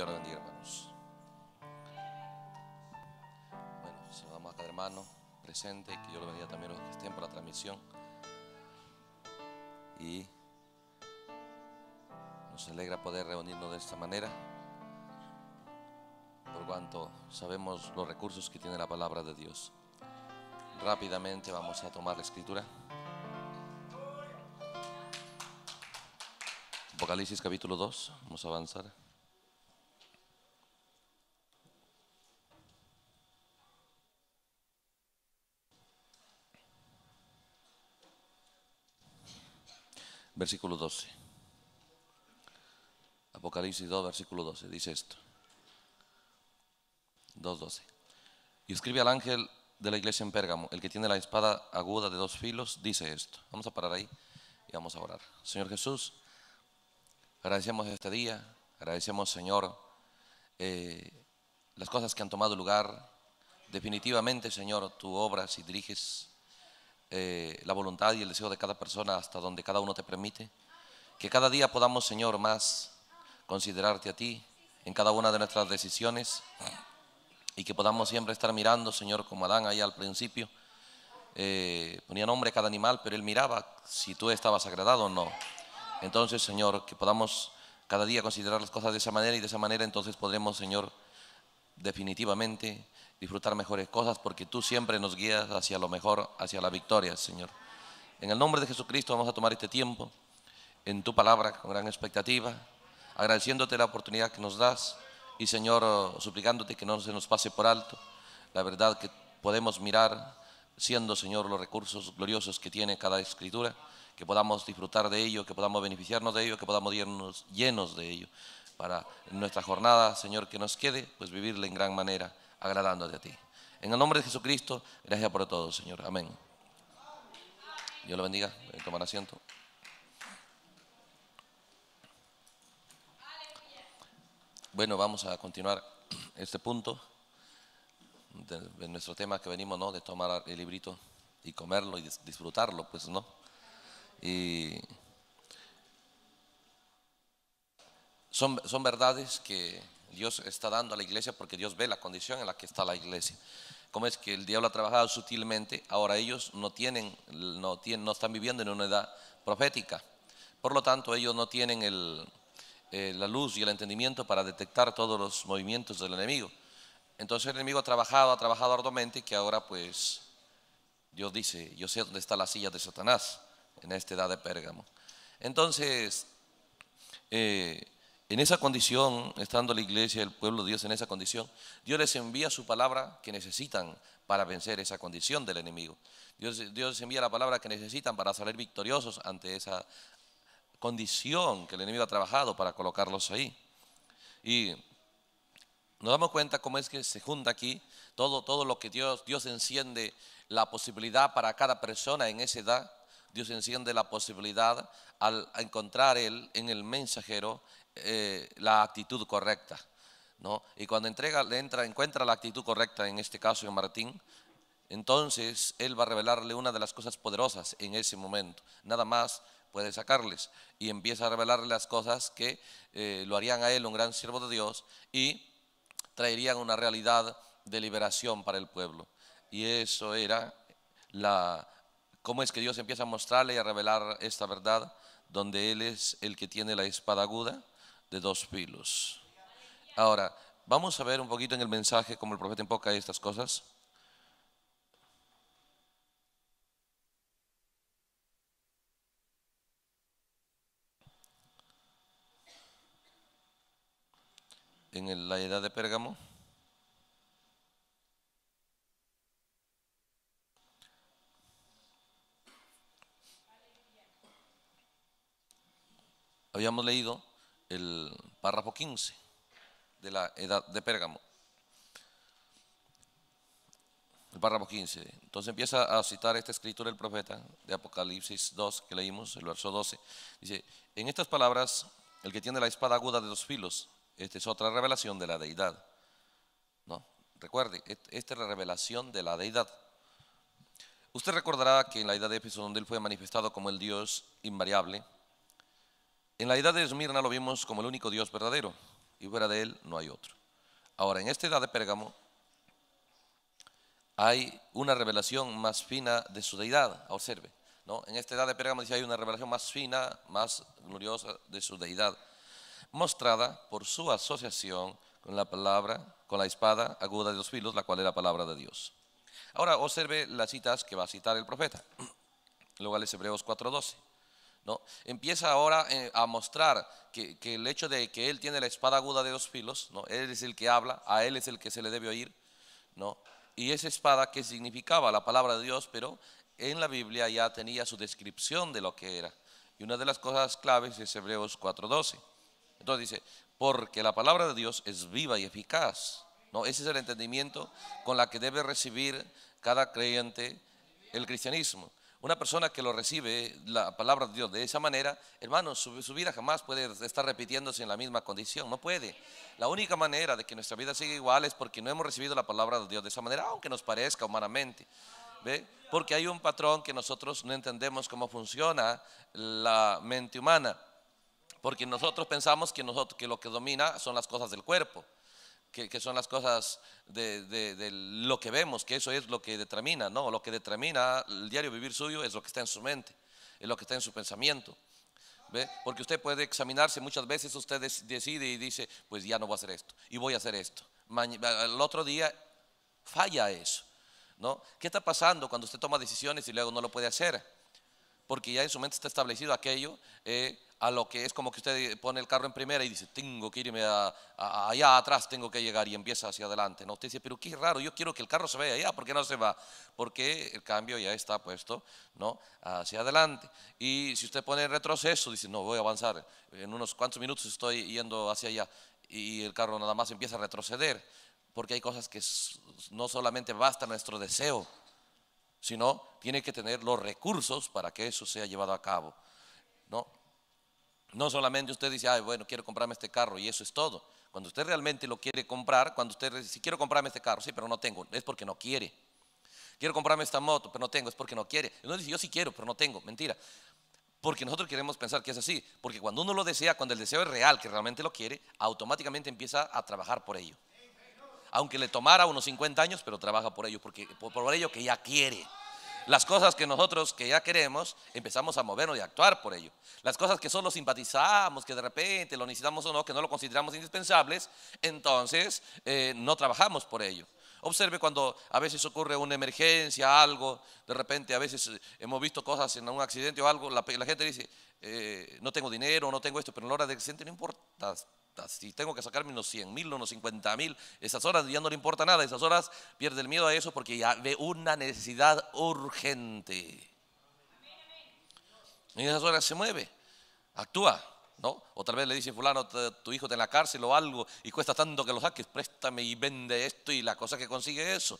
lo bendiga hermanos. Bueno, saludamos a cada hermano presente, que yo lo bendiga también los que estén por la transmisión. Y nos alegra poder reunirnos de esta manera, por cuanto sabemos los recursos que tiene la palabra de Dios. Rápidamente vamos a tomar la escritura. Apocalipsis capítulo 2, vamos a avanzar. versículo 12. Apocalipsis 2, versículo 12, dice esto. 2.12. Y escribe al ángel de la iglesia en Pérgamo, el que tiene la espada aguda de dos filos, dice esto. Vamos a parar ahí y vamos a orar. Señor Jesús, agradecemos este día, agradecemos Señor eh, las cosas que han tomado lugar. Definitivamente, Señor, tu obras y diriges eh, la voluntad y el deseo de cada persona hasta donde cada uno te permite. Que cada día podamos, Señor, más considerarte a ti en cada una de nuestras decisiones y que podamos siempre estar mirando, Señor, como Adán ahí al principio. Eh, ponía nombre a cada animal, pero él miraba si tú estabas agradado o no. Entonces, Señor, que podamos cada día considerar las cosas de esa manera y de esa manera entonces podremos, Señor, definitivamente disfrutar mejores cosas, porque tú siempre nos guías hacia lo mejor, hacia la victoria, Señor. En el nombre de Jesucristo vamos a tomar este tiempo en tu palabra con gran expectativa, agradeciéndote la oportunidad que nos das y, Señor, suplicándote que no se nos pase por alto la verdad que podemos mirar, siendo, Señor, los recursos gloriosos que tiene cada escritura, que podamos disfrutar de ello, que podamos beneficiarnos de ello, que podamos irnos llenos de ello, para nuestra jornada, Señor, que nos quede, pues vivirla en gran manera agradándote a ti. En el nombre de Jesucristo, gracias por todo, Señor. Amén. Dios lo bendiga. Eh, tomar asiento. Bueno, vamos a continuar este punto de, nuestro tema que venimos, ¿no? De tomar el librito y comerlo y disfrutarlo, pues, ¿no? Y son, son verdades que Dios está dando a la iglesia porque Dios ve la condición en la que está la iglesia. Como es que el diablo ha trabajado sutilmente? Ahora ellos no tienen, no, tienen, no están viviendo en una edad profética. Por lo tanto, ellos no tienen eh, la luz y el entendimiento para detectar todos los movimientos del enemigo. Entonces el enemigo ha trabajado, ha trabajado arduamente que ahora pues Dios dice, yo sé dónde está la silla de Satanás en esta edad de Pérgamo. Entonces, eh, en esa condición, estando la iglesia, el pueblo de Dios en esa condición, Dios les envía su palabra que necesitan para vencer esa condición del enemigo. Dios, les envía la palabra que necesitan para salir victoriosos ante esa condición que el enemigo ha trabajado para colocarlos ahí. Y nos damos cuenta cómo es que se junta aquí todo, todo lo que Dios, Dios enciende la posibilidad para cada persona en esa edad. Dios enciende la posibilidad al encontrar Él en el mensajero eh, la actitud correcta. ¿no? Y cuando entrega, le entra, encuentra la actitud correcta, en este caso en Martín, entonces Él va a revelarle una de las cosas poderosas en ese momento. Nada más puede sacarles. Y empieza a revelarle las cosas que eh, lo harían a Él un gran siervo de Dios y traerían una realidad de liberación para el pueblo. Y eso era la cómo es que Dios empieza a mostrarle y a revelar esta verdad, donde Él es el que tiene la espada aguda de dos filos. Ahora, vamos a ver un poquito en el mensaje como el profeta empoca estas cosas. En la edad de Pérgamo. Habíamos leído el párrafo 15 de la edad de Pérgamo. El párrafo 15. Entonces empieza a citar esta escritura del profeta de Apocalipsis 2 que leímos, el verso 12. Dice, en estas palabras, el que tiene la espada aguda de dos filos, esta es otra revelación de la deidad. ¿No? Recuerde, esta es la revelación de la deidad. Usted recordará que en la edad de Éfeso, donde él fue manifestado como el Dios invariable, en la edad de Esmirna lo vimos como el único Dios verdadero y fuera de él no hay otro. Ahora, en esta edad de Pérgamo hay una revelación más fina de su deidad, observe. ¿no? En esta edad de Pérgamo dice hay una revelación más fina, más gloriosa de su deidad, mostrada por su asociación con la palabra, con la espada aguda de los filos, la cual era la palabra de Dios. Ahora observe las citas que va a citar el profeta. Luego Hebreos 4:12. Empieza ahora eh, a mostrar que, el hecho de que él tiene la espada aguda de dos filos, ¿no? Él es el que habla, a él es el que se le debe oír, ¿no? Y esa espada que significaba la palabra de Dios, pero en la Biblia ya tenía su descripción de lo que era. Y una de las cosas claves es Hebreos 4:12. Entonces dice, porque la palabra de Dios es viva y eficaz. ¿no? Ese es el entendimiento con la que debe recibir cada creyente el cristianismo. Una persona que lo recibe, la palabra de Dios, de esa manera, hermano su, vida jamás puede estar repitiéndose en la misma condición, no puede. La única manera de que nuestra vida siga igual es porque no hemos recibido la palabra de Dios de esa manera, aunque nos parezca humanamente. ¿Ve? Porque hay un patrón que nosotros no entendemos cómo funciona la mente humana. Porque nosotros pensamos que, nosotros, que lo que domina son las cosas del cuerpo que, son las cosas de, lo que vemos, que eso es lo que determina, no, lo que determina el diario vivir suyo es lo que está en su mente, es lo que está en su pensamiento. ¿Ve? Porque usted puede examinarse muchas veces, usted decide y dice, pues ya no voy a hacer esto, y voy a hacer esto. el otro día falla eso. ¿no? ¿Qué está pasando cuando usted toma decisiones y luego no lo puede hacer? Porque ya en su mente está establecido aquello. Eh, a lo que es como que usted pone el carro en primera y dice, tengo que irme allá atrás, tengo que llegar y empieza hacia adelante. No, usted dice, pero qué raro, yo quiero que el carro se vaya allá, ¿por qué no se va? Porque el cambio ya está puesto ¿no? hacia adelante. Y si usted pone retroceso, dice, no, voy a avanzar, en unos cuantos minutos estoy yendo hacia allá y el carro nada más empieza a retroceder, porque hay cosas que no solamente basta nuestro deseo, sino tiene que tener los recursos para que eso sea llevado a cabo. ¿no? No solamente usted dice, ay, bueno, quiero comprarme este carro y eso es todo. Cuando usted realmente lo quiere comprar, cuando usted dice, si quiero comprarme este carro, sí, pero no tengo, es porque no quiere. Quiero comprarme esta moto, pero no tengo, es porque no quiere. Uno dice, yo sí quiero, pero no tengo, mentira. Porque nosotros queremos pensar que es así. Porque cuando uno lo desea, cuando el deseo es real, que realmente lo quiere, automáticamente empieza a trabajar por ello. Aunque le tomara unos 50 años, pero trabaja por ello, porque, por ello que ya quiere. Las cosas que nosotros que ya queremos, empezamos a movernos y a actuar por ello. Las cosas que solo simpatizamos, que de repente lo necesitamos o no, que no lo consideramos indispensables, entonces eh, no trabajamos por ello. Observe cuando a veces ocurre una emergencia, algo, de repente a veces eh, hemos visto cosas en un accidente o algo, la, gente dice, eh, no tengo dinero, no tengo esto, pero en la hora del accidente no importa, si tengo que sacarme unos 100 mil, unos 50 mil, esas horas ya no le importa nada, esas horas pierde el miedo a eso porque ya ve una necesidad urgente. Y esas horas se mueve, actúa, ¿no? O tal vez le dicen, fulano, tu hijo está en la cárcel o algo y cuesta tanto que lo saques, préstame y vende esto y la cosa que consigue eso,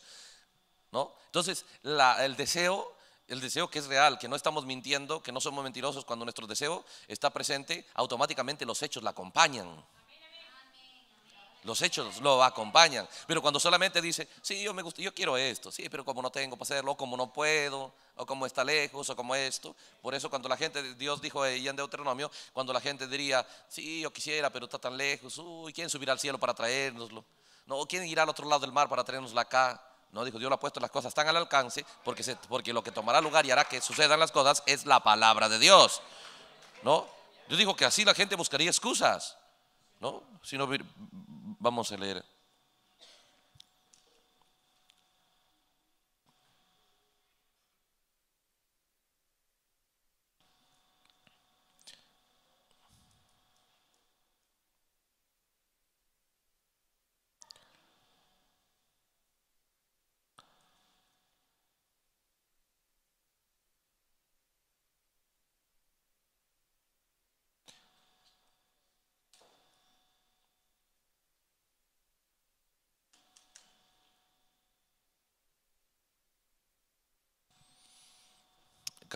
¿no? Entonces, el deseo el deseo que es real, que no estamos mintiendo, que no somos mentirosos, cuando nuestro deseo está presente, automáticamente los hechos la acompañan. Los hechos lo acompañan. Pero cuando solamente dice, sí, yo, me gusta, yo quiero esto, sí, pero como no tengo para hacerlo, como no puedo, o como está lejos, o como esto. Por eso cuando la gente, Dios dijo ella en Deuteronomio, cuando la gente diría, sí, yo quisiera, pero está tan lejos, uy, ¿quién subirá al cielo para traérnoslo? No, ¿quién irá al otro lado del mar para traernosla acá? No, dijo, Dios lo ha puesto, las cosas están al alcance, porque, porque lo que tomará lugar y hará que sucedan las cosas es la palabra de Dios. ¿No? Yo digo que así la gente buscaría excusas, ¿no? Sino Vamos a leer.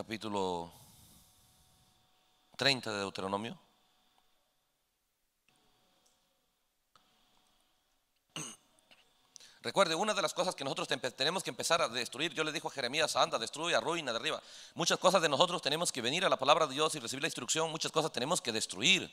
capítulo 30 de Deuteronomio. Recuerde, una de las cosas que nosotros tenemos que empezar a destruir, yo le dijo a Jeremías, anda, destruye, arruina, derriba. Muchas cosas de nosotros tenemos que venir a la palabra de Dios y recibir la instrucción, muchas cosas tenemos que destruir.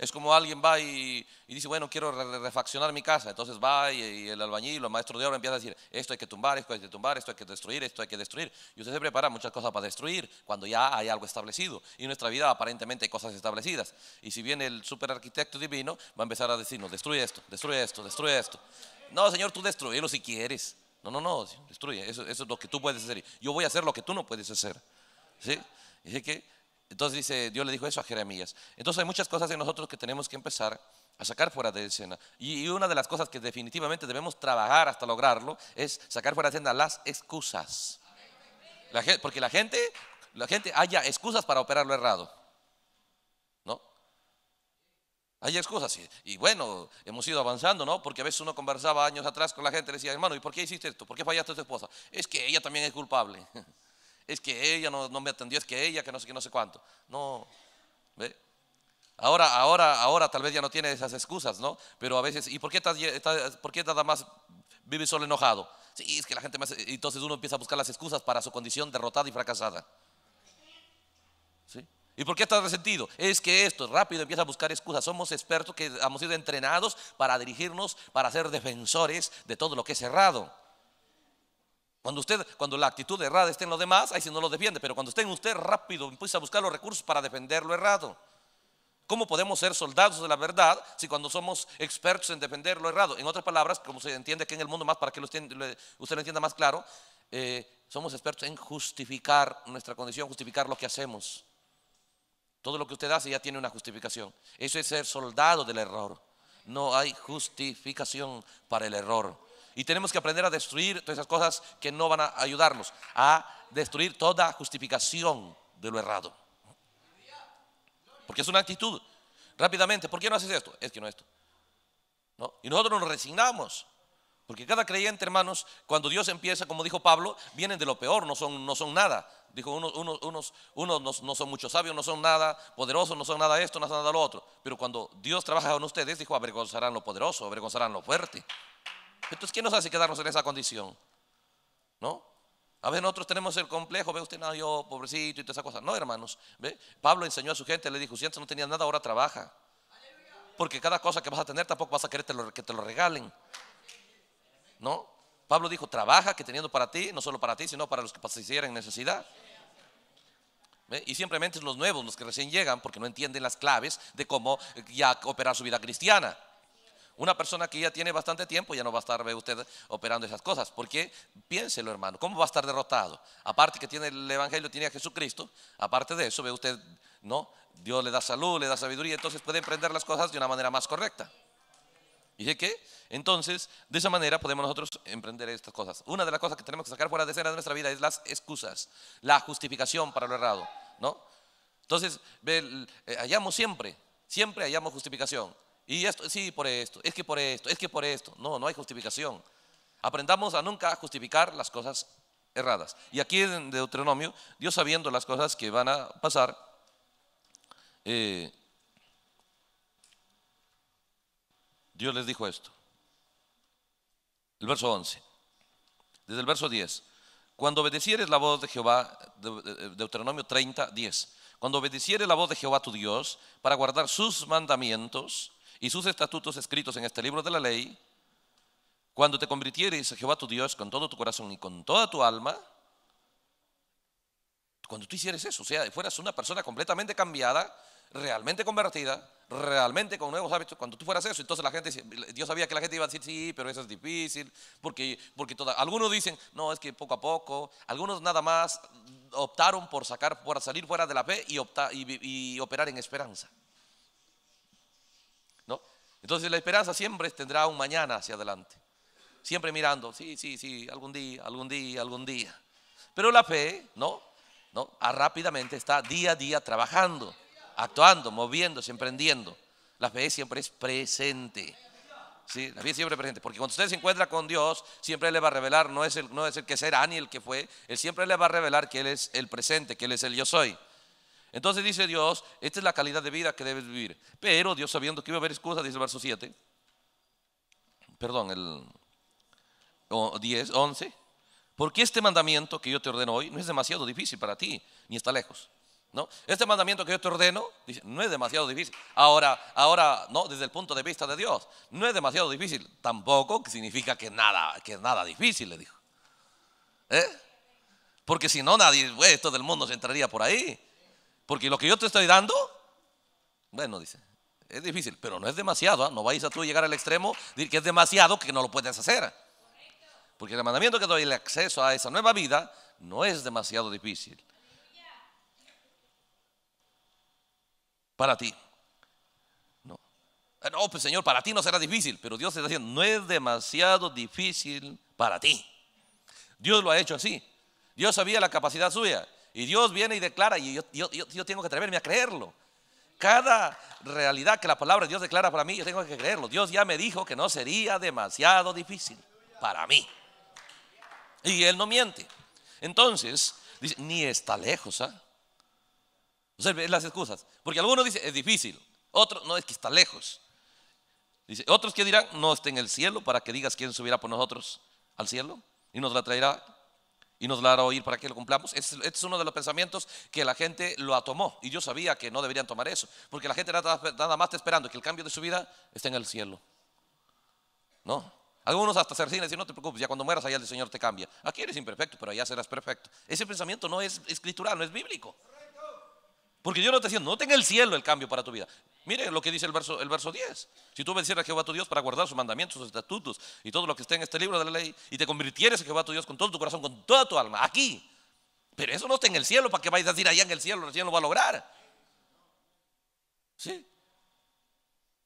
Es como alguien va y, dice, bueno, quiero refaccionar mi casa. Entonces va y, el albañil o el maestro de obra empieza a decir, esto hay que tumbar, esto hay que tumbar, esto hay que destruir, esto hay que destruir. Y usted se prepara muchas cosas para destruir cuando ya hay algo establecido. Y en nuestra vida aparentemente hay cosas establecidas. Y si viene el superarquitecto divino, va a empezar a decirnos, destruye esto, destruye esto, destruye esto. No, Señor, tú destruyelo si quieres. No, no, no, destruye. Eso, eso es lo que tú puedes hacer. Yo voy a hacer lo que tú no puedes hacer. ¿Sí? Dice que entonces dice, Dios le dijo eso a Jeremías. Entonces hay muchas cosas en nosotros que tenemos que empezar a sacar fuera de escena. Y, una de las cosas que definitivamente debemos trabajar hasta lograrlo es sacar fuera de escena las excusas. porque la gente, la gente haya excusas para operar lo errado. ¿No? Hay excusas. Y, bueno, hemos ido avanzando, ¿no? Porque a veces uno conversaba años atrás con la gente y decía, hermano, ¿y por qué hiciste esto? ¿Por qué fallaste a tu esposa? Es que ella también es culpable. es que ella no, me atendió, es que ella, que no sé qué, no sé cuánto. No, ¿ve? Ahora, ahora, ahora tal vez ya no tiene esas excusas, ¿no? Pero a veces, ¿y por qué, estás, por qué nada más vive solo enojado? Sí, es que la gente más... Entonces uno empieza a buscar las excusas para su condición derrotada y fracasada. ¿Sí? ¿Y por qué está resentido? Es que esto, rápido empieza a buscar excusas. Somos expertos que hemos sido entrenados para dirigirnos, para ser defensores de todo lo que es errado. Cuando usted, cuando la actitud errada esté en los demás, ahí si no lo defiende, pero cuando esté en usted rápido empieza a buscar los recursos para defender lo errado. ¿Cómo podemos ser soldados de la verdad si cuando somos expertos en defender lo errado? En otras palabras, como se entiende aquí en el mundo más, para que usted lo entienda más claro, eh, somos expertos en justificar nuestra condición, justificar lo que hacemos. Todo lo que usted hace ya tiene una justificación. Eso es ser soldado del error. No hay justificación para el error. Y tenemos que aprender a destruir todas esas cosas que no van a ayudarnos, a destruir toda justificación de lo errado. Porque es una actitud. Rápidamente, ¿por qué no haces esto? Es que no esto. ¿No? Y nosotros nos resignamos. Porque cada creyente, hermanos, cuando Dios empieza, como dijo Pablo, vienen de lo peor, no son, no son nada. Dijo, unos, unos, unos, unos no, no, son muchos sabios, no son nada poderosos, no son nada esto, no son nada lo otro. Pero cuando Dios trabaja con ustedes, dijo, avergonzarán lo poderoso, avergonzarán lo fuerte. Entonces, ¿quién nos hace quedarnos en esa condición? ¿No? A ver nosotros tenemos el complejo, ve usted, no, yo pobrecito y toda esa cosa. No, hermanos. ¿ve? Pablo enseñó a su gente, le dijo, si antes no tenías nada, ahora trabaja. Porque cada cosa que vas a tener tampoco vas a querer que te lo regalen. ¿No? Pablo dijo, trabaja que teniendo para ti, no solo para ti, sino para los que en necesidad. Y simplemente los nuevos, los que recién llegan, porque no entienden las claves de cómo eh, ya operar su vida cristiana. Una persona que ya tiene bastante tiempo ya no va a estar ve usted operando esas cosas. Porque piénselo, hermano, ¿cómo va a estar derrotado? Aparte que tiene el Evangelio, tiene a Jesucristo. Aparte de eso, ve usted, ¿no? Dios le da salud, le da sabiduría, entonces puede emprender las cosas de una manera más correcta. ¿Y de qué? Entonces, de esa manera podemos nosotros emprender estas cosas. Una de las cosas que tenemos que sacar fuera de escena de nuestra vida es las excusas, la justificación para lo errado, ¿no? Entonces, ve, eh, hallamos siempre, siempre hallamos justificación. Y esto, sí, por esto, es que por esto, es que por esto. No, no hay justificación. Aprendamos a nunca justificar las cosas erradas. Y aquí en Deuteronomio, Dios sabiendo las cosas que van a pasar, eh, Dios les dijo esto. El verso 11. Desde el verso 10. Cuando obedecieres la voz de Jehová, Deuteronomio 30, 10. Cuando obedecieres la voz de Jehová tu Dios, para guardar sus mandamientos, y sus estatutos escritos en este libro de la ley, cuando te convirtieres a Jehová tu Dios con todo tu corazón y con toda tu alma, cuando tú hicieres eso, o sea, fueras una persona completamente cambiada, realmente convertida, realmente con nuevos hábitos, cuando tú fueras eso, entonces la gente, Dios sabía que la gente iba a decir, sí, pero eso es difícil, porque, porque toda, algunos dicen, no, es que poco a poco, algunos nada más optaron por, sacar, por salir fuera de la fe y, optar y operar en esperanza. Entonces la esperanza siempre tendrá un mañana hacia adelante. Siempre mirando, sí, sí, sí, algún día, algún día, algún día. Pero la fe, ¿no? ¿No? Ah, rápidamente está día a día trabajando, actuando, moviéndose, emprendiendo. La fe siempre es presente. Sí, la fe siempre es presente. Porque cuando usted se encuentra con Dios, siempre le va a revelar, no es, el, no es el que será ni el que fue, Él siempre le va a revelar que Él es el presente, que Él es el yo soy. Entonces dice Dios, esta es la calidad de vida que debes vivir. Pero Dios sabiendo que iba a haber excusa, dice el verso 7, perdón, el 10, 11, porque este mandamiento que yo te ordeno hoy no es demasiado difícil para ti, ni está lejos. ¿No? Este mandamiento que yo te ordeno dice, no es demasiado difícil. Ahora, ahora, no, desde el punto de vista de Dios, no es demasiado difícil. Tampoco significa que nada, que nada difícil, le dijo. ¿Eh? Porque si no, nadie, todo el mundo se entraría por ahí. Porque lo que yo te estoy dando, bueno, dice, es difícil, pero no es demasiado. ¿ah? No vais a tú llegar al extremo, decir que es demasiado que no lo puedes hacer. Porque el mandamiento que doy el acceso a esa nueva vida no es demasiado difícil. Para ti. No. Ah, no, pues Señor, para ti no será difícil, pero Dios está diciendo, no es demasiado difícil para ti. Dios lo ha hecho así. Dios sabía la capacidad suya. Y Dios viene y declara, y yo, tengo que atreverme a creerlo. Cada realidad que la palabra de Dios declara para mí, yo tengo que creerlo. Dios ya me dijo que no sería demasiado difícil para mí. Y Él no miente. Entonces, dice, ni está lejos. ¿ah? ven las excusas. Porque algunos dicen, es difícil. Otros, no, es que está lejos. Dice, otros que dirán, no está en el cielo para que digas quién subirá por nosotros al cielo y nos la traerá y nos la hará oír para que lo cumplamos. Este, este, es uno de los pensamientos que la gente lo atomó y yo sabía que no deberían tomar eso, porque la gente nada, más está esperando que el cambio de su vida esté en el cielo. No, algunos hasta se resignan y dicen, no te preocupes, ya cuando mueras allá el Señor te cambia. Aquí eres imperfecto, pero allá serás perfecto. Ese pensamiento no es escritural, no es bíblico. Porque Dios no está diciendo, no tenga el cielo el cambio para tu vida. Mire lo que dice el verso, el verso 10. Si tú vencieras a Jehová tu Dios para guardar sus mandamientos, sus estatutos y todo lo que está en este libro de la ley, y te convirtieres a Jehová tu Dios con todo tu corazón, con toda tu alma, aquí. Pero eso no está en el cielo para que vayas a decir allá en el cielo, recién lo va a lograr. ¿Sí?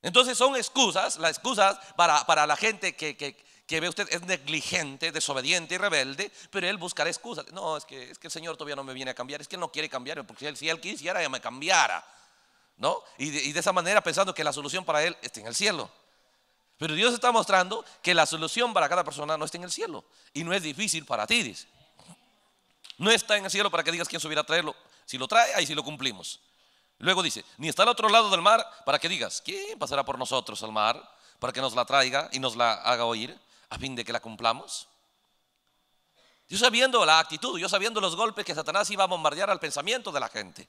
Entonces son excusas, las excusas para, la gente que, que ve usted es negligente, desobediente y rebelde, pero él buscará excusas. No, es que, es que el Señor todavía no me viene a cambiar, es que él no quiere cambiarme, porque si él, quisiera ya me cambiara. ¿No? Y de, esa manera pensando que la solución para él está en el cielo. Pero Dios está mostrando que la solución para cada persona no está en el cielo. Y no es difícil para ti, dice. No está en el cielo para que digas quién se a traerlo. Si lo trae, ahí si lo cumplimos. Luego dice, ni está al otro lado del mar para que digas, ¿quién pasará por nosotros al mar para que nos la traiga y nos la haga oír? a fin de que la cumplamos? Yo sabiendo la actitud, yo sabiendo los golpes que Satanás iba a bombardear al pensamiento de la gente.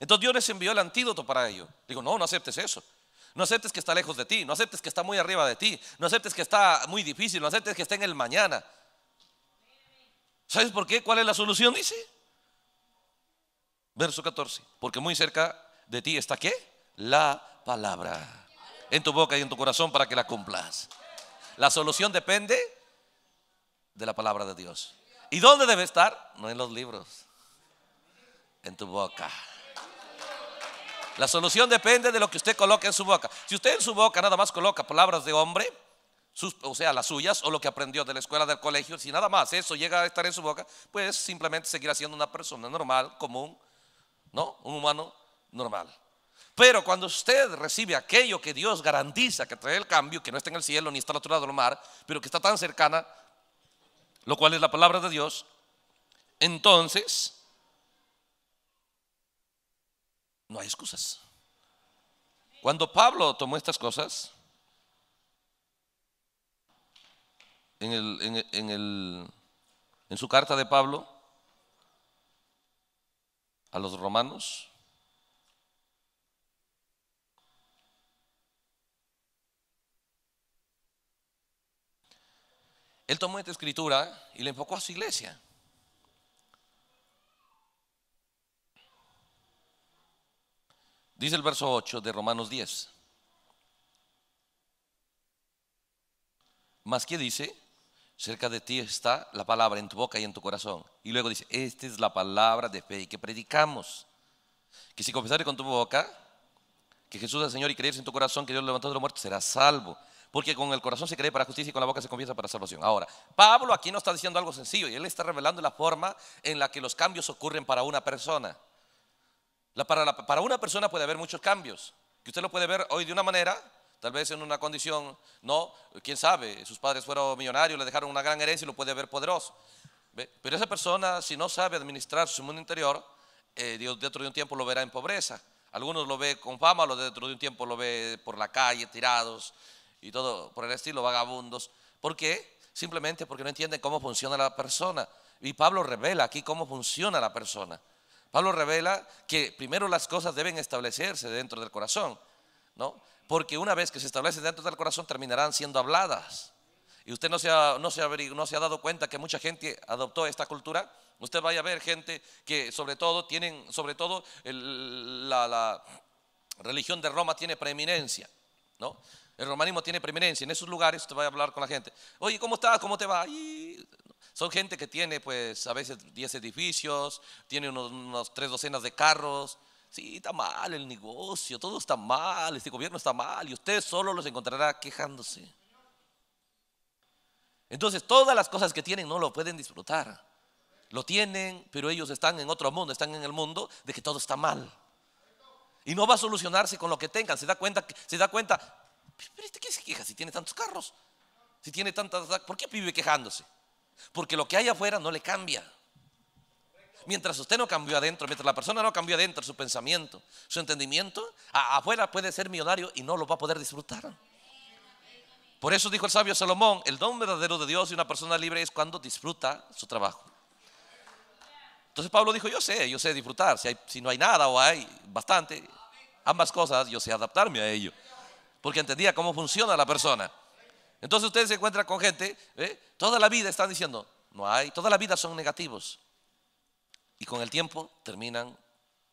Entonces Dios les envió el antídoto para ello. Digo, no, no aceptes eso. No aceptes que está lejos de ti, no aceptes que está muy arriba de ti, no aceptes que está muy difícil, no aceptes que está en el mañana. ¿Sabes por qué? ¿Cuál es la solución? Dice. Verso 14. Porque muy cerca de ti está qué? La palabra. En tu boca y en tu corazón para que la cumplas. La solución depende de la palabra de Dios. ¿Y dónde debe estar? No en los libros, en tu boca. La solución depende de lo que usted coloque en su boca. Si usted en su boca nada más coloca palabras de hombre, sus, o sea, las suyas o lo que aprendió de la escuela, del colegio, si nada más eso llega a estar en su boca, pues simplemente seguirá siendo una persona normal, común, ¿no? Un humano normal. Pero cuando usted recibe aquello que Dios garantiza que trae el cambio, que no está en el cielo ni está al otro lado del mar, pero que está tan cercana, lo cual es la palabra de Dios, entonces no hay excusas. Cuando Pablo tomó estas cosas, en, en su carta de Pablo a los romanos, Él tomó esta escritura y le enfocó a su iglesia. Dice el verso 8 de Romanos 10. Más que dice, cerca de ti está la palabra en tu boca y en tu corazón. Y luego dice, esta es la palabra de fe que predicamos. Que si confesares con tu boca que Jesús es el Señor y crees en tu corazón que Dios levantó de los muertos, serás salvo porque con el corazón se cree para justicia y con la boca se confiesa para salvación. Ahora, Pablo aquí no está diciendo algo sencillo y él está revelando la forma en la que los cambios ocurren para una persona. La, para, una persona puede haber muchos cambios, que usted lo puede ver hoy de una manera, tal vez en una condición, no, quién sabe, sus padres fueron millonarios, le dejaron una gran herencia y lo puede ver poderoso. Pero esa persona, si no sabe administrar su mundo interior, eh, Dios dentro de un tiempo lo verá en pobreza. Algunos lo ve con fama, los dentro de un tiempo lo ve por la calle, tirados, y todo por el estilo, vagabundos. ¿Por qué? Simplemente porque no entienden cómo funciona la persona. Y Pablo revela aquí cómo funciona la persona. Pablo revela que primero las cosas deben establecerse dentro del corazón, ¿no? Porque una vez que se establecen dentro del corazón terminarán siendo habladas. Y usted no se ha, no se ha, dado cuenta que mucha gente adoptó esta cultura. Usted vaya a ver gente que sobre todo tienen, sobre todo la, la religión de Roma tiene preeminencia, ¿no? El romanismo tiene preeminencia. En esos lugares usted va a hablar con la gente. Oye, ¿cómo estás? ¿Cómo te va? son gente que tiene, pues, a veces 10 edificios, tiene unos, tres docenas de carros. Sí, está mal el negocio, todo está mal, este gobierno está mal y usted solo los encontrará quejándose. Entonces, todas las cosas que tienen no lo pueden disfrutar. Lo tienen, pero ellos están en otro mundo, están en el mundo de que todo está mal. Y no va a solucionarse con lo que tengan. Se da cuenta, se da cuenta pues, pero este qué se queja si tiene tantos carros? Si tiene tantas... ¿Por qué vive quejándose? Porque lo que hay afuera no le cambia. Mientras usted no cambió adentro, mientras la persona no cambió adentro su pensamiento, su entendimiento, afuera puede ser millonario y no lo va a poder disfrutar. Por eso dijo el sabio Salomón, el don verdadero de Dios y una persona libre es cuando disfruta su trabajo. Entonces Pablo dijo, yo sé, yo sé disfrutar, si no hay nada o hay bastante, ambas cosas, yo sé adaptarme a ello porque entendía cómo funciona la persona. Entonces usted se encuentra con gente, ¿eh? toda la vida están diciendo, no hay, toda la vida son negativos. Y con el tiempo terminan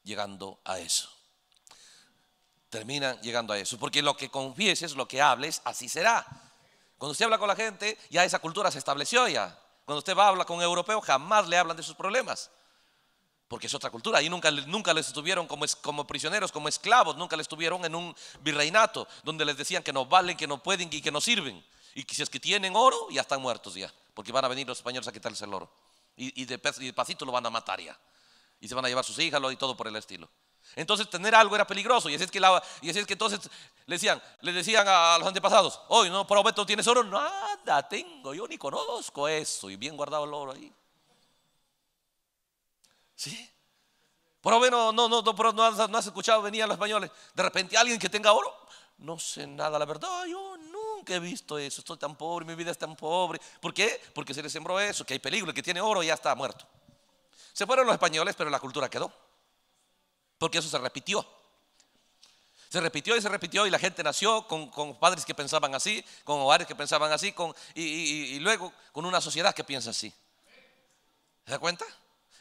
llegando a eso. Terminan llegando a eso. Porque lo que confieses, lo que hables, así será. Cuando usted habla con la gente, ya esa cultura se estableció ya. Cuando usted va a hablar con un europeo, jamás le hablan de sus problemas porque es otra cultura. Ahí nunca, nunca les estuvieron como, como prisioneros, como esclavos, nunca les estuvieron en un virreinato donde les decían que no valen, que no pueden y que no sirven. Y si es que tienen oro, ya están muertos ya, porque van a venir los españoles a quitarles el oro. Y, y de, pasito lo van a matar ya. Y se van a llevar sus hijas y todo por el estilo. Entonces tener algo era peligroso. Y así es que, y así es que entonces le decían, les decían a los antepasados, hoy no, prometo, ¿tienes oro? Nada tengo, yo ni conozco eso. Y bien guardado el oro ahí. ¿Sí? pero bueno, no, no, no, no, has, no has escuchado, venían los españoles. De repente alguien que tenga oro, no sé nada, la verdad, yo nunca he visto eso, estoy tan pobre, mi vida es tan pobre. ¿Por qué? Porque se le sembró eso, que hay peligro, el que tiene oro y ya está muerto. Se fueron los españoles, pero la cultura quedó. Porque eso se repitió. Se repitió y se repitió y la gente nació con, padres que pensaban así, con hogares que pensaban así, y, luego con una sociedad que piensa así. ¿Se da cuenta?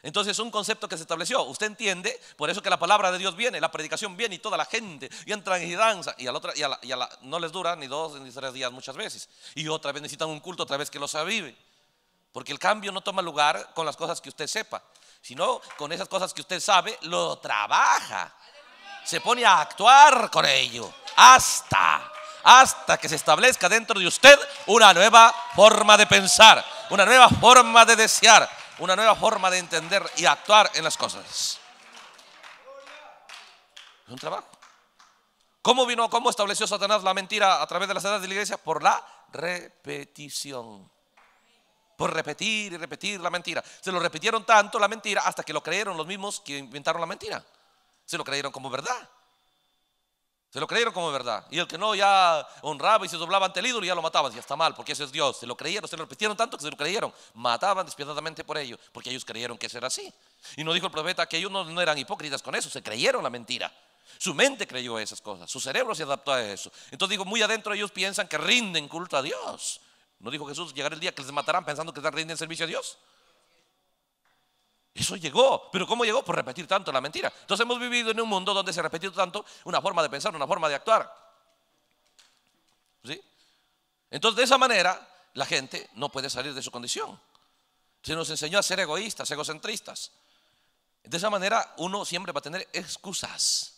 Entonces es un concepto que se estableció. Usted entiende, por eso que la palabra de Dios viene, la predicación viene y toda la gente, y entran y danza, y, a otra, y, a y a no les dura ni dos ni tres días muchas veces. Y otra vez necesitan un culto, otra vez que los avive. Porque el cambio no toma lugar con las cosas que usted sepa, sino con esas cosas que usted sabe, lo trabaja. Se pone a actuar con ello. Hasta, hasta que se establezca dentro de usted una nueva forma de pensar, una nueva forma de desear una nueva forma de entender y actuar en las cosas. Es un trabajo. ¿Cómo vino, cómo estableció Satanás la mentira a través de las edades de la iglesia? Por la repetición. Por repetir y repetir la mentira. Se lo repitieron tanto la mentira hasta que lo creyeron los mismos que inventaron la mentira. Se lo creyeron como verdad. Se lo creyeron como verdad. Y el que no ya honraba y se doblaba ante el ídolo y ya lo mataban. ya está mal, porque ese es Dios. Se lo creyeron, se lo repitieron tanto que se lo creyeron. Mataban despiadadamente por ellos porque ellos creyeron que eso era así. Y no dijo el profeta que ellos no, eran hipócritas con eso, se creyeron la mentira. Su mente creyó esas cosas, su cerebro se adaptó a eso. Entonces digo, muy adentro ellos piensan que rinden culto a Dios. No dijo Jesús, llegar el día que les matarán pensando que están rindiendo servicio a Dios. Eso llegó. Pero ¿cómo llegó? Por repetir tanto la mentira. Entonces hemos vivido en un mundo donde se ha repetido tanto una forma de pensar, una forma de actuar. ¿Sí? Entonces de esa manera la gente no puede salir de su condición. Se nos enseñó a ser egoístas, egocentristas. De esa manera uno siempre va a tener excusas.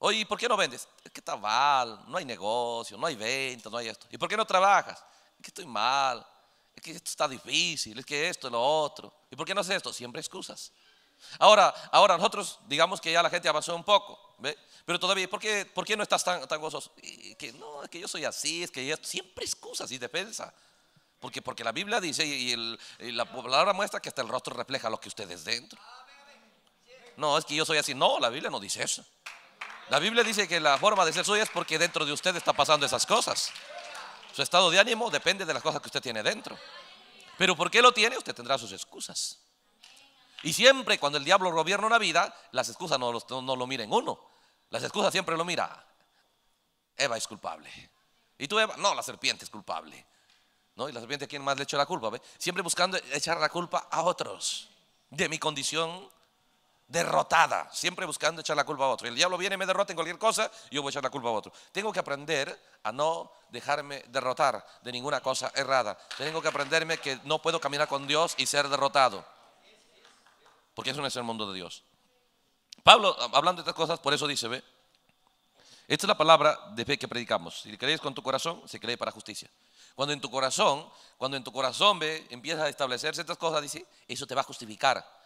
Oye, ¿por qué no vendes? Es que está mal, no hay negocio, no hay venta, no hay esto. ¿Y por qué no trabajas? Es que estoy mal, es que esto está difícil, es que esto, lo otro. ¿Y por qué no hace esto? Siempre excusas. Ahora, ahora nosotros digamos que ya la gente avanzó un poco, ¿ve? pero todavía, ¿por qué, ¿por qué no estás tan, tan gozoso? que no, es que yo soy así, es que siempre excusas y defensa. Porque, porque la Biblia dice y, el, la palabra muestra que hasta el rostro refleja lo que ustedes dentro. No, es que yo soy así. No, la Biblia no dice eso. La Biblia dice que la forma de ser suya es porque dentro de usted está pasando esas cosas. Su estado de ánimo depende de las cosas que usted tiene dentro. Pero ¿por qué lo tiene? Usted tendrá sus excusas. Y siempre cuando el diablo gobierna una vida, las excusas no, no, lo miren uno. Las excusas siempre lo mira. Eva es culpable. ¿Y tú, Eva? No, la serpiente es culpable. ¿No? Y la serpiente quién más le echa la culpa. Siempre buscando echar la culpa a otros de mi condición derrotada, siempre buscando echar la culpa a otro. El diablo viene y me derrota en cualquier cosa, yo voy a echar la culpa a otro. Tengo que aprender a no dejarme derrotar de ninguna cosa errada. Tengo que aprenderme que no puedo caminar con Dios y ser derrotado. Porque eso no es el mundo de Dios. Pablo, ah, hablando de estas cosas, por eso dice, ve, esta es la palabra de fe que predicamos. Si crees con tu corazón, se cree para justicia. Cuando en tu corazón, cuando en tu corazón ve, empiezas a establecerse estas cosas, dice, eso te va a justificar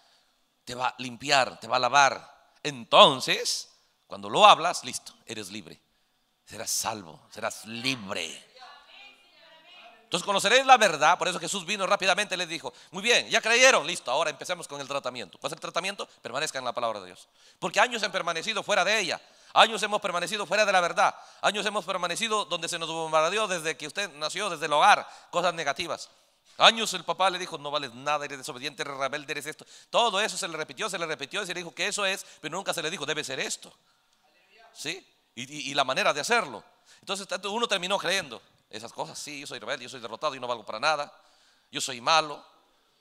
te va a limpiar, te va a lavar. Entonces, cuando lo hablas, listo, eres libre. Serás salvo, serás libre. Entonces conoceréis la verdad, por eso Jesús vino rápidamente y les dijo, muy bien, ya creyeron, listo, ahora empecemos con el tratamiento. ¿Cuál es el tratamiento? permanezca en la palabra de Dios. Porque años han permanecido fuera de ella, años hemos permanecido fuera de la verdad, años hemos permanecido donde se nos bombardeó desde que usted nació, desde el hogar, cosas negativas. Años el papá le dijo, no vales nada, eres desobediente, eres rebelde, eres esto. Todo eso se le repitió, se le repitió y se le dijo que eso es, pero nunca se le dijo, debe ser esto. ¿Sí? Y, la manera de hacerlo. Entonces uno terminó creyendo esas cosas, sí, yo soy rebelde, yo soy derrotado, y no valgo para nada, yo soy malo.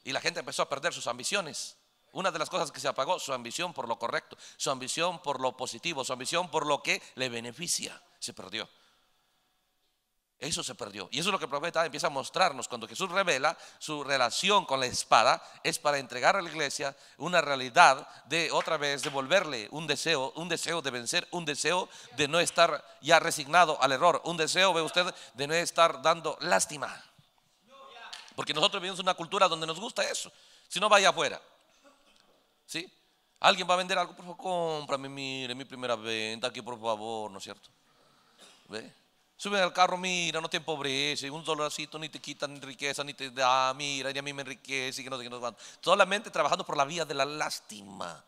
Y la gente empezó a perder sus ambiciones. Una de las cosas que se apagó, su ambición por lo correcto, su ambición por lo positivo, su ambición por lo que le beneficia, se perdió. Eso se perdió. Y eso es lo que el profeta empieza a mostrarnos. Cuando Jesús revela su relación con la espada, es para entregar a la iglesia una realidad de otra vez devolverle un deseo, un deseo de vencer, un deseo de no estar ya resignado al error, un deseo, ve usted, de no estar dando lástima. Porque nosotros vivimos una cultura donde nos gusta eso. Si no, vaya afuera. ¿Sí? Alguien va a vender algo, por favor, cómprame, mire, mi primera venta aquí, por favor, ¿no es cierto? ¿Ve? Sube al carro, mira, no te empobrece, un dolorcito ni te quita ni riqueza, ni te da, mira, ni a mí me enriquece, que no sé nos van. Solamente trabajando por la vía de la lástima.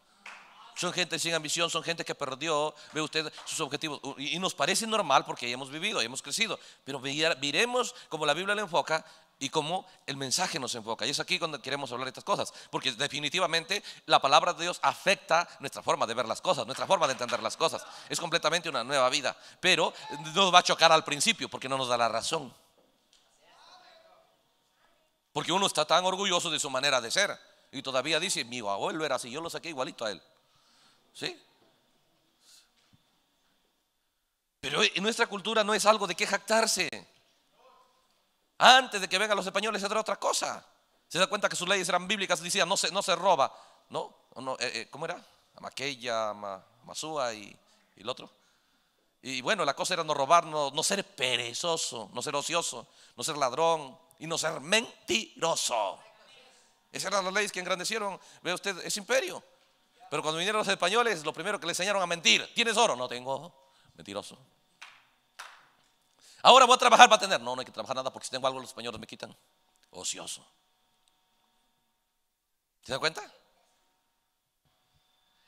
Son gente sin ambición, son gente que perdió, ve usted sus objetivos. Y nos parece normal porque hemos vivido, hemos crecido. Pero miremos como la Biblia le enfoca y cómo el mensaje nos enfoca. Y es aquí cuando queremos hablar de estas cosas, porque definitivamente la palabra de Dios afecta nuestra forma de ver las cosas, nuestra forma de entender las cosas. Es completamente una nueva vida, pero nos va a chocar al principio porque no nos da la razón. Porque uno está tan orgulloso de su manera de ser y todavía dice, mi abuelo era así, yo lo saqué igualito a él. ¿Sí? Pero en eh, nuestra cultura no es algo de qué jactarse. Antes de que vengan los españoles se era otra cosa. Se da cuenta que sus leyes eran bíblicas, decían, no se, no se roba. No, eh, eh, ¿cómo era? Amaquella, Masúa y, y, el otro. Y bueno, la cosa era no robar, no, ser perezoso, no ser ocioso, no ser ladrón y no ser mentiroso. Esas eran las leyes que engrandecieron, ve usted, es imperio. Pero cuando vinieron los españoles, lo primero que le enseñaron a mentir, ¿tienes oro? No tengo, mentiroso. Ahora voy a trabajar para tener. No, no hay que trabajar nada porque si tengo algo los españoles me quitan. Ocioso. ¿Se da cuenta?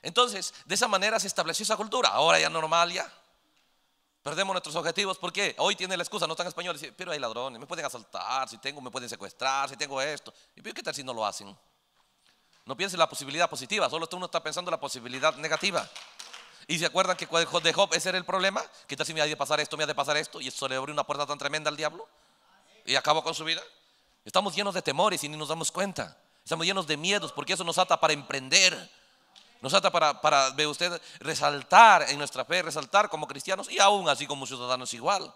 Entonces, de esa manera se estableció esa cultura. Ahora ya normal, ya. Perdemos nuestros objetivos. porque Hoy tiene la excusa, no están españoles. Pero hay ladrones, me pueden asaltar, si tengo, me pueden secuestrar, si tengo esto. ¿Y qué tal si no lo hacen? No piense la posibilidad positiva, solo uno está pensando la posibilidad negativa. Y se acuerdan que de Job ese era el problema. quizás tal si me ha de pasar esto, me ha de pasar esto? Y eso le abrió una puerta tan tremenda al diablo y acabó con su vida. Estamos llenos de temores y ni nos damos cuenta. Estamos llenos de miedos porque eso nos ata para emprender. Nos ata para, para usted, resaltar en nuestra fe, resaltar como cristianos y aún así como ciudadanos igual.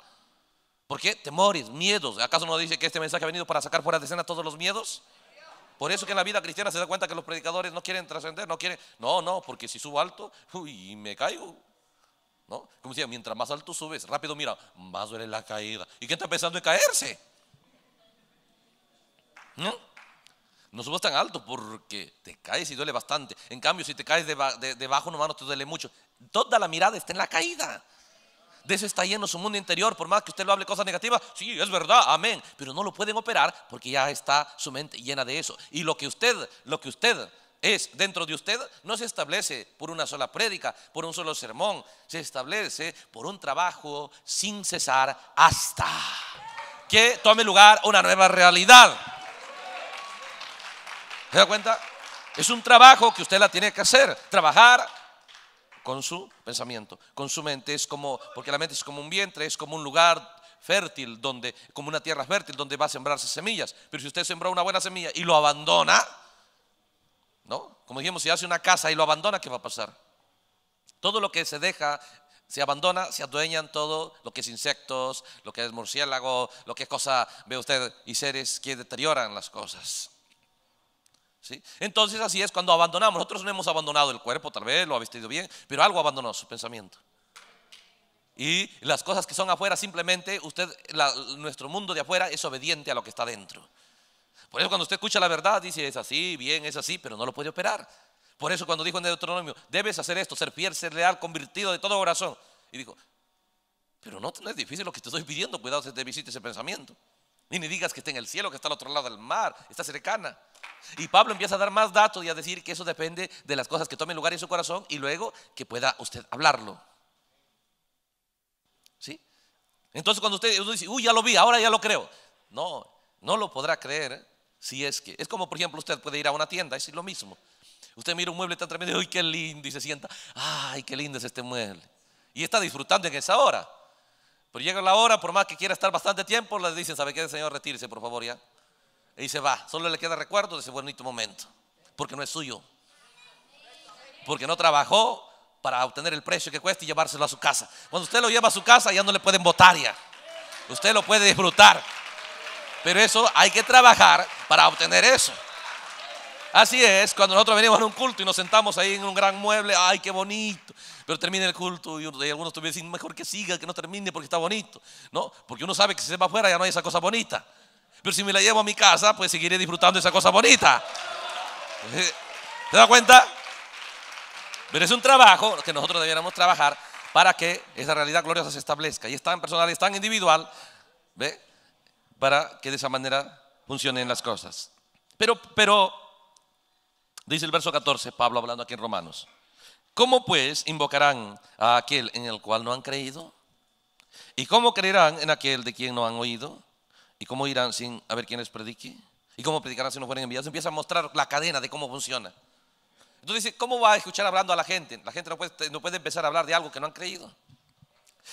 ¿Por qué? Temores, miedos. ¿Acaso no dice que este mensaje ha venido para sacar fuera de escena todos los miedos? Por eso que en la vida cristiana se da cuenta que los predicadores no quieren trascender, no quieren. No, no, porque si subo alto, uy, me caigo. ¿No? Como decía, mientras más alto subes, rápido mira, más duele la caída. ¿Y quién está pensando en caerse? ¿No? No subas tan alto porque te caes y duele bastante. En cambio, si te caes Debajo de, de no te duele mucho. Toda la mirada está en la caída. De eso está lleno su mundo interior, por más que usted lo hable cosas negativas. Sí, es verdad, amén. Pero no lo pueden operar porque ya está su mente llena de eso. Y lo que usted, lo que usted es dentro de usted no se establece por una sola prédica, por un solo sermón, se establece por un trabajo sin cesar hasta que tome lugar una nueva realidad. ¿Se da cuenta? Es un trabajo que usted la tiene que hacer, trabajar con su pensamiento, con su mente. Es como, porque la mente es como un vientre, es como un lugar fértil, donde, como una tierra fértil donde va a sembrarse semillas. Pero si usted sembró una buena semilla y lo abandona, ¿no? Como dijimos, si hace una casa y lo abandona, ¿qué va a pasar? Todo lo que se deja, se abandona, se adueñan todo lo que es insectos, lo que es murciélago, lo que es cosa, ve usted, y seres que deterioran las cosas. Entonces así es cuando abandonamos. Nosotros no hemos abandonado el cuerpo, tal vez lo ha vestido bien, pero algo abandonó su pensamiento. Y las cosas que son afuera, simplemente usted, nuestro mundo de afuera es obediente a lo que está dentro. Por eso cuando usted escucha la verdad, dice, es así, bien, es así, pero no lo puede operar. Por eso cuando dijo en Deuteronomio, debes hacer esto, ser fiel, ser leal, convertido de todo corazón. Y dijo, pero no, no es difícil lo que te estoy pidiendo, cuidado si te visite ese pensamiento. Y ni digas que está en el cielo, que está al otro lado del mar, está cercana. Y Pablo empieza a dar más datos y a decir que eso depende de las cosas que tomen lugar en su corazón y luego que pueda usted hablarlo. ¿Sí? Entonces cuando usted, dice, uy, ya lo vi, ahora ya lo creo. No, no lo podrá creer si es que. Es como, por ejemplo, usted puede ir a una tienda, es lo mismo. Usted mira un mueble tan tremendo, uy, qué lindo, y se sienta, ay, qué lindo es este mueble. Y está disfrutando en esa hora. Pero llega la hora, por más que quiera estar bastante tiempo, le dicen, ¿sabe qué, señor? Retírese, por favor, ya. Y se va. Solo le queda recuerdo de ese bonito momento. Porque no es suyo. Porque no trabajó para obtener el precio que cuesta y llevárselo a su casa. Cuando usted lo lleva a su casa, ya no le pueden votar ya. Usted lo puede disfrutar. Pero eso hay que trabajar para obtener eso. Así es, cuando nosotros venimos a un culto y nos sentamos ahí en un gran mueble, ay, qué bonito. Pero termina el culto y algunos te dicen, mejor que siga, que no termine porque está bonito. No, porque uno sabe que si se va afuera ya no hay esa cosa bonita. Pero si me la llevo a mi casa, pues seguiré disfrutando de esa cosa bonita. ¿Te das cuenta? Pero es un trabajo que nosotros debiéramos trabajar para que esa realidad gloriosa se establezca. Y es tan personal, es tan individual, ¿ve? Para que de esa manera funcionen las cosas. Pero, pero Dice el verso 14, Pablo hablando aquí en Romanos. ¿Cómo pues invocarán a aquel en el cual no han creído? ¿Y cómo creerán en aquel de quien no han oído? ¿Y cómo irán sin a ver quién les predique? ¿Y cómo predicarán si no fueren enviados? Empieza a mostrar la cadena de cómo funciona. Entonces dice, ¿cómo va a escuchar hablando a la gente? La gente no puede, no puede empezar a hablar de algo que no han creído.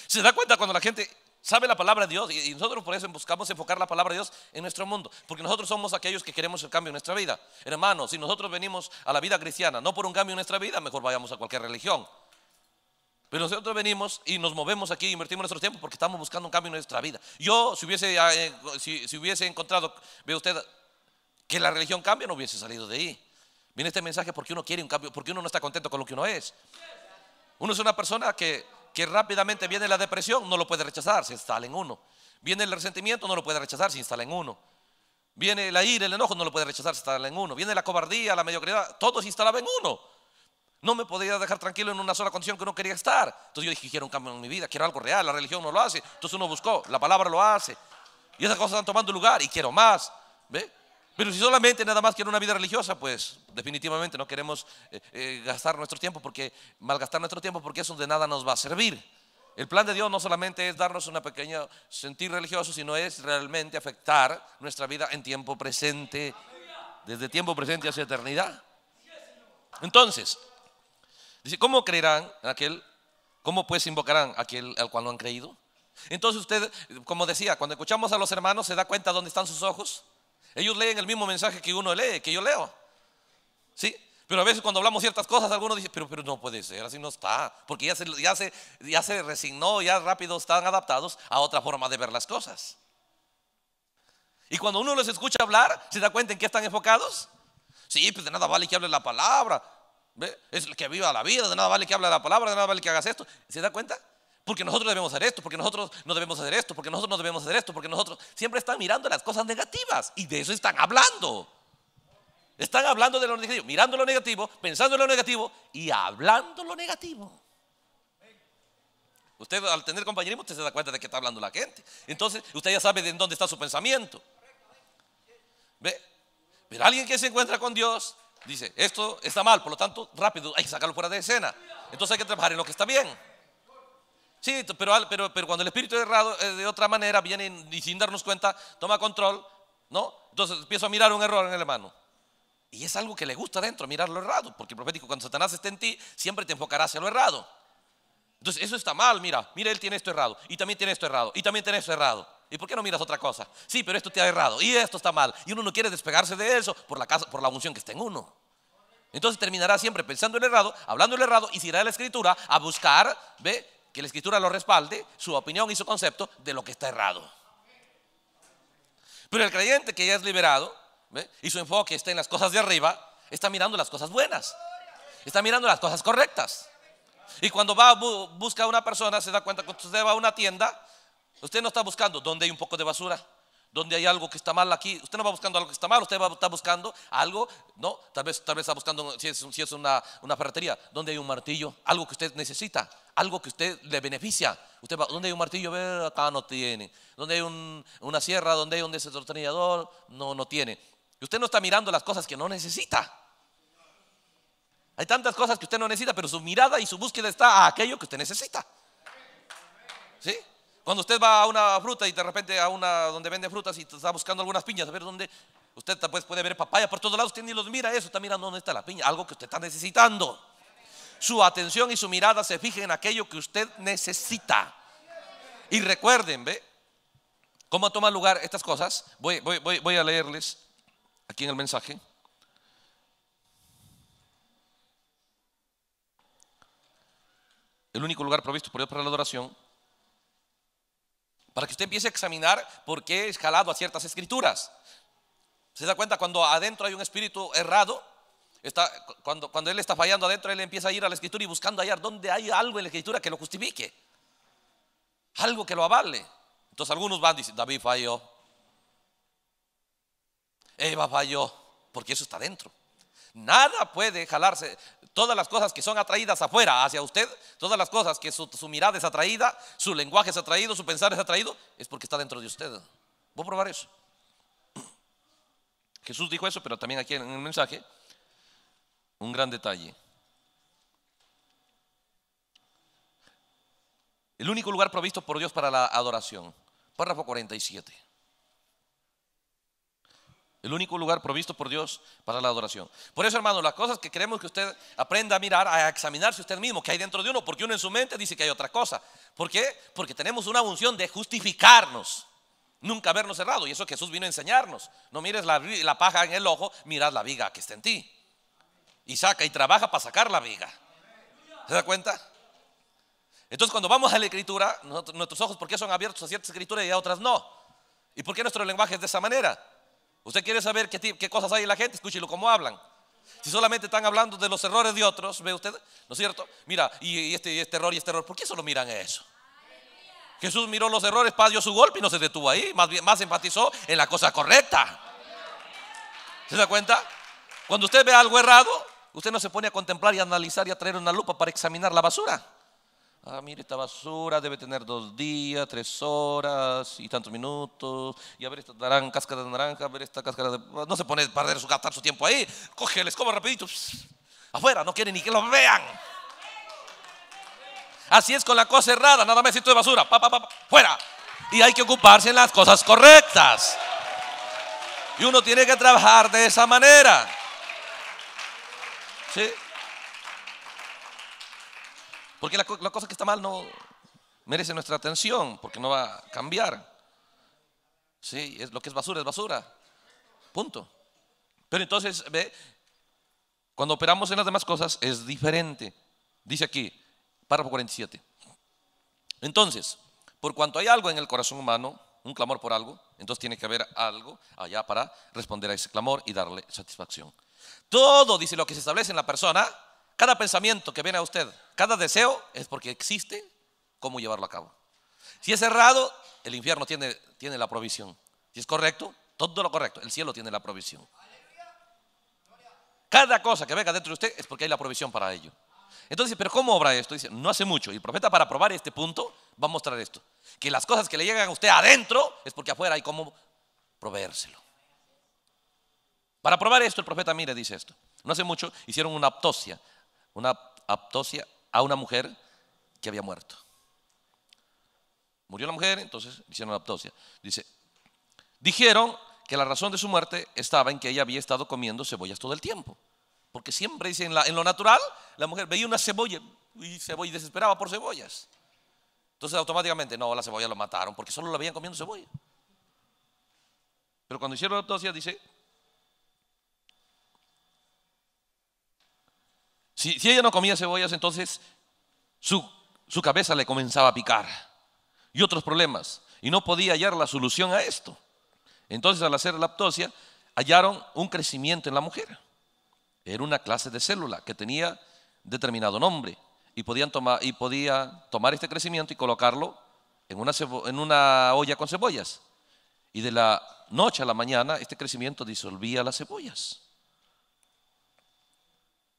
¿Se da cuenta cuando la gente sabe la palabra de Dios y nosotros por eso buscamos enfocar la palabra de Dios en nuestro mundo, porque nosotros somos aquellos que queremos el cambio en nuestra vida. Hermanos, si nosotros venimos a la vida cristiana, no por un cambio en nuestra vida, mejor vayamos a cualquier religión. Pero nosotros venimos y nos movemos aquí, invertimos nuestro tiempo porque estamos buscando un cambio en nuestra vida. Yo, si hubiese, eh, si hubiese encontrado, ve usted, que la religión cambia, no hubiese salido de ahí. Viene este mensaje porque uno quiere un cambio, porque uno no está contento con lo que uno es. Uno es una persona que que rápidamente viene la depresión, no lo puede rechazar, se instala en uno. Viene el resentimiento, no lo puede rechazar, se instala en uno. Viene la ira, el enojo, no lo puede rechazar, se instala en uno. Viene la cobardía, la mediocridad, todo se instalaba en uno. No me podía dejar tranquilo en una sola condición que no quería estar. Entonces yo dije, quiero un cambio en mi vida, quiero algo real, la religión no lo hace. Entonces uno buscó, la palabra lo hace. Y esas cosas están tomando lugar y quiero más. ¿Ve? Pero si solamente nada más quiere una vida religiosa, pues definitivamente no queremos eh, eh, gastar nuestro tiempo porque malgastar nuestro tiempo porque eso de nada nos va a servir. El plan de Dios no solamente es darnos una pequeña sentir religioso, sino es realmente afectar nuestra vida en tiempo presente, desde tiempo presente hacia eternidad. Entonces, dice, ¿cómo creerán aquel? ¿Cómo pues invocarán aquel al cual no han creído? Entonces usted, como decía, cuando escuchamos a los hermanos, se da cuenta dónde están sus ojos. Ellos leen el mismo mensaje que uno lee, que yo leo. ¿Sí? Pero a veces cuando hablamos ciertas cosas, algunos dicen, pero, pero no puede ser, así no está. Porque ya se, ya, ya se resignó, ya rápido están adaptados a otra forma de ver las cosas. Y cuando uno los escucha hablar, ¿se da cuenta en qué están enfocados? Sí, pues de nada vale que hable la palabra. Es el que viva la vida, de nada vale que hable la palabra, de nada vale que hagas esto. ¿Se da cuenta? porque nosotros debemos hacer esto, porque nosotros no debemos hacer esto, porque nosotros no debemos hacer esto, porque nosotros siempre están mirando las cosas negativas y de eso están hablando. Están hablando de lo negativo, mirando lo negativo, pensando en lo negativo y hablando lo negativo. Usted al tener compañerismo usted se da cuenta de que está hablando la gente. Entonces usted ya sabe de dónde está su pensamiento. Pero alguien que se encuentra con Dios dice, esto está mal, por lo tanto rápido hay que sacarlo fuera de escena. Entonces hay que trabajar en lo que está bien. Sí, pero, pero, pero cuando el espíritu errado eh, de otra manera viene y sin darnos cuenta toma control, ¿no? Entonces empiezo a mirar un error en el hermano. Y es algo que le gusta adentro, mirar lo errado, porque el profético cuando Satanás esté en ti, siempre te enfocará hacia lo errado. Entonces, eso está mal, mira, mira, él tiene esto errado, y también tiene esto errado, y también tiene esto errado. ¿Y por qué no miras otra cosa? Sí, pero esto te ha errado, y esto está mal, y uno no quiere despegarse de eso por la, casa, por la unción que está en uno. Entonces terminará siempre pensando el errado, hablando el errado, y se irá a la escritura a buscar, ¿ve? que la escritura lo respalde, su opinión y su concepto de lo que está errado. Pero el creyente que ya es liberado y su enfoque está en las cosas de arriba, está mirando las cosas buenas, está mirando las cosas correctas. Y cuando va, a busca a una persona, se da cuenta que usted va a una tienda, usted no está buscando dónde hay un poco de basura donde hay algo que está mal aquí. Usted no va buscando algo que está mal, usted va estar buscando algo, no, tal vez, tal vez está buscando, si es, una, una, ferretería, donde hay un martillo, algo que usted necesita, algo que usted le beneficia. Usted va, donde hay un martillo? A acá no tiene. Donde hay una sierra? donde hay un desatornillador? No, no tiene. Y usted no está mirando las cosas que no necesita. Hay tantas cosas que usted no necesita, pero su mirada y su búsqueda está a aquello que usted necesita. ¿Sí? Cuando usted va a una fruta y de repente a una donde vende frutas y está buscando algunas piñas, a ver dónde, usted pues, puede ver papaya por todos lados, usted ni los mira eso, está mirando dónde está la piña, algo que usted está necesitando. Su atención y su mirada se fijen en aquello que usted necesita. Y recuerden, ¿ve? ¿Cómo toman lugar estas cosas? Voy, voy, voy, voy a leerles aquí en el mensaje. El único lugar provisto por Dios para la adoración para que usted empiece a examinar por qué es jalado a ciertas escrituras. ¿Se da cuenta cuando adentro hay un espíritu errado? Está, cuando, cuando él está fallando adentro, él empieza a ir a la escritura y buscando hallar dónde hay algo en la escritura que lo justifique. Algo que lo avale. Entonces algunos van y dicen, David falló. Eva falló. Porque eso está adentro, Nada puede jalarse Todas las cosas que son atraídas afuera hacia usted, todas las cosas que su, mirada es atraída, su lenguaje es atraído, su pensar es atraído, es porque está dentro de usted. Voy a probar eso. Jesús dijo eso, pero también aquí en el mensaje, un gran detalle. El único lugar provisto por Dios para la adoración. Párrafo 47. El único lugar provisto por Dios para la adoración. Por eso, hermano, las cosas que queremos que usted aprenda a mirar, a examinarse usted mismo, que hay dentro de uno, porque uno en su mente dice que hay otra cosa. ¿Por qué? Porque tenemos una unción de justificarnos, nunca habernos cerrado. Y eso Jesús vino a enseñarnos. No mires la, paja en el ojo, mirad la viga que está en ti. Y saca y trabaja para sacar la viga. ¿Se da cuenta? Entonces, cuando vamos a la escritura, nuestros ojos, ¿por qué son abiertos a ciertas escrituras y a otras no? ¿Y por qué nuestro lenguaje es de esa manera? Usted quiere saber qué, cosas hay en la gente, escúchelo cómo hablan. Si solamente están hablando de los errores de otros, ¿ve usted? ¿No es cierto? Mira, y, este, este, error y este error, ¿por qué solo miran eso? Jesús miró los errores, dio su golpe y no se detuvo ahí, más, bien, enfatizó en la cosa correcta. ¿Se da cuenta? Cuando usted ve algo errado, usted no se pone a contemplar y analizar y a traer una lupa para examinar la basura ah, mire, esta basura debe tener dos días, tres horas y tantos minutos, y a ver esta naranja, cáscara de naranja, a ver esta cáscara de... No se pone a perder su, gastar su tiempo ahí, cógeles, como rapidito, afuera, no quieren ni que lo vean. Así es con la cosa errada, nada más esto de basura, fuera. Y hay que ocuparse en las cosas correctas. Y uno tiene que trabajar de esa manera. ¿Sí? Porque la, cosa que está mal no merece nuestra atención, porque no va a cambiar. Sí, es, lo que es basura es basura. Punto. Pero entonces, ve, cuando operamos en las demás cosas es diferente. Dice aquí, párrafo 47. Entonces, por cuanto hay algo en el corazón humano, un clamor por algo, entonces tiene que haber algo allá para responder a ese clamor y darle satisfacción. Todo, dice lo que se establece en la persona, cada pensamiento que viene a usted, cada deseo es porque existe cómo llevarlo a cabo. Si es errado el infierno tiene, tiene la provisión. Si es correcto, todo lo correcto, el cielo tiene la provisión. Cada cosa que venga dentro de usted es porque hay la provisión para ello. Entonces, ¿pero cómo obra esto? Dice, no hace mucho. Y el profeta para probar este punto va a mostrar esto. Que las cosas que le llegan a usted adentro es porque afuera hay cómo proveérselo. Para probar esto, el profeta mire dice esto. No hace mucho hicieron una autopsia una aptosia a una mujer que había muerto. Murió la mujer, entonces hicieron la aptosia. Dice, dijeron que la razón de su muerte estaba en que ella había estado comiendo cebollas todo el tiempo. Porque siempre dice, en, lo natural, la mujer veía una cebolla y, cebolla desesperaba por cebollas. Entonces automáticamente, no, la cebolla lo mataron porque solo la veían comiendo cebolla. Pero cuando hicieron la autopsia, dice Si, ella no comía cebollas, entonces su, cabeza le comenzaba a picar y otros problemas. Y no podía hallar la solución a esto. Entonces, al hacer la hallaron un crecimiento en la mujer. Era una clase de célula que tenía determinado nombre y, podían tomar, y podía tomar este crecimiento y colocarlo en una, en una olla con cebollas. Y de la noche a la mañana este crecimiento disolvía las cebollas.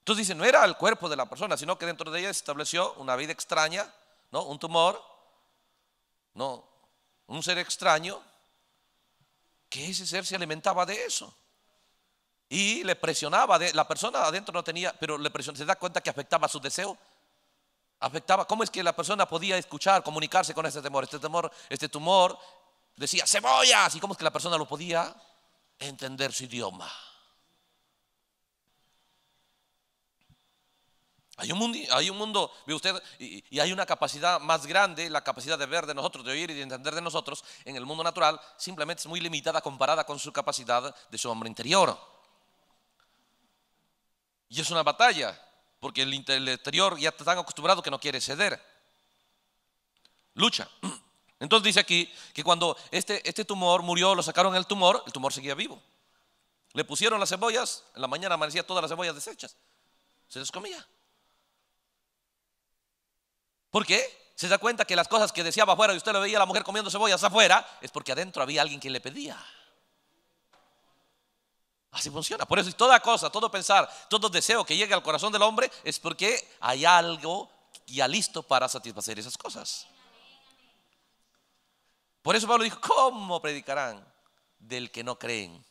Entonces dice, no era el cuerpo de la persona, sino que dentro de ella se estableció una vida extraña, ¿no? Un tumor, ¿no? Un ser extraño, que ese ser se alimentaba de eso. Y le presionaba, la persona adentro no tenía, pero le presionaba, se da cuenta que afectaba su deseo, afectaba. ¿Cómo es que la persona podía escuchar, comunicarse con este temor? Este temor, este tumor decía cebollas. ¿Y cómo es que la persona lo podía entender su idioma? Hay un mundo, ve usted, y, hay una capacidad más grande, la capacidad de ver de nosotros, de oír y de entender de nosotros en el mundo natural, simplemente es muy limitada comparada con su capacidad de su hombre interior. Y es una batalla, porque el, interior ya está tan acostumbrado que no quiere ceder. Lucha. Entonces dice aquí que cuando este, este tumor murió, lo sacaron el tumor, el tumor seguía vivo. Le pusieron las cebollas, en la mañana amanecía todas las cebollas desechas Se las comía. ¿Por qué? Se da cuenta que las cosas que deseaba afuera y usted lo veía a la mujer comiendo cebollas afuera, es porque adentro había alguien que le pedía. Así funciona. Por eso toda cosa, todo pensar, todo deseo que llegue al corazón del hombre es porque hay algo ya listo para satisfacer esas cosas. Por eso Pablo dijo, ¿cómo predicarán del que no creen?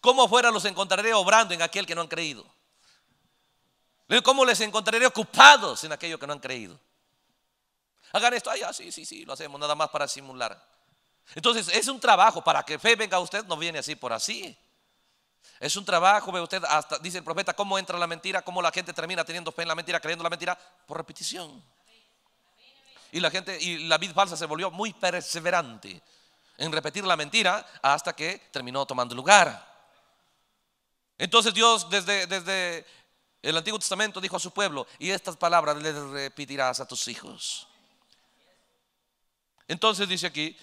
¿Cómo fuera los encontraré obrando en aquel que no han creído? ¿Cómo les encontraré ocupados en aquello que no han creído? Hagan esto, ay, ah, sí, sí, sí, lo hacemos nada más para simular. Entonces, es un trabajo, para que fe venga a usted, no viene así por así. Es un trabajo, ve usted, hasta dice el profeta, cómo entra la mentira, cómo la gente termina teniendo fe en la mentira, creyendo la mentira, por repetición. Y la gente, y la vid falsa se volvió muy perseverante en repetir la mentira hasta que terminó tomando lugar. Entonces Dios desde, desde el Antiguo Testamento dijo a su pueblo, y estas palabras le repetirás a tus hijos. Entonces dice aquí,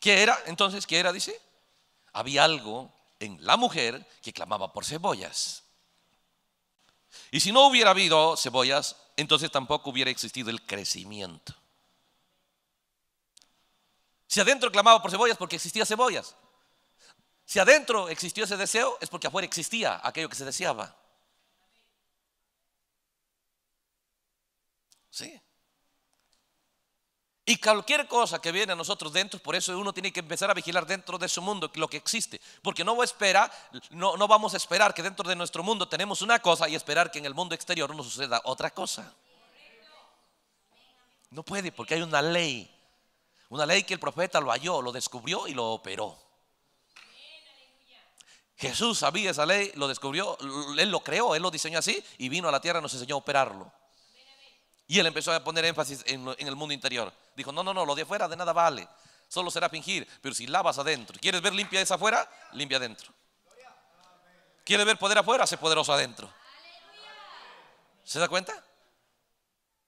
¿qué era? Entonces, ¿qué era? Dice, había algo en la mujer que clamaba por cebollas. Y si no hubiera habido cebollas, entonces tampoco hubiera existido el crecimiento. Si adentro clamaba por cebollas, porque existía cebollas. Si adentro existió ese deseo, es porque afuera existía aquello que se deseaba. Sí. Y cualquier cosa que viene a nosotros dentro, por eso uno tiene que empezar a vigilar dentro de su mundo lo que existe. Porque no, espera, no, no vamos a esperar que dentro de nuestro mundo tenemos una cosa y esperar que en el mundo exterior No suceda otra cosa. No puede, porque hay una ley. Una ley que el profeta lo halló, lo descubrió y lo operó. Jesús sabía esa ley, lo descubrió, él lo creó, él lo diseñó así y vino a la tierra y nos enseñó a operarlo. Y él empezó a poner énfasis en, el mundo interior. Dijo, no, no, no, lo de afuera de nada vale. Solo será fingir. Pero si lavas adentro. ¿Quieres ver limpia esa afuera? Limpia adentro. ¿Quieres ver poder afuera? Sé poderoso adentro. ¿Se da cuenta?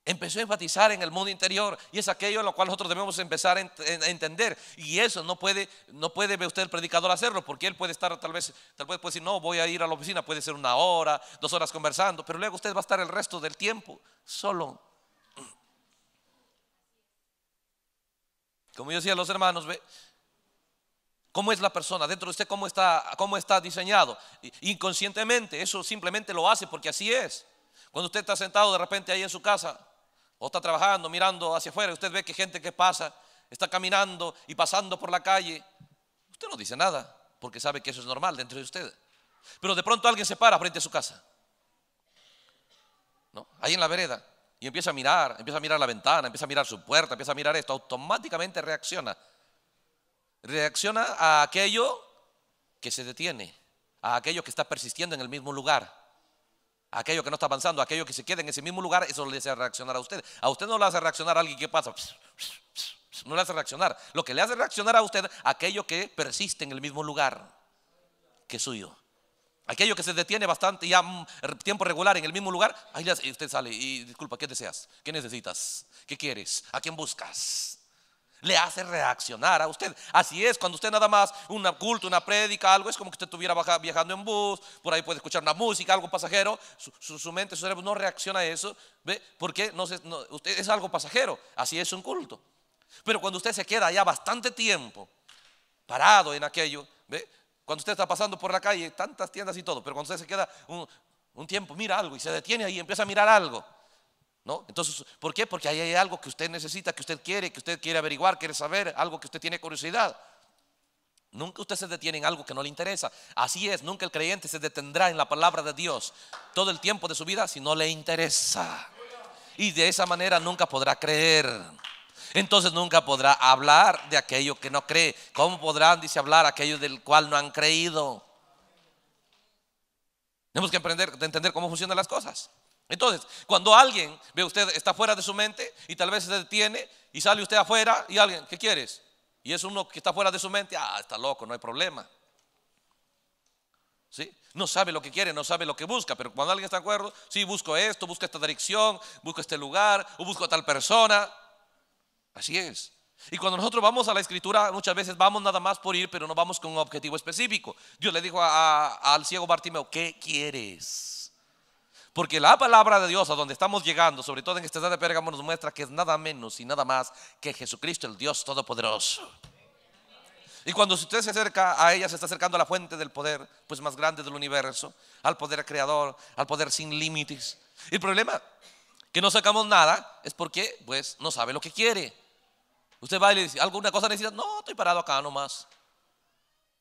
Empezó a enfatizar en el mundo interior y es aquello en lo cual nosotros debemos empezar a, entender. Y eso no puede, no puede ver usted el predicador hacerlo, porque él puede estar tal vez, tal vez puede decir, no, voy a ir a la oficina, puede ser una hora, dos horas conversando, pero luego usted va a estar el resto del tiempo solo Como yo decía los hermanos, ¿ve? ¿Cómo es la persona? Dentro de usted, ¿cómo está, cómo está diseñado? Inconscientemente, eso simplemente lo hace porque así es. Cuando usted está sentado de repente ahí en su casa, o está trabajando, mirando hacia afuera, usted ve que gente que pasa, está caminando y pasando por la calle, usted no dice nada, porque sabe que eso es normal dentro de usted. Pero de pronto alguien se para frente a su casa, ¿no? ahí en la vereda, y empieza a mirar, empieza a mirar la ventana, empieza a mirar su puerta, empieza a mirar esto, automáticamente reacciona. Reacciona a aquello que se detiene, a aquello que está persistiendo en el mismo lugar, a aquello que no está avanzando, a aquello que se queda en ese mismo lugar, eso le hace reaccionar a usted. A usted no le hace reaccionar a alguien que pasa. No le hace reaccionar. Lo que le hace reaccionar a usted, aquello que persiste en el mismo lugar que suyo. Aquello que se detiene bastante ya mm, tiempo regular en el mismo lugar, ahí usted sale y disculpa, ¿qué deseas? ¿Qué necesitas? ¿Qué quieres? ¿A quién buscas? Le hace reaccionar a usted. Así es, cuando usted nada más un culto, una prédica, algo, es como que usted estuviera viajando en bus, por ahí puede escuchar una música, algo pasajero, su, mente, su cerebro no reacciona a eso, ¿ve? Porque usted, es algo pasajero, así es un culto. Pero cuando usted se queda ya bastante tiempo parado en aquello, ¿ve? Cuando usted está pasando por la calle, tantas tiendas y todo, pero cuando usted se queda un, tiempo, mira algo y se detiene ahí y empieza a mirar algo. ¿No? Entonces, ¿por qué? Porque ahí hay algo que usted necesita, que usted quiere, que usted quiere averiguar, quiere saber, algo que usted tiene curiosidad. Nunca usted se detiene en algo que no le interesa. Así es, nunca el creyente se detendrá en la palabra de Dios todo el tiempo de su vida si no le interesa. Y de esa manera nunca podrá creer entonces nunca podrá hablar de aquello que no cree. ¿Cómo podrán, dice, hablar aquello del cual no han creído? Tenemos que aprender, entender cómo funcionan las cosas. Entonces, cuando alguien ve usted está fuera de su mente y tal vez se detiene y sale usted afuera y alguien, ¿qué quieres? Y es uno que está fuera de su mente, ah, está loco, no hay problema. ¿Sí? No sabe lo que quiere, no sabe lo que busca, pero cuando alguien está de acuerdo, sí, busco esto, busco esta dirección, busco este lugar, o busco a tal persona. Así es. Y cuando nosotros vamos a la escritura, muchas veces vamos nada más por ir, pero no vamos con un objetivo específico. Dios le dijo a, al ciego Bartimeo, ¿qué quieres? Porque la palabra de Dios a donde estamos llegando, sobre todo en esta edad de Pérgamo, nos muestra que es nada menos y nada más que Jesucristo, el Dios Todopoderoso. Y cuando usted se acerca a ella, se está acercando a la fuente del poder, pues más grande del universo, al poder creador, al poder sin límites. El problema que no sacamos nada es porque, pues, no sabe lo que quiere. Usted va y le dice, ¿alguna cosa necesita? No, estoy parado acá nomás.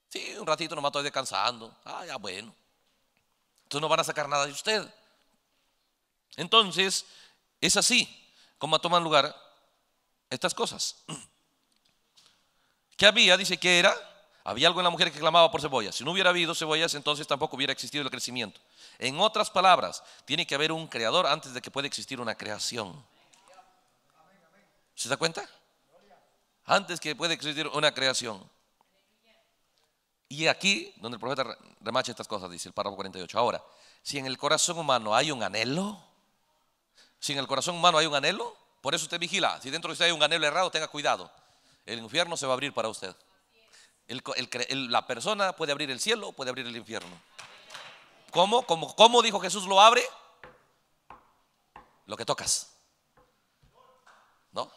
Sí, un ratito nomás estoy descansando. Ah, ya bueno. Entonces no van a sacar nada de usted. Entonces, es así como toman lugar estas cosas. ¿Qué había? Dice que era. Había algo en la mujer que clamaba por cebollas. Si no hubiera habido cebollas, entonces tampoco hubiera existido el crecimiento. En otras palabras, tiene que haber un creador antes de que pueda existir una creación. ¿Se da cuenta? antes que puede existir una creación. Y aquí donde el profeta remacha estas cosas, dice el párrafo 48. Ahora, si en el corazón humano hay un anhelo, si en el corazón humano hay un anhelo, por eso usted vigila. Si dentro de usted hay un anhelo errado, tenga cuidado. El infierno se va a abrir para usted. la persona puede abrir el cielo, puede abrir el infierno. ¿Cómo? ¿Cómo? ¿Cómo dijo Jesús lo abre? Lo que tocas. ¿No?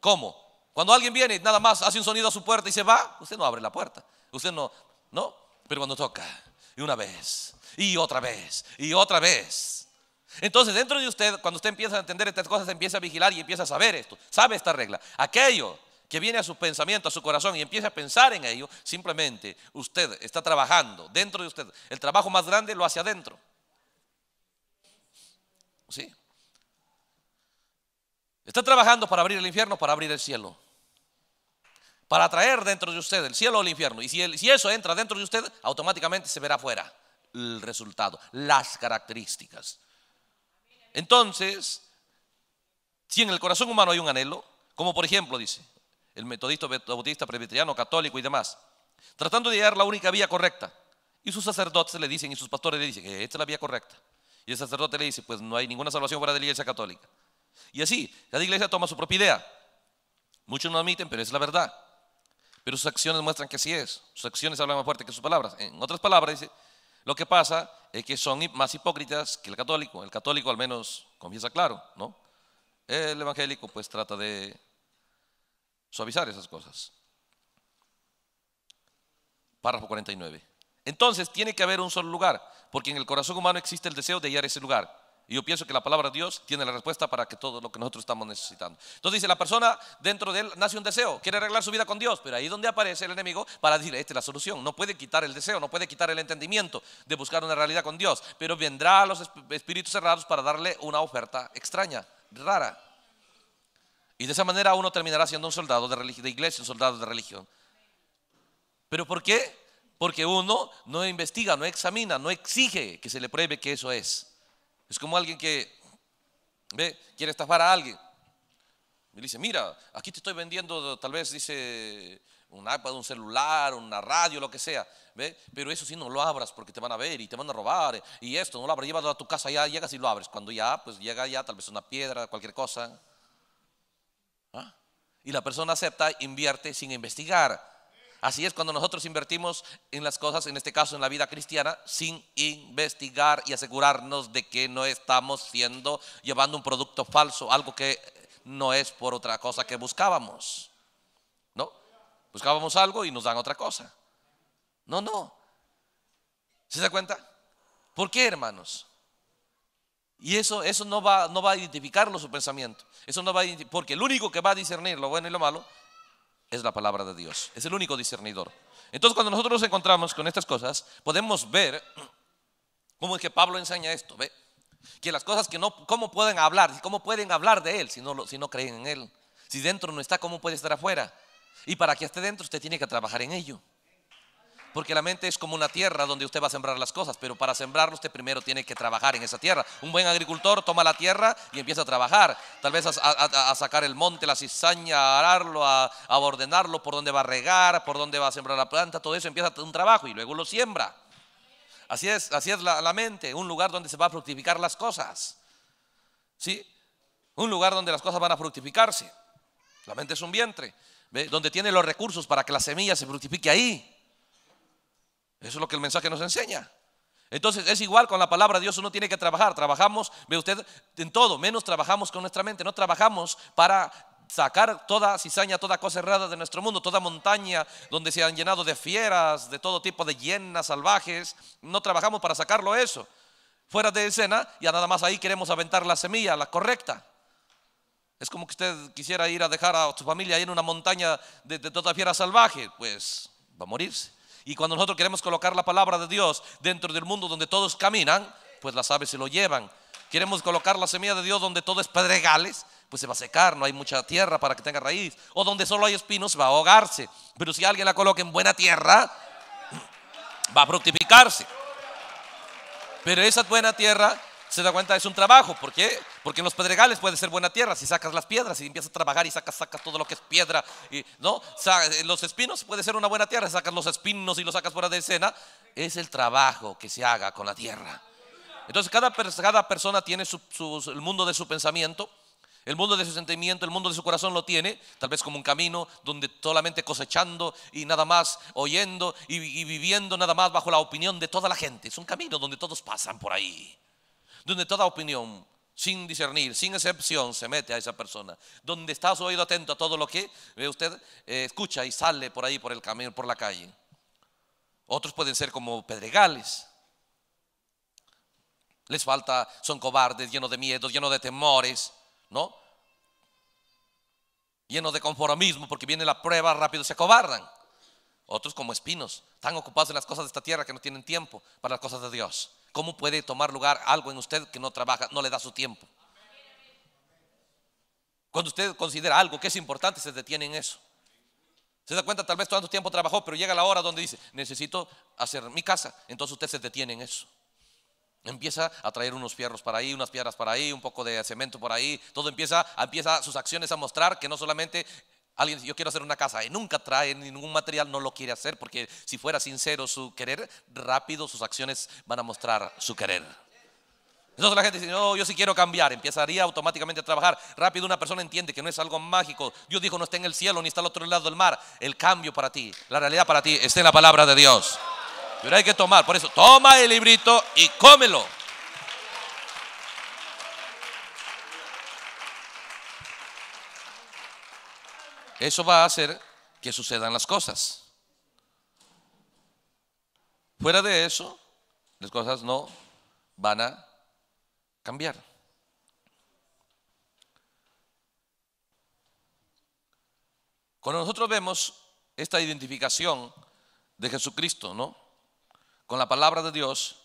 ¿Cómo? Cuando alguien viene y nada más hace un sonido a su puerta y se va, usted no abre la puerta. Usted no, no. Pero cuando toca, y una vez, y otra vez, y otra vez. Entonces, dentro de usted, cuando usted empieza a entender estas cosas, empieza a vigilar y empieza a saber esto. Sabe esta regla. Aquello que viene a su pensamiento, a su corazón y empieza a pensar en ello, simplemente usted está trabajando dentro de usted. El trabajo más grande lo hace adentro. ¿Sí? Está trabajando para abrir el infierno, para abrir el cielo para traer dentro de usted el cielo o el infierno. Y si, eso entra dentro de usted, automáticamente se verá fuera. el resultado, las características. Entonces, si en el corazón humano hay un anhelo, como por ejemplo, dice, el metodista, bautista, presbiteriano, católico y demás, tratando de dar la única vía correcta. Y sus sacerdotes le dicen, y sus pastores le dicen, eh, esta es la vía correcta. Y el sacerdote le dice, pues no hay ninguna salvación fuera de la iglesia católica. Y así, cada iglesia toma su propia idea. Muchos no admiten, pero es la verdad. Pero sus acciones muestran que así es. Sus acciones hablan más fuerte que sus palabras. En otras palabras, lo que pasa es que son más hipócritas que el católico. El católico al menos confiesa claro, ¿no? El evangélico pues trata de suavizar esas cosas. Párrafo 49. Entonces tiene que haber un solo lugar, porque en el corazón humano existe el deseo de hallar ese lugar. Y yo pienso que la palabra de Dios tiene la respuesta para que todo lo que nosotros estamos necesitando. Entonces dice, la persona dentro de él nace un deseo, quiere arreglar su vida con Dios, pero ahí donde aparece el enemigo para decirle, esta es la solución. No puede quitar el deseo, no puede quitar el entendimiento de buscar una realidad con Dios, pero vendrá a los espíritus cerrados para darle una oferta extraña, rara. Y de esa manera uno terminará siendo un soldado de, de iglesia, un soldado de religión. ¿Pero por qué? Porque uno no investiga, no examina, no exige que se le pruebe que eso es. Es como alguien que ve, quiere estafar a alguien. Y dice, mira, aquí te estoy vendiendo, tal vez dice, un iPad, un celular, una radio, lo que sea. ¿ve? Pero eso sí no lo abras porque te van a ver y te van a robar. Y esto, no lo abras, llevado a tu casa, ya llegas y lo abres. Cuando ya, pues llega ya tal vez una piedra, cualquier cosa. ¿ah? Y la persona acepta, invierte sin investigar. Así es cuando nosotros invertimos en las cosas, en este caso en la vida cristiana, sin investigar y asegurarnos de que no estamos siendo llevando un producto falso, algo que no es por otra cosa que buscábamos. ¿No? Buscábamos algo y nos dan otra cosa. No, no. ¿Se da cuenta? ¿Por qué, hermanos? Y eso, eso no, va, no va a identificarlo su pensamiento. Eso no va porque el único que va a discernir lo bueno y lo malo es la palabra de Dios. Es el único discernidor. Entonces cuando nosotros nos encontramos con estas cosas, podemos ver cómo es que Pablo enseña esto. ¿ve? Que las cosas que no, ¿cómo pueden hablar? ¿Cómo pueden hablar de Él si no, si no creen en Él? Si dentro no está, ¿cómo puede estar afuera? Y para que esté dentro usted tiene que trabajar en ello porque la mente es como una tierra donde usted va a sembrar las cosas, pero para sembrarlo usted primero tiene que trabajar en esa tierra. Un buen agricultor toma la tierra y empieza a trabajar, tal vez a, sacar el monte, la cizaña, a ararlo, a, ordenarlo, por dónde va a regar, por dónde va a sembrar la planta, todo eso empieza un trabajo y luego lo siembra. Así es, así es la, mente, un lugar donde se van a fructificar las cosas. ¿Sí? Un lugar donde las cosas van a fructificarse. La mente es un vientre, donde tiene los recursos para que la semilla se fructifique ahí. Eso es lo que el mensaje nos enseña. Entonces es igual con la palabra de Dios, uno tiene que trabajar. Trabajamos, ve usted, en todo, menos trabajamos con nuestra mente. No trabajamos para sacar toda cizaña, toda cosa errada de nuestro mundo, toda montaña donde se han llenado de fieras, de todo tipo de hienas salvajes. No trabajamos para sacarlo eso. Fuera de escena, ya nada más ahí queremos aventar la semilla, la correcta. Es como que usted quisiera ir a dejar a su familia ahí en una montaña de toda fiera salvaje, pues va a morirse. Y cuando nosotros queremos colocar la palabra de Dios dentro del mundo donde todos caminan, pues las aves se lo llevan. Queremos colocar la semilla de Dios donde todo es pedregales, pues se va a secar, no hay mucha tierra para que tenga raíz. O donde solo hay espinos, va a ahogarse. Pero si alguien la coloca en buena tierra, va a fructificarse. Pero esa buena tierra ¿Se da cuenta? Es un trabajo. ¿Por qué? Porque en los pedregales puede ser buena tierra si sacas las piedras, si empiezas a trabajar y sacas, sacas todo lo que es piedra. Y, ¿no? Eh, los espinos puede ser una buena tierra, si sacas los espinos y lo sacas fuera de escena. Es el trabajo que se haga con la tierra. Entonces cada, cada persona tiene su, el mundo de su pensamiento. El mundo de su sentimiento, el mundo de su corazón lo tiene, tal vez como un camino donde solamente cosechando y nada más oyendo y viviendo nada más bajo la opinión de toda la gente. Es un camino donde todos pasan por ahí donde toda opinión, sin discernir, sin excepción, se mete a esa persona, donde está su oído atento a todo lo que usted eh, escucha y sale por ahí, por el camino, por la calle. Otros pueden ser como pedregales. Les falta, son cobardes, llenos de miedos, llenos de temores, ¿no? Llenos de conformismo, porque viene la prueba rápido, se cobardan Otros como espinos, tan ocupados en las cosas de esta tierra que no tienen tiempo para las cosas de Dios. ¿Cómo puede tomar lugar algo en usted que no trabaja, no le da su tiempo? Cuando usted considera algo que es importante, se detiene en eso. Se da cuenta, tal vez todo su tiempo trabajó, pero llega la hora donde dice, necesito hacer mi casa. Entonces usted se detiene en eso. Empieza a traer unos fierros para ahí, unas piedras para ahí, un poco de cemento por ahí. Todo empieza, empieza sus acciones a mostrar que no solamente Alguien dice, yo quiero hacer una casa y nunca trae ningún material, no lo quiere hacer porque si fuera sincero su querer, rápido sus acciones van a mostrar su querer. Entonces la gente dice, no, yo sí quiero cambiar, empezaría automáticamente a trabajar. Rápido una persona entiende que no es algo mágico. Dios dijo, no está en el cielo ni está al otro lado del mar. El cambio para ti, la realidad para ti, está en la palabra de Dios. Pero hay que tomar, por eso, toma el librito y cómelo. Eso va a hacer que sucedan las cosas. Fuera de eso, las cosas no van a cambiar. Cuando nosotros vemos esta identificación de Jesucristo, ¿no? Con la palabra de Dios,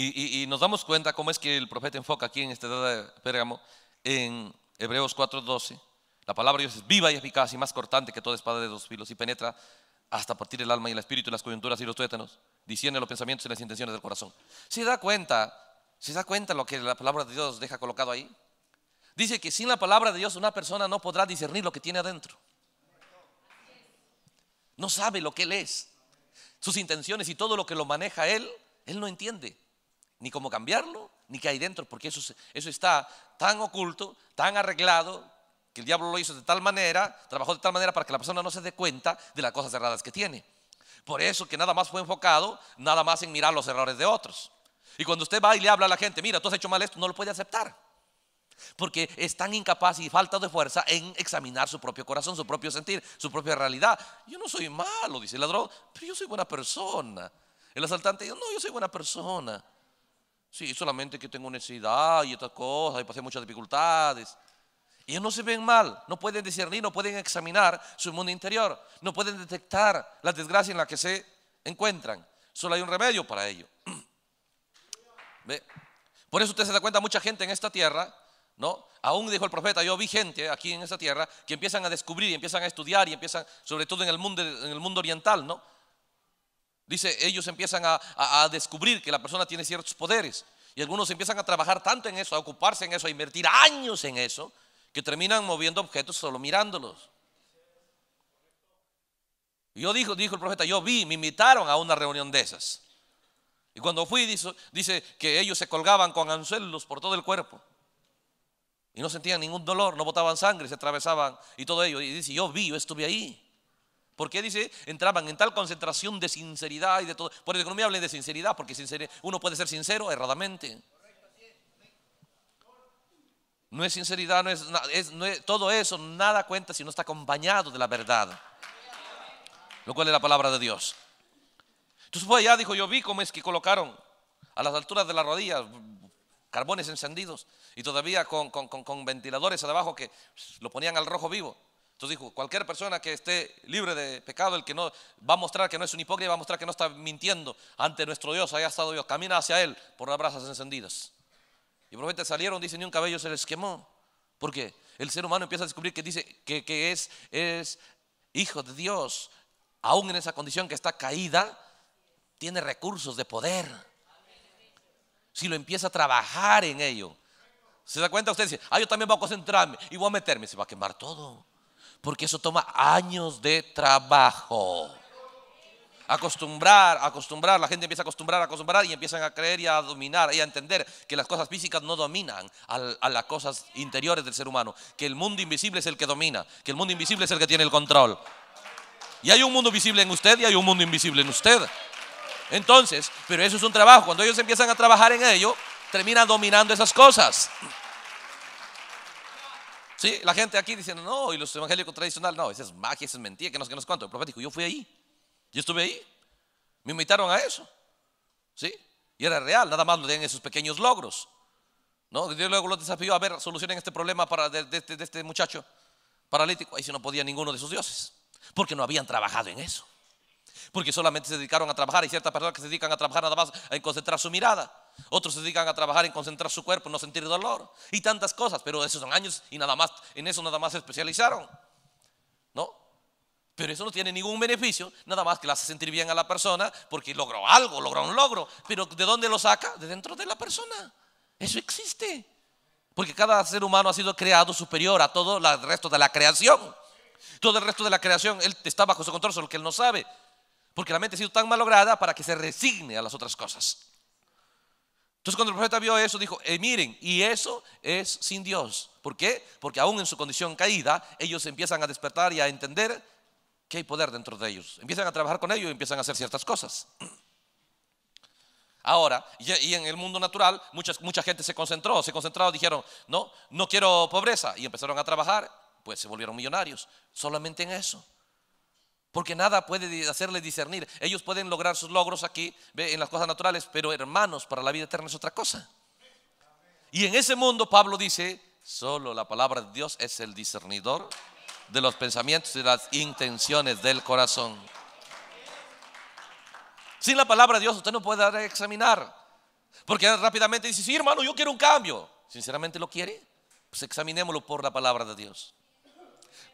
Y, nos damos cuenta cómo es que el profeta enfoca aquí en este de Pérgamo, en Hebreos 4:12. La palabra de Dios es viva y eficaz y más cortante que toda espada de dos filos y penetra hasta partir el alma y el espíritu y las coyunturas y los tuétanos, diciendo los pensamientos y las intenciones del corazón. ¿Se da cuenta? ¿Se da cuenta lo que la palabra de Dios deja colocado ahí? Dice que sin la palabra de Dios una persona no podrá discernir lo que tiene adentro. No sabe lo que él es. Sus intenciones y todo lo que lo maneja él, él no entiende ni cómo cambiarlo, ni qué hay dentro, porque eso, eso está tan oculto, tan arreglado, que el diablo lo hizo de tal manera, trabajó de tal manera para que la persona no se dé cuenta de las cosas cerradas que tiene. Por eso que nada más fue enfocado, nada más en mirar los errores de otros. Y cuando usted va y le habla a la gente, mira, tú has hecho mal esto, no lo puede aceptar. Porque es tan incapaz y falta de fuerza en examinar su propio corazón, su propio sentir, su propia realidad. Yo no soy malo, dice el ladrón, pero yo soy buena persona. El asaltante dice, no, yo soy buena persona. Sí, solamente que tengo necesidad y otras cosas, y pasé muchas dificultades. Y Ellos no se ven mal, no pueden discernir, no pueden examinar su mundo interior, no pueden detectar las desgracias en la que se encuentran. Solo hay un remedio para ello. Por eso usted se da cuenta, mucha gente en esta tierra, ¿no? Aún dijo el profeta, yo vi gente aquí en esta tierra que empiezan a descubrir y empiezan a estudiar y empiezan, sobre todo en el mundo, en el mundo oriental, ¿no? Dice, ellos empiezan a, descubrir que la persona tiene ciertos poderes. Y algunos empiezan a trabajar tanto en eso, a ocuparse en eso, a invertir años en eso, que terminan moviendo objetos solo mirándolos. Y yo dijo, dijo el profeta, yo vi, me invitaron a una reunión de esas. Y cuando fui, dice, dice que ellos se colgaban con anzuelos por todo el cuerpo. Y no sentían ningún dolor, no botaban sangre, se atravesaban y todo ello. Y dice, yo vi, yo estuve ahí. Porque dice, entraban en tal concentración de sinceridad y de todo. Por economía hablen de sinceridad, porque uno puede ser sincero erradamente. No es sinceridad, no es, todo eso, nada cuenta si no está acompañado de la verdad. Lo cual es la palabra de Dios. Entonces fue allá, dijo, yo vi cómo es que colocaron a las alturas de las rodillas carbones encendidos y todavía con, con ventiladores abajo que lo ponían al rojo vivo. Entonces dijo, cualquier persona que esté libre de pecado, el que no va a mostrar que no es un hipócrita, va a mostrar que no está mintiendo ante nuestro Dios, haya estado Dios, camina hacia él por las brasas encendidas. Y de repente salieron, dice, ni un cabello se les quemó. Porque El ser humano empieza a descubrir que dice que, es, es hijo de Dios, aún en esa condición que está caída, tiene recursos de poder. Si lo empieza a trabajar en ello. ¿Se da cuenta usted? Dice, ah, yo también voy a concentrarme y voy a meterme. Se va a quemar todo porque eso toma años de trabajo. Acostumbrar, acostumbrar, la gente empieza a acostumbrar, a acostumbrar y empiezan a creer y a dominar y a entender que las cosas físicas no dominan a, las cosas interiores del ser humano, que el mundo invisible es el que domina, que el mundo invisible es el que tiene el control. Y hay un mundo visible en usted y hay un mundo invisible en usted. Entonces, pero eso es un trabajo. Cuando ellos empiezan a trabajar en ello, terminan dominando esas cosas. Sí, la gente aquí dice no, y los evangélicos tradicionales, no, esa es magia, esa es mentira, que no sé, que no cuánto. El profético, yo fui ahí, yo estuve ahí, me invitaron a eso, ¿sí? Y era real, nada más lo tenían esos pequeños logros, ¿no? Dios luego los desafió a ver, solucionen este problema para este, de, este muchacho paralítico. Ahí si no podía ninguno de sus dioses, porque no habían trabajado en eso. Porque solamente se dedicaron a trabajar, y ciertas personas que se dedican a trabajar nada más en concentrar su mirada. Otros se dedican a trabajar en concentrar su cuerpo, no sentir dolor y tantas cosas, pero esos son años y nada más, en eso nada más se especializaron. ¿No? Pero eso no tiene ningún beneficio, nada más que le hace sentir bien a la persona porque logró algo, logró un logro. Pero ¿de dónde lo saca? De dentro de la persona. Eso existe. Porque cada ser humano ha sido creado superior a todo el resto de la creación. Todo el resto de la creación, él está bajo su control, solo que él no sabe. Porque la mente ha sido tan malograda para que se resigne a las otras cosas. Entonces cuando el profeta vio eso, dijo, eh, miren, y eso es sin Dios. ¿Por qué? Porque aún en su condición caída, ellos empiezan a despertar y a entender que hay poder dentro de ellos. Empiezan a trabajar con ellos y empiezan a hacer ciertas cosas. Ahora, y en el mundo natural, muchas, mucha gente se concentró, se concentraron, dijeron, no, no quiero pobreza. Y empezaron a trabajar, pues se volvieron millonarios, solamente en eso. Porque nada puede hacerle discernir. Ellos pueden lograr sus logros aquí, en las cosas naturales, pero hermanos, para la vida eterna es otra cosa. Y en ese mundo Pablo dice, solo la palabra de Dios es el discernidor de los pensamientos y las intenciones del corazón. Sin la palabra de Dios usted no puede examinar. Porque rápidamente dice, sí hermano, yo quiero un cambio. Sinceramente lo quiere. Pues examinémoslo por la palabra de Dios.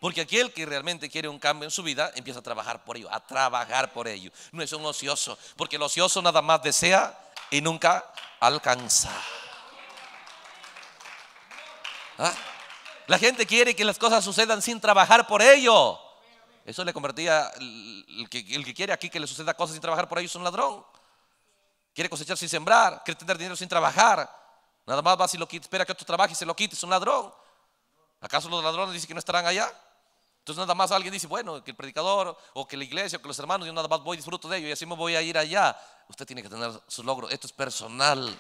Porque aquel que realmente quiere un cambio en su vida empieza a trabajar por ello, a trabajar por ello. No es un ocioso, porque el ocioso nada más desea y nunca alcanza. ¿Ah? La gente quiere que las cosas sucedan sin trabajar por ello. Eso le convertía, el que, quiere aquí que le suceda cosas sin trabajar por ello es un ladrón. Quiere cosechar sin sembrar, quiere tener dinero sin trabajar. Nada más va si lo quita, espera que otro trabaje y se lo quite, es un ladrón. ¿Acaso los ladrones dicen que no estarán allá? Entonces nada más alguien dice, bueno, que el predicador o que la iglesia o que los hermanos, yo nada más voy, disfruto de ello y así me voy a ir allá. Usted tiene que tener su logro. Esto es personal,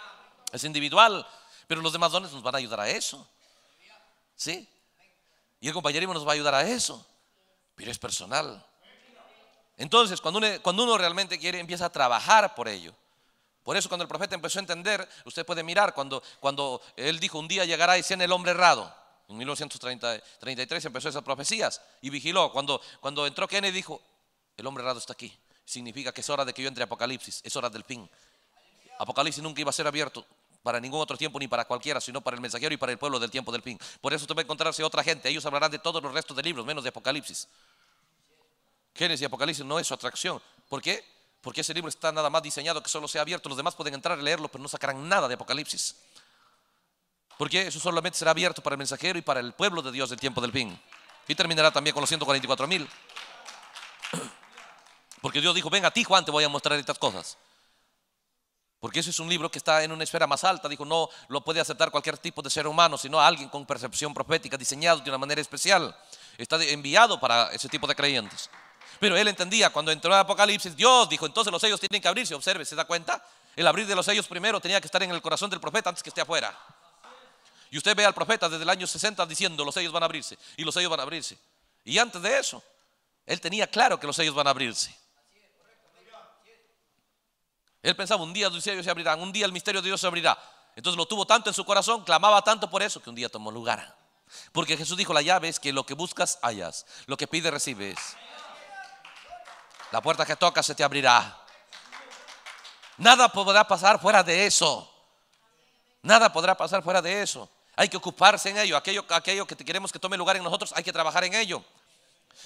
es individual, pero los demás dones nos van a ayudar a eso. ¿Sí? Y el compañerismo nos va a ayudar a eso, pero es personal. Entonces, cuando uno, realmente quiere, empieza a trabajar por ello. Por eso cuando el profeta empezó a entender, usted puede mirar, cuando, cuando él dijo, un día llegará y en el hombre errado. En 1933 empezó esas profecías y vigiló. Cuando, cuando entró Kennedy dijo, el hombre raro está aquí. Significa que es hora de que yo entre Apocalipsis, es hora del fin. Apocalipsis nunca iba a ser abierto para ningún otro tiempo ni para cualquiera, sino para el mensajero y para el pueblo del tiempo del fin. Por eso usted va a encontrarse otra gente, ellos hablarán de todos los restos de libros, menos de Apocalipsis. Génesis y Apocalipsis no es su atracción. ¿Por qué? Porque ese libro está nada más diseñado que solo sea abierto, los demás pueden entrar y leerlo, pero no sacarán nada de Apocalipsis. Porque eso solamente será abierto para el mensajero y para el pueblo de Dios del tiempo del fin. Y terminará también con los 144 mil. Porque Dios dijo, ven a ti Juan, te voy a mostrar estas cosas. Porque eso es un libro que está en una esfera más alta. Dijo, no lo puede aceptar cualquier tipo de ser humano, sino alguien con percepción profética, diseñado de una manera especial. Está enviado para ese tipo de creyentes. Pero él entendía, cuando entró en Apocalipsis, Dios dijo, entonces los sellos tienen que abrirse. Observe, ¿se da cuenta? El abrir de los sellos primero tenía que estar en el corazón del profeta antes que esté afuera. Y usted ve al profeta desde el año 60 diciendo, los sellos van a abrirse, y los sellos van a abrirse. Y antes de eso, él tenía claro que los sellos van a abrirse. Él pensaba, un día los sellos se abrirán, un día el misterio de Dios se abrirá. Entonces lo tuvo tanto en su corazón, clamaba tanto por eso, que un día tomó lugar. Porque Jesús dijo, la llave es que lo que buscas, hallas. Lo que pides, recibes. La puerta que tocas se te abrirá. Nada podrá pasar fuera de eso. Nada podrá pasar fuera de eso. Hay que ocuparse en ello. Aquello, que queremos que tome lugar en nosotros, hay que trabajar en ello.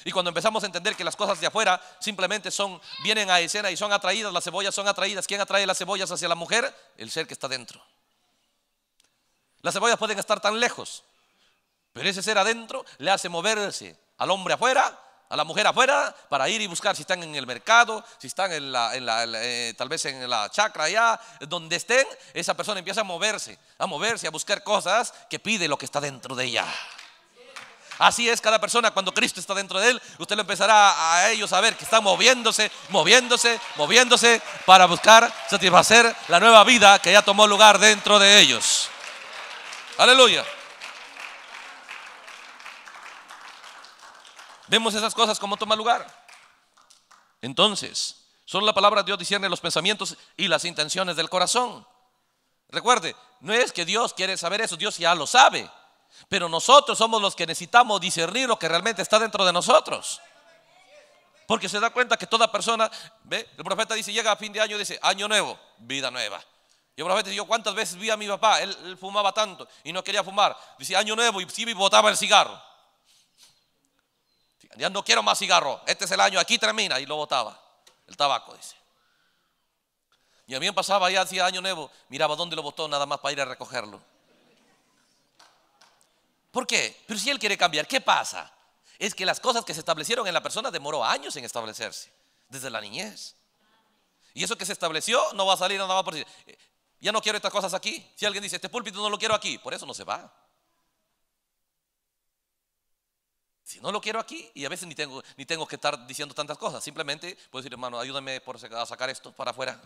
Y cuando empezamos a entender que las cosas de afuera simplemente son, vienen a escena y son atraídas, las cebollas son atraídas. ¿Quién atrae las cebollas hacia la mujer? El ser que está dentro. Las cebollas pueden estar tan lejos, pero ese ser adentro le hace moverse al hombre afuera a la mujer afuera para ir y buscar si están en el mercado, si están en la, eh, tal vez en la chacra allá, donde estén, esa persona empieza a moverse, a moverse, a buscar cosas que pide lo que está dentro de ella. Así es cada persona, cuando Cristo está dentro de él, usted lo empezará a ellos a ver que están moviéndose, moviéndose, moviéndose para buscar satisfacer la nueva vida que ya tomó lugar dentro de ellos. Aleluya. Vemos esas cosas como toma lugar. Entonces, solo la palabra de Dios discierne los pensamientos y las intenciones del corazón. Recuerde, no es que Dios quiere saber eso, Dios ya lo sabe. Pero nosotros somos los que necesitamos discernir lo que realmente está dentro de nosotros. Porque se da cuenta que toda persona, ¿ve? el profeta dice, llega a fin de año dice, año nuevo, vida nueva. Y el profeta yo ¿cuántas veces vi a mi papá? Él, fumaba tanto y no quería fumar. Dice, año nuevo y sí botaba el cigarro. Ya no quiero más cigarro. Este es el año, aquí termina. Y lo botaba. El tabaco, dice. Y a mí me pasaba ya hacía año nuevo. Miraba dónde lo botó nada más para ir a recogerlo. ¿Por qué? Pero si él quiere cambiar, ¿qué pasa? Es que las cosas que se establecieron en la persona demoró años en establecerse. Desde la niñez. Y eso que se estableció no va a salir nada más por decir, eh, ya no quiero estas cosas aquí. Si alguien dice, este púlpito no lo quiero aquí, por eso no se va. Si no lo quiero aquí, y a veces ni tengo, ni tengo que estar diciendo tantas cosas, simplemente puedo decir, hermano, ayúdame por, a sacar esto para afuera.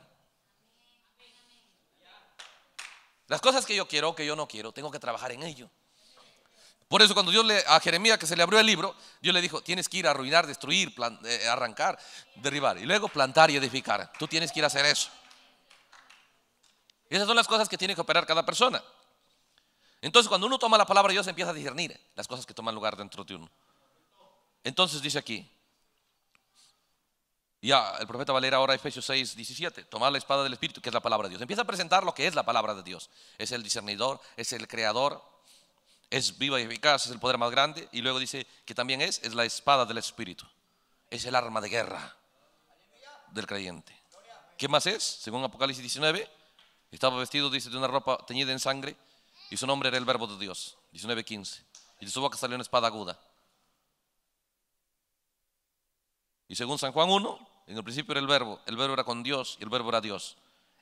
Las cosas que yo quiero o que yo no quiero, tengo que trabajar en ello. Por eso cuando Dios le, a Jeremías que se le abrió el libro, Dios le dijo, tienes que ir a arruinar, destruir, eh, arrancar, derribar, y luego plantar y edificar. Tú tienes que ir a hacer eso. Esas son las cosas que tiene que operar cada persona. Entonces cuando uno toma la palabra de Dios empieza a discernir las cosas que toman lugar dentro de uno. Entonces dice aquí, ya el profeta Valera ahora Efesios 6, 17, tomar la espada del Espíritu, que es la palabra de Dios. Empieza a presentar lo que es la palabra de Dios. Es el discernidor, es el creador, es viva y eficaz, es el poder más grande. Y luego dice que también es, es la espada del Espíritu. Es el arma de guerra del creyente. ¿Qué más es? Según Apocalipsis 19, estaba vestido, dice, de una ropa teñida en sangre y su nombre era el verbo de Dios. 15 Y de su boca salió una espada aguda Y según San Juan 1, en el principio era el verbo, el verbo era con Dios y el verbo era Dios.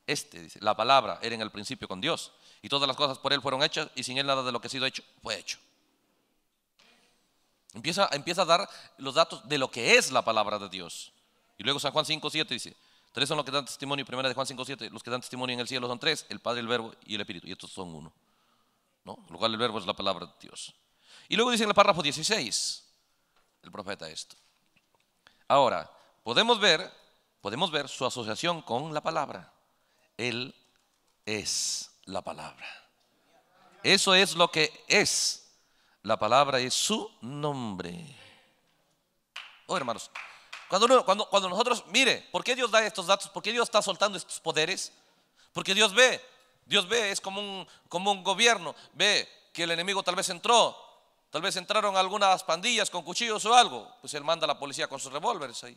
Este, la palabra era en el principio con Dios. Y todas las cosas por Él fueron hechas y sin Él nada de lo que ha sido hecho fue hecho. Empieza, empieza a dar los datos de lo que es la palabra de Dios. Y luego San Juan 5, 7 dice, tres son los que dan testimonio, primera de Juan 5, 7, los que dan testimonio en el cielo son tres, el Padre, el Verbo y el Espíritu. Y estos son uno. ¿no? Lo cual el Verbo es la palabra de Dios. Y luego dice en el párrafo 16, el profeta esto. Ahora, podemos ver, podemos ver su asociación con la palabra. Él es la palabra. Eso es lo que es. La palabra es su nombre. Oh, hermanos, cuando, cuando, nosotros, mire, ¿por qué Dios da estos datos? ¿Por qué Dios está soltando estos poderes? Porque Dios ve, Dios ve, es como un, como un gobierno, ve que el enemigo tal vez entró, Tal vez entraron algunas pandillas con cuchillos o algo. Pues él manda a la policía con sus revólveres ahí.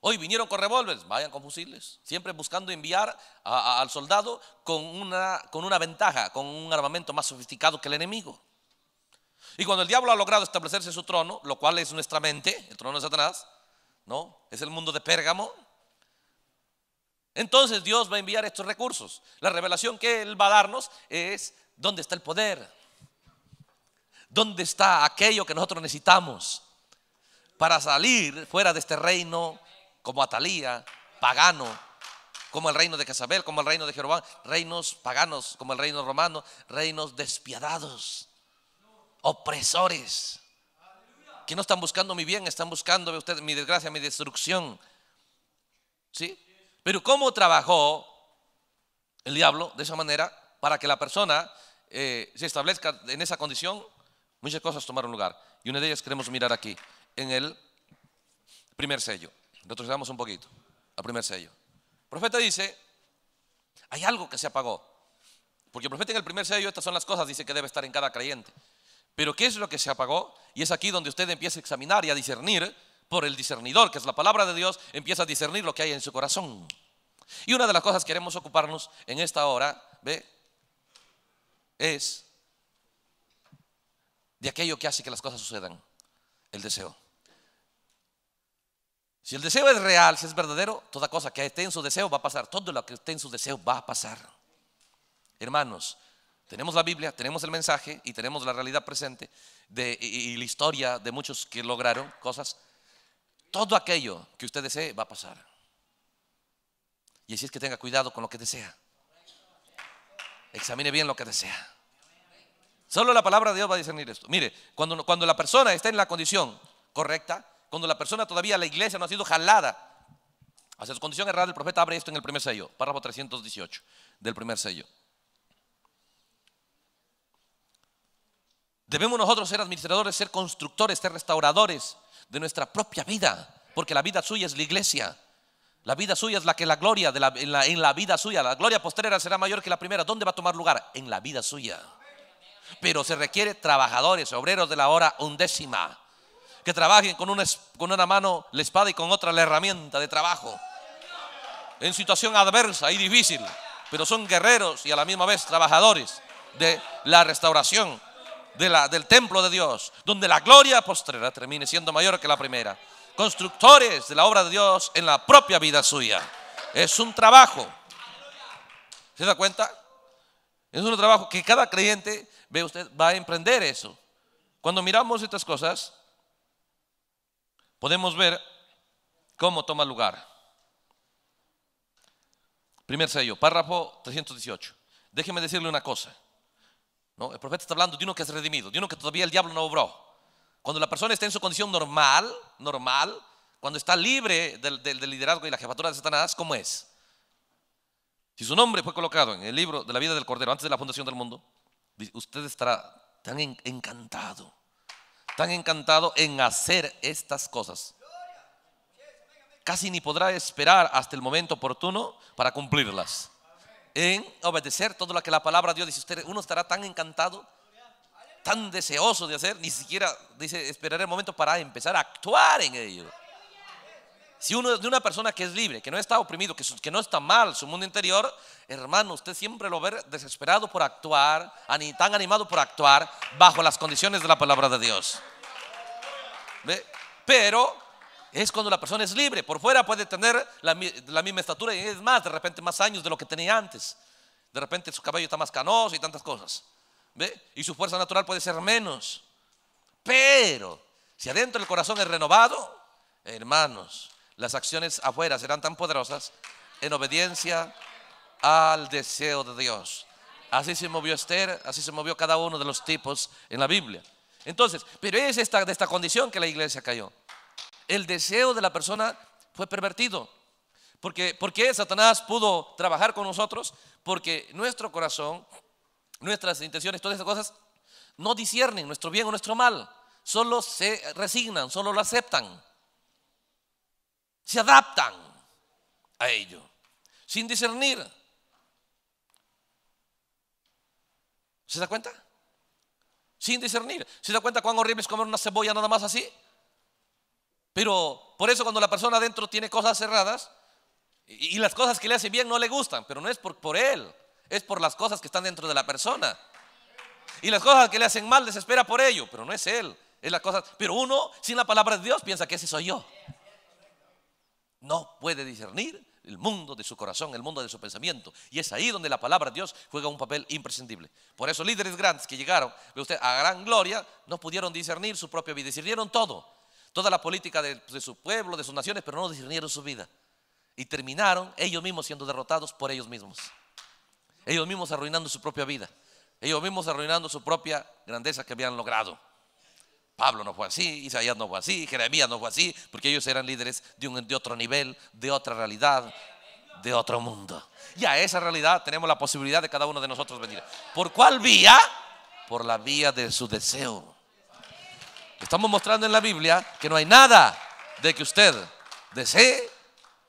Hoy vinieron con revólveres, vayan con fusiles. Siempre buscando enviar al soldado con una, con una ventaja, con un armamento más sofisticado que el enemigo. Y cuando el diablo ha logrado establecerse su trono, lo cual es nuestra mente, el trono de Satanás, ¿no? Es el mundo de Pérgamo. Entonces Dios va a enviar estos recursos. La revelación que Él va a darnos es dónde está el poder, ¿Dónde está aquello que nosotros necesitamos para salir fuera de este reino como Atalía, pagano, como el reino de Casabel, como el reino de Jeroboam, reinos paganos, como el reino romano, reinos despiadados, opresores, que no están buscando mi bien, están buscando mi desgracia, mi destrucción. ¿Sí? Pero ¿cómo trabajó el diablo de esa manera para que la persona eh, se establezca en esa condición? Muchas cosas tomaron lugar y una de ellas queremos mirar aquí, en el primer sello. Retrocedamos un poquito al primer sello. El profeta dice, hay algo que se apagó. Porque el profeta en el primer sello, estas son las cosas, dice que debe estar en cada creyente. Pero ¿qué es lo que se apagó? Y es aquí donde usted empieza a examinar y a discernir por el discernidor, que es la palabra de Dios, empieza a discernir lo que hay en su corazón. Y una de las cosas que queremos ocuparnos en esta hora, ¿ve? Es de aquello que hace que las cosas sucedan, el deseo. Si el deseo es real, si es verdadero, toda cosa que esté en su deseo va a pasar, todo lo que esté en su deseo va a pasar. Hermanos, tenemos la Biblia, tenemos el mensaje y tenemos la realidad presente y la historia de muchos que lograron cosas. Todo aquello que usted desee va a pasar. Y así es que tenga cuidado con lo que desea. Examine bien lo que desea. Solo la palabra de Dios va a discernir esto. Mire, cuando, cuando la persona está en la condición correcta, cuando la persona todavía, la iglesia no ha sido jalada hacia su condición errada, el profeta abre esto en el primer sello, párrafo 318 del primer sello. Debemos nosotros ser administradores, ser constructores, ser restauradores de nuestra propia vida, porque la vida suya es la iglesia. La vida suya es la que la gloria en, la, en, la, vida suya, la gloria postrera será mayor que la primera. ¿Dónde va a tomar lugar? En la vida suya. Pero se requiere trabajadores, obreros de la hora undécima, que trabajen con una, con una mano la espada y con otra la herramienta de trabajo. En situación adversa y difícil, pero son guerreros y a la misma vez trabajadores de la restauración de la, del templo de Dios, donde la gloria postrera termine siendo mayor que la primera. Constructores de la obra de Dios en la propia vida suya. Es un trabajo. ¿Se da cuenta? Es un trabajo que cada creyente Ve usted, va a emprender eso. Cuando miramos estas cosas, podemos ver cómo toma lugar. Primer sello, párrafo 318. Déjeme decirle una cosa. ¿no? El profeta está hablando de uno que es redimido, de uno que todavía el diablo no obró. Cuando la persona está en su condición normal, normal, cuando está libre del, del liderazgo y la jefatura de Satanás, ¿cómo es? Si su nombre fue colocado en el libro de la vida del Cordero antes de la fundación del mundo, Usted estará tan encantado, tan encantado en hacer estas cosas. Casi ni podrá esperar hasta el momento oportuno para cumplirlas. En obedecer todo lo que la palabra de Dios dice. Usted, uno estará tan encantado, tan deseoso de hacer, ni siquiera dice esperar el momento para empezar a actuar en ello. Si uno es de una persona que es libre, que no está oprimido, que, no está mal su mundo interior, hermano, usted siempre lo ve desesperado por actuar, tan animado por actuar bajo las condiciones de la palabra de Dios. Pero es cuando la persona es libre. Por fuera puede tener la, misma estatura y es más, de repente más años de lo que tenía antes. De repente su cabello está más canoso y tantas cosas. Y su fuerza natural puede ser menos. Pero si adentro el corazón es renovado, hermanos, las acciones afuera serán tan poderosas en obediencia al deseo de Dios. Así se movió Esther, así se movió cada uno de los tipos en la Biblia. Entonces, pero es esta, de esta condición que la iglesia cayó. El deseo de la persona fue pervertido. Porque, porque Satanás pudo trabajar con nosotros, porque nuestro corazón, nuestras intenciones, todas esas cosas, no disciernen nuestro bien o nuestro mal. Solo se resignan, solo lo aceptan se adaptan a ello, sin discernir. ¿Se da cuenta? Sin discernir. ¿Se da cuenta cuán horrible es comer una cebolla nada más así? Pero por eso cuando la persona adentro tiene cosas cerradas y, las cosas que le hacen bien no le gustan, pero no es por, por él, es por las cosas que están dentro de la persona. Y las cosas que le hacen mal desespera por ello, pero no es él, es las cosas. Pero uno sin la palabra de Dios piensa que ese soy yo. No puede discernir el mundo de su corazón, el mundo de su pensamiento. Y es ahí donde la palabra de Dios juega un papel imprescindible. Por eso líderes grandes que llegaron, a gran gloria, no pudieron discernir su propia vida. Discernieron todo, toda la política de su pueblo, de sus naciones, pero no discernieron su vida. Y terminaron ellos mismos siendo derrotados por ellos mismos. Ellos mismos arruinando su propia vida. Ellos mismos arruinando su propia grandeza que habían logrado. Pablo no fue así, Isaías no fue así, Jeremías no fue así, porque ellos eran líderes de, un, de otro nivel, de otra realidad, de otro mundo. Y a esa realidad tenemos la posibilidad de cada uno de nosotros venir. ¿Por cuál vía? Por la vía de su deseo. Estamos mostrando en la Biblia que no hay nada de que usted desee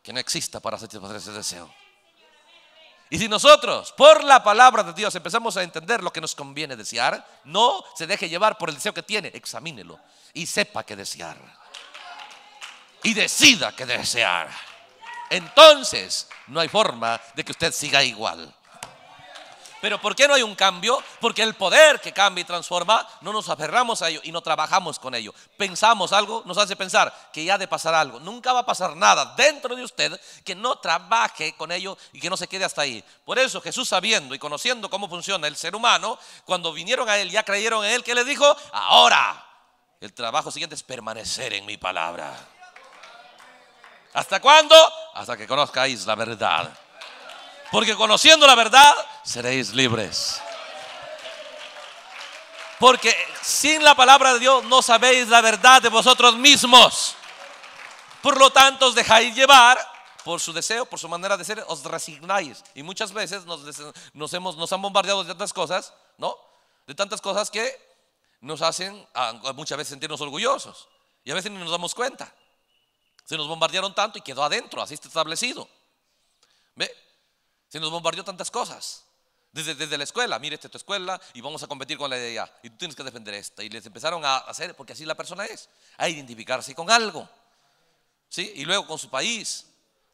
que no exista para satisfacer ese deseo. Y si nosotros, por la palabra de Dios, empezamos a entender lo que nos conviene desear, no se deje llevar por el deseo que tiene, examínelo y sepa qué desear. Y decida qué desear. Entonces, no hay forma de que usted siga igual. Pero ¿por qué no hay un cambio? Porque el poder que cambia y transforma, no nos aferramos a ello y no trabajamos con ello. Pensamos algo, nos hace pensar que ya ha de pasar algo. Nunca va a pasar nada dentro de usted que no trabaje con ello y que no se quede hasta ahí. Por eso Jesús sabiendo y conociendo cómo funciona el ser humano, cuando vinieron a él, ya creyeron en él, que le dijo, ahora el trabajo siguiente es permanecer en mi palabra. ¿Hasta cuándo? Hasta que conozcáis la verdad. Porque conociendo la verdad, seréis libres. Porque sin la palabra de Dios no sabéis la verdad de vosotros mismos. Por lo tanto, os dejáis llevar por su deseo, por su manera de ser, os resignáis. Y muchas veces nos, hemos, nos han bombardeado de tantas cosas, ¿no? De tantas cosas que nos hacen muchas veces sentirnos orgullosos. Y a veces ni nos damos cuenta. Se nos bombardearon tanto y quedó adentro, así está establecido. ¿Ve? Se nos bombardeó tantas cosas. Desde, desde, la escuela, mire, esta es tu escuela y vamos a competir con la idea. Y tú tienes que defender esta. Y les empezaron a hacer, porque así la persona es, a identificarse con algo. ¿Sí? Y luego con su país,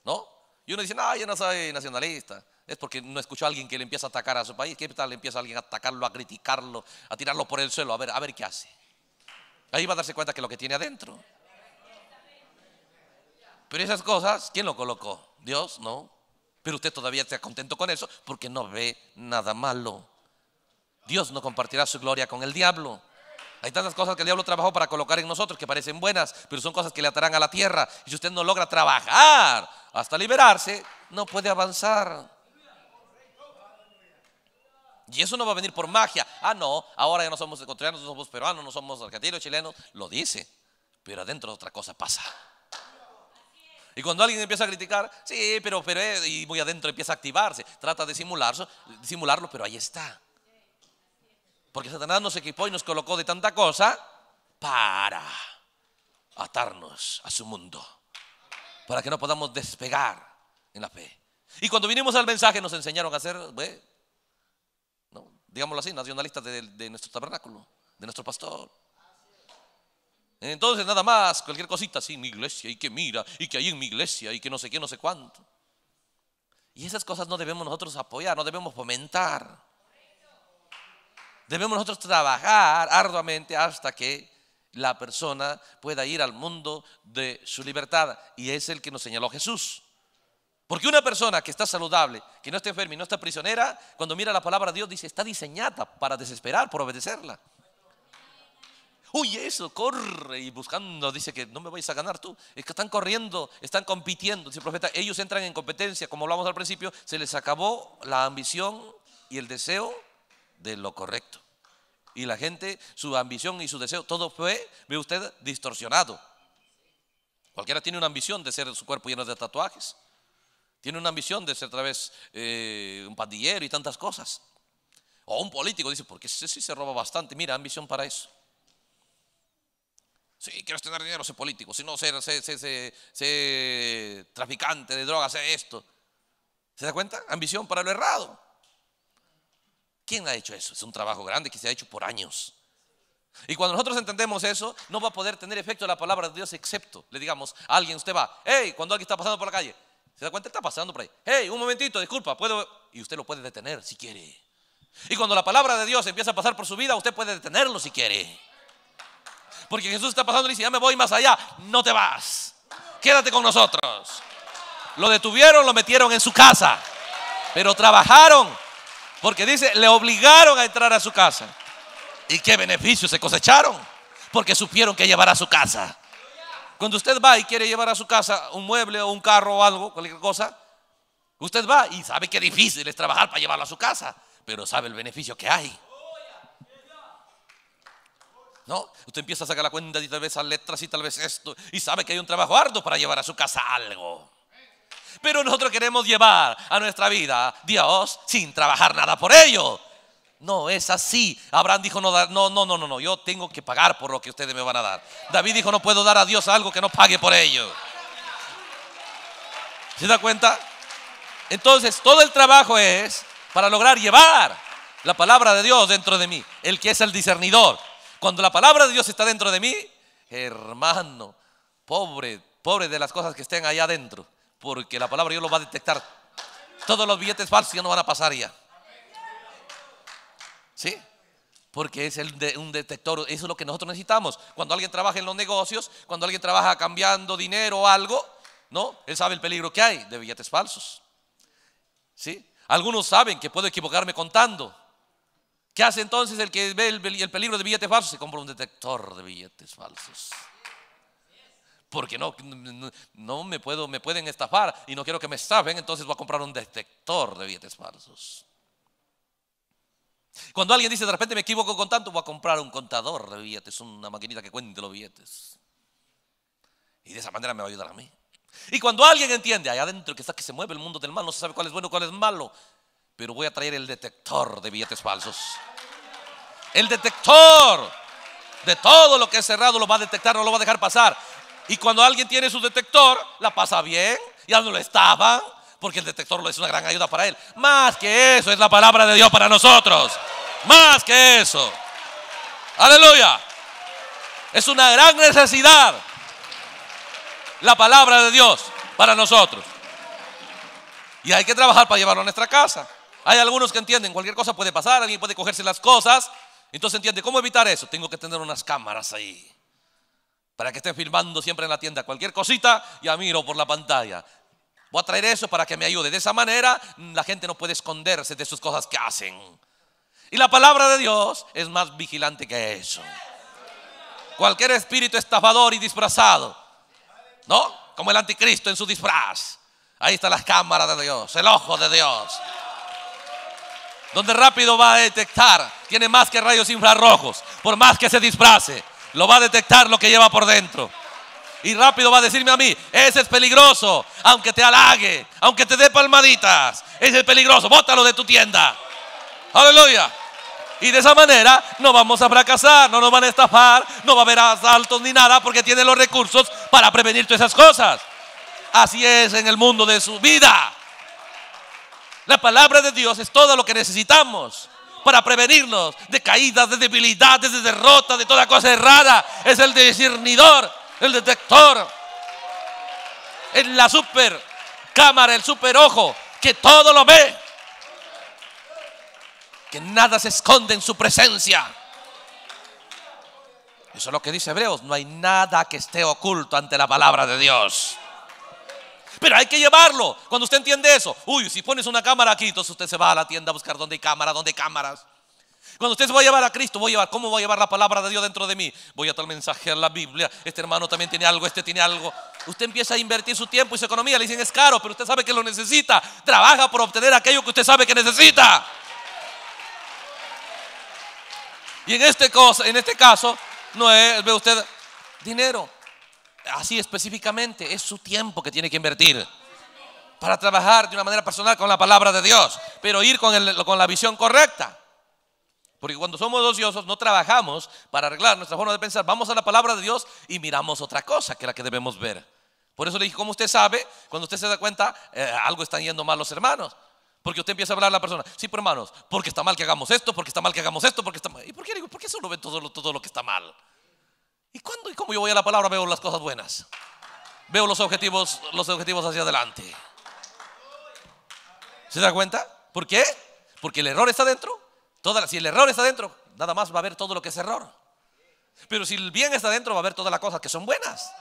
¿no? Y uno dice, no, yo no soy nacionalista. Es porque no escuchó a alguien que le empieza a atacar a su país. ¿Qué tal le empieza a alguien a atacarlo, a criticarlo, a tirarlo por el suelo? A ver, a ver qué hace. Ahí va a darse cuenta que lo que tiene adentro. Pero esas cosas, ¿quién lo colocó? Dios, no. Pero usted todavía está contento con eso porque no ve nada malo. Dios no compartirá su gloria con el diablo. Hay tantas cosas que el diablo trabajó para colocar en nosotros que parecen buenas, pero son cosas que le atarán a la tierra. Y si usted no logra trabajar hasta liberarse, no puede avanzar. Y eso no va a venir por magia. Ah, no, ahora ya no somos ecuatorianos, no somos peruanos, no somos argentinos, chilenos. Lo dice, pero adentro otra cosa pasa. Y cuando alguien empieza a criticar, sí, pero, pero, eh, y muy adentro empieza a activarse. Trata de simularlo, simularlo, pero ahí está. Porque Satanás nos equipó y nos colocó de tanta cosa para atarnos a su mundo. Para que no podamos despegar en la fe. Y cuando vinimos al mensaje nos enseñaron a ser, ¿no? digámoslo así, nacionalistas de nuestro tabernáculo, de nuestro pastor. Entonces nada más, cualquier cosita, sí, mi iglesia, y que mira, y que hay en mi iglesia, y que no sé qué, no sé cuánto. Y esas cosas no debemos nosotros apoyar, no debemos fomentar. Debemos nosotros trabajar arduamente hasta que la persona pueda ir al mundo de su libertad. Y es el que nos señaló Jesús. Porque una persona que está saludable, que no está enferma y no está prisionera, cuando mira la palabra de Dios dice, está diseñada para desesperar, por obedecerla. Uy eso, corre y buscando, dice que no me vais a ganar tú. Es que están corriendo, están compitiendo. Dice profeta, ellos entran en competencia, como hablamos al principio, se les acabó la ambición y el deseo de lo correcto. Y la gente, su ambición y su deseo, todo fue, ve usted, distorsionado. Cualquiera tiene una ambición de ser su cuerpo lleno de tatuajes. Tiene una ambición de ser otra vez eh, un pandillero y tantas cosas. O un político dice, porque ese sí se roba bastante. Mira, ambición para eso. Si quieres tener dinero, sé político. Si no, sé, sé traficante de drogas, sé esto. ¿Se da cuenta? Ambición para lo errado. ¿Quién ha hecho eso? Es un trabajo grande que se ha hecho por años. Y cuando nosotros entendemos eso, no va a poder tener efecto la palabra de Dios, excepto le digamos a alguien, usted va, hey, cuando alguien está pasando por la calle, ¿se da cuenta? Está pasando por ahí. Hey, un momentito, disculpa, puedo... Y usted lo puede detener si quiere. Y cuando la palabra de Dios empieza a pasar por su vida, usted puede detenerlo si quiere. Porque Jesús está pasando y dice, ya me voy más allá. No te vas. Quédate con nosotros. Lo detuvieron, lo metieron en su casa. Pero trabajaron. Porque dice, le obligaron a entrar a su casa. ¿Y qué beneficios se cosecharon? Porque supieron que llevar a su casa. Cuando usted va y quiere llevar a su casa un mueble o un carro o algo, cualquier cosa, usted va y sabe que difícil es trabajar para llevarlo a su casa, pero sabe el beneficio que hay. ¿no? Usted empieza a sacar la cuenta y tal vez esas letras y tal vez esto, y sabe que hay un trabajo arduo para llevar a su casa algo. Pero nosotros queremos llevar a nuestra vida Dios sin trabajar nada por ello. No es así. Abraham dijo, no, no, no, no, no, yo tengo que pagar por lo que ustedes me van a dar. David dijo, no puedo dar a Dios algo que no pague por ello. ¿Se da cuenta? Entonces, todo el trabajo es para lograr llevar la palabra de Dios dentro de mí, el que es el discernidor. Cuando la palabra de Dios está dentro de mí, hermano, pobre, pobre de las cosas que estén allá adentro, porque la palabra de Dios lo va a detectar. Todos los billetes falsos ya no van a pasar ya. ¿Sí? Porque es el de, un detector, eso es lo que nosotros necesitamos. Cuando alguien trabaja en los negocios, cuando alguien trabaja cambiando dinero o algo, ¿no? Él sabe el peligro que hay de billetes falsos. ¿Sí? Algunos saben que puedo equivocarme contando. ¿Qué hace entonces el que ve el, peligro de billetes falsos? Se compra un detector de billetes falsos. Porque no, no, me puedo, me pueden estafar y no quiero que me estafen, entonces voy a comprar un detector de billetes falsos. Cuando alguien dice de repente me equivoco con tanto, voy a comprar un contador de billetes, una maquinita que cuente los billetes. Y de esa manera me va a ayudar a mí. Y cuando alguien entiende allá adentro que está que se mueve el mundo del mal, no se sabe cuál es bueno, cuál es malo, pero voy a traer el detector de billetes falsos. El detector de todo lo que es cerrado lo va a detectar, no lo va a dejar pasar. Y cuando alguien tiene su detector, la pasa bien, ya no lo estaba, porque el detector es una gran ayuda para él. Más que eso es la palabra de Dios para nosotros. Más que eso. Aleluya. Es una gran necesidad la palabra de Dios para nosotros. Y hay que trabajar para llevarlo a nuestra casa. Hay algunos que entienden, cualquier cosa puede pasar, alguien puede cogerse las cosas. Entonces entiende, ¿cómo evitar eso? Tengo que tener unas cámaras ahí. Para que estén filmando siempre en la tienda cualquier cosita, ya miro por la pantalla. Voy a traer eso para que me ayude. De esa manera la gente no puede esconderse de sus cosas que hacen. Y la palabra de Dios es más vigilante que eso. Cualquier espíritu estafador y disfrazado, ¿no? Como el anticristo en su disfraz. Ahí están las cámaras de Dios, el ojo de Dios donde rápido va a detectar, tiene más que rayos infrarrojos, por más que se disfrace, lo va a detectar lo que lleva por dentro. Y rápido va a decirme a mí, ese es peligroso, aunque te halague, aunque te dé palmaditas, ese es peligroso, bótalo de tu tienda. Aleluya. Y de esa manera no vamos a fracasar, no nos van a estafar, no va a haber asaltos ni nada porque tiene los recursos para prevenir todas esas cosas. Así es en el mundo de su vida. La palabra de Dios es todo lo que necesitamos para prevenirnos de caídas, de debilidades, de derrotas, de toda cosa errada. Es el discernidor, el detector. Es la super cámara, el super ojo, que todo lo ve. Que nada se esconde en su presencia. Eso es lo que dice Hebreos. No hay nada que esté oculto ante la palabra de Dios pero hay que llevarlo. Cuando usted entiende eso, uy, si pones una cámara aquí, entonces usted se va a la tienda a buscar dónde hay cámara, dónde hay cámaras. Cuando usted se va a llevar a Cristo, voy a llevar, ¿cómo voy a llevar la palabra de Dios dentro de mí? Voy a tal mensaje a la Biblia, este hermano también tiene algo, este tiene algo. Usted empieza a invertir su tiempo y su economía, le dicen es caro, pero usted sabe que lo necesita. Trabaja por obtener aquello que usted sabe que necesita. Y en este, cosa, en este caso, no es, ve usted, dinero así específicamente, es su tiempo que tiene que invertir para trabajar de una manera personal con la palabra de Dios, pero ir con, la visión correcta. Porque cuando somos ociosos no trabajamos para arreglar nuestra forma de pensar. Vamos a la palabra de Dios y miramos otra cosa que la que debemos ver. Por eso le dije, como usted sabe, cuando usted se da cuenta, eh, algo están yendo mal los hermanos. Porque usted empieza a hablar a la persona, sí, pero hermanos, porque está mal que hagamos esto, porque está mal que hagamos esto, porque está mal. ¿Y por qué? Digo, ¿por qué solo ven todo, todo lo que está mal? ¿Y cuándo y cómo yo voy a la palabra veo las cosas buenas? Veo los objetivos, los objetivos hacia adelante. ¿Se da cuenta? ¿Por qué? Porque el error está dentro. si el error está adentro nada más va a haber todo lo que es error. Pero si el bien está dentro, va a ver todas las cosas que son buenas.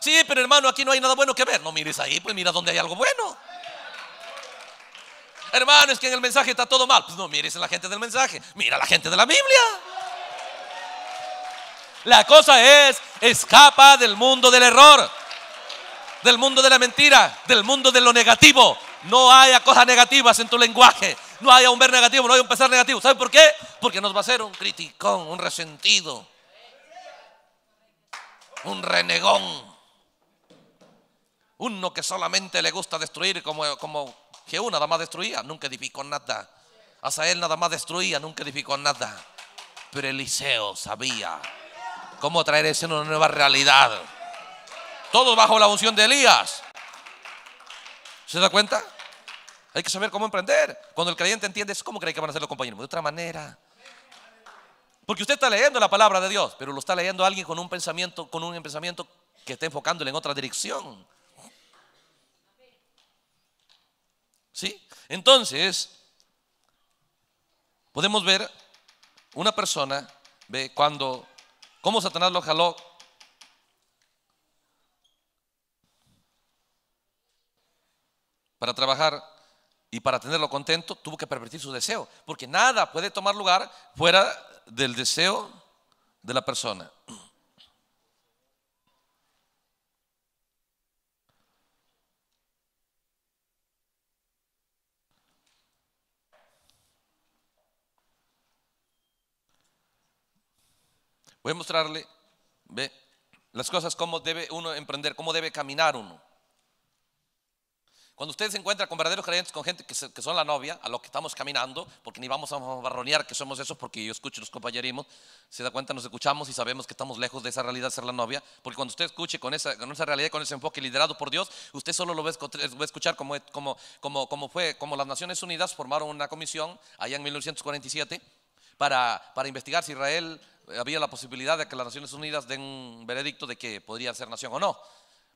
Sí, pero hermano, aquí no hay nada bueno que ver. No mires ahí, pues mira donde hay algo bueno. Hermano, es que en el mensaje está todo mal. Pues no mires a la gente del mensaje, mira a la gente de la Biblia. La cosa es, escapa del mundo del error, del mundo de la mentira, del mundo de lo negativo. No haya cosas negativas en tu lenguaje. No haya un ver negativo, no haya un pensar negativo. ¿Sabe por qué? Porque nos va a hacer un criticón, un resentido, un renegón. Uno que solamente le gusta destruir como, como Jehú nada más destruía, nunca edificó nada. Asael nada más destruía, nunca edificó nada. Pero Eliseo sabía ¿Cómo traer eso en una nueva realidad? Todo bajo la unción de Elías. ¿Se da cuenta? Hay que saber cómo emprender. Cuando el creyente entiende ¿cómo cree que van a hacer los compañeros? De otra manera. Porque usted está leyendo la palabra de Dios, pero lo está leyendo alguien con un pensamiento, con un pensamiento que está enfocándole en otra dirección. ¿Sí? Entonces, podemos ver una persona ve cuando ¿Cómo Satanás lo jaló? Para trabajar y para tenerlo contento, tuvo que pervertir su deseo, porque nada puede tomar lugar fuera del deseo de la persona. Voy a mostrarle, ve, las cosas cómo debe uno emprender, cómo debe caminar uno. Cuando usted se encuentra con verdaderos creyentes, con gente que, que son la novia, a lo que estamos caminando, porque ni vamos a barronear que somos esos, porque yo escucho los compañerismos, se da cuenta, nos escuchamos y sabemos que estamos lejos de esa realidad, ser la novia, porque cuando usted escuche con esa, con esa realidad, con ese enfoque liderado por Dios, usted solo lo va a escuchar como, como, como, como fue, como las Naciones Unidas formaron una comisión allá en 1947 para, investigar si Israel eh, había la posibilidad de que las Naciones Unidas den un veredicto de que podría ser nación o no.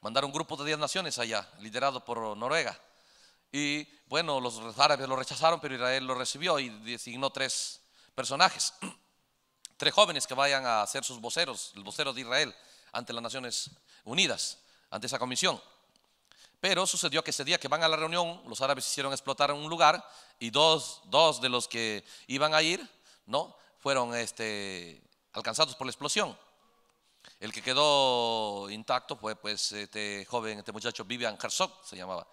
Mandaron un grupo de 10 naciones allá, liderado por Noruega. Y bueno, los árabes lo rechazaron, pero Israel lo recibió y designó tres personajes, tres jóvenes que vayan a ser sus voceros, el vocero de Israel ante las Naciones Unidas, ante esa comisión. Pero sucedió que ese día que van a la reunión, los árabes hicieron explotar un lugar y dos, dos de los que iban a ir ¿no? Fueron este, alcanzados por la explosión. El que quedó intacto fue pues este joven, este muchacho Vivian Herzog se llamaba.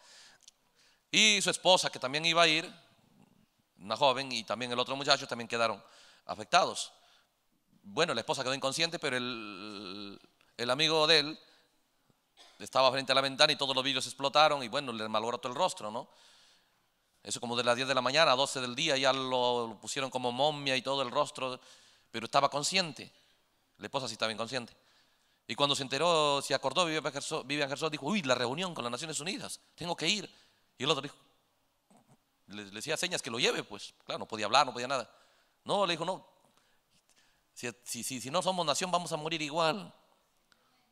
Y su esposa que también iba a ir, una joven y también el otro muchacho también quedaron afectados. Bueno, la esposa quedó inconsciente, pero el, amigo de él estaba frente a la ventana y todos los vidrios explotaron y bueno, le malogró todo el rostro, ¿no? Eso como de las 10 de la mañana a 12 del día, ya lo, pusieron como momia y todo el rostro, pero estaba consciente. La esposa sí estaba inconsciente. Y cuando se enteró, se acordó, vive en Jerusalén, dijo, uy, la reunión con las Naciones Unidas, tengo que ir. Y el otro dijo, le, decía señas que lo lleve, pues, claro, no podía hablar, no podía nada. No, le dijo, no, si, si, no somos nación vamos a morir igual.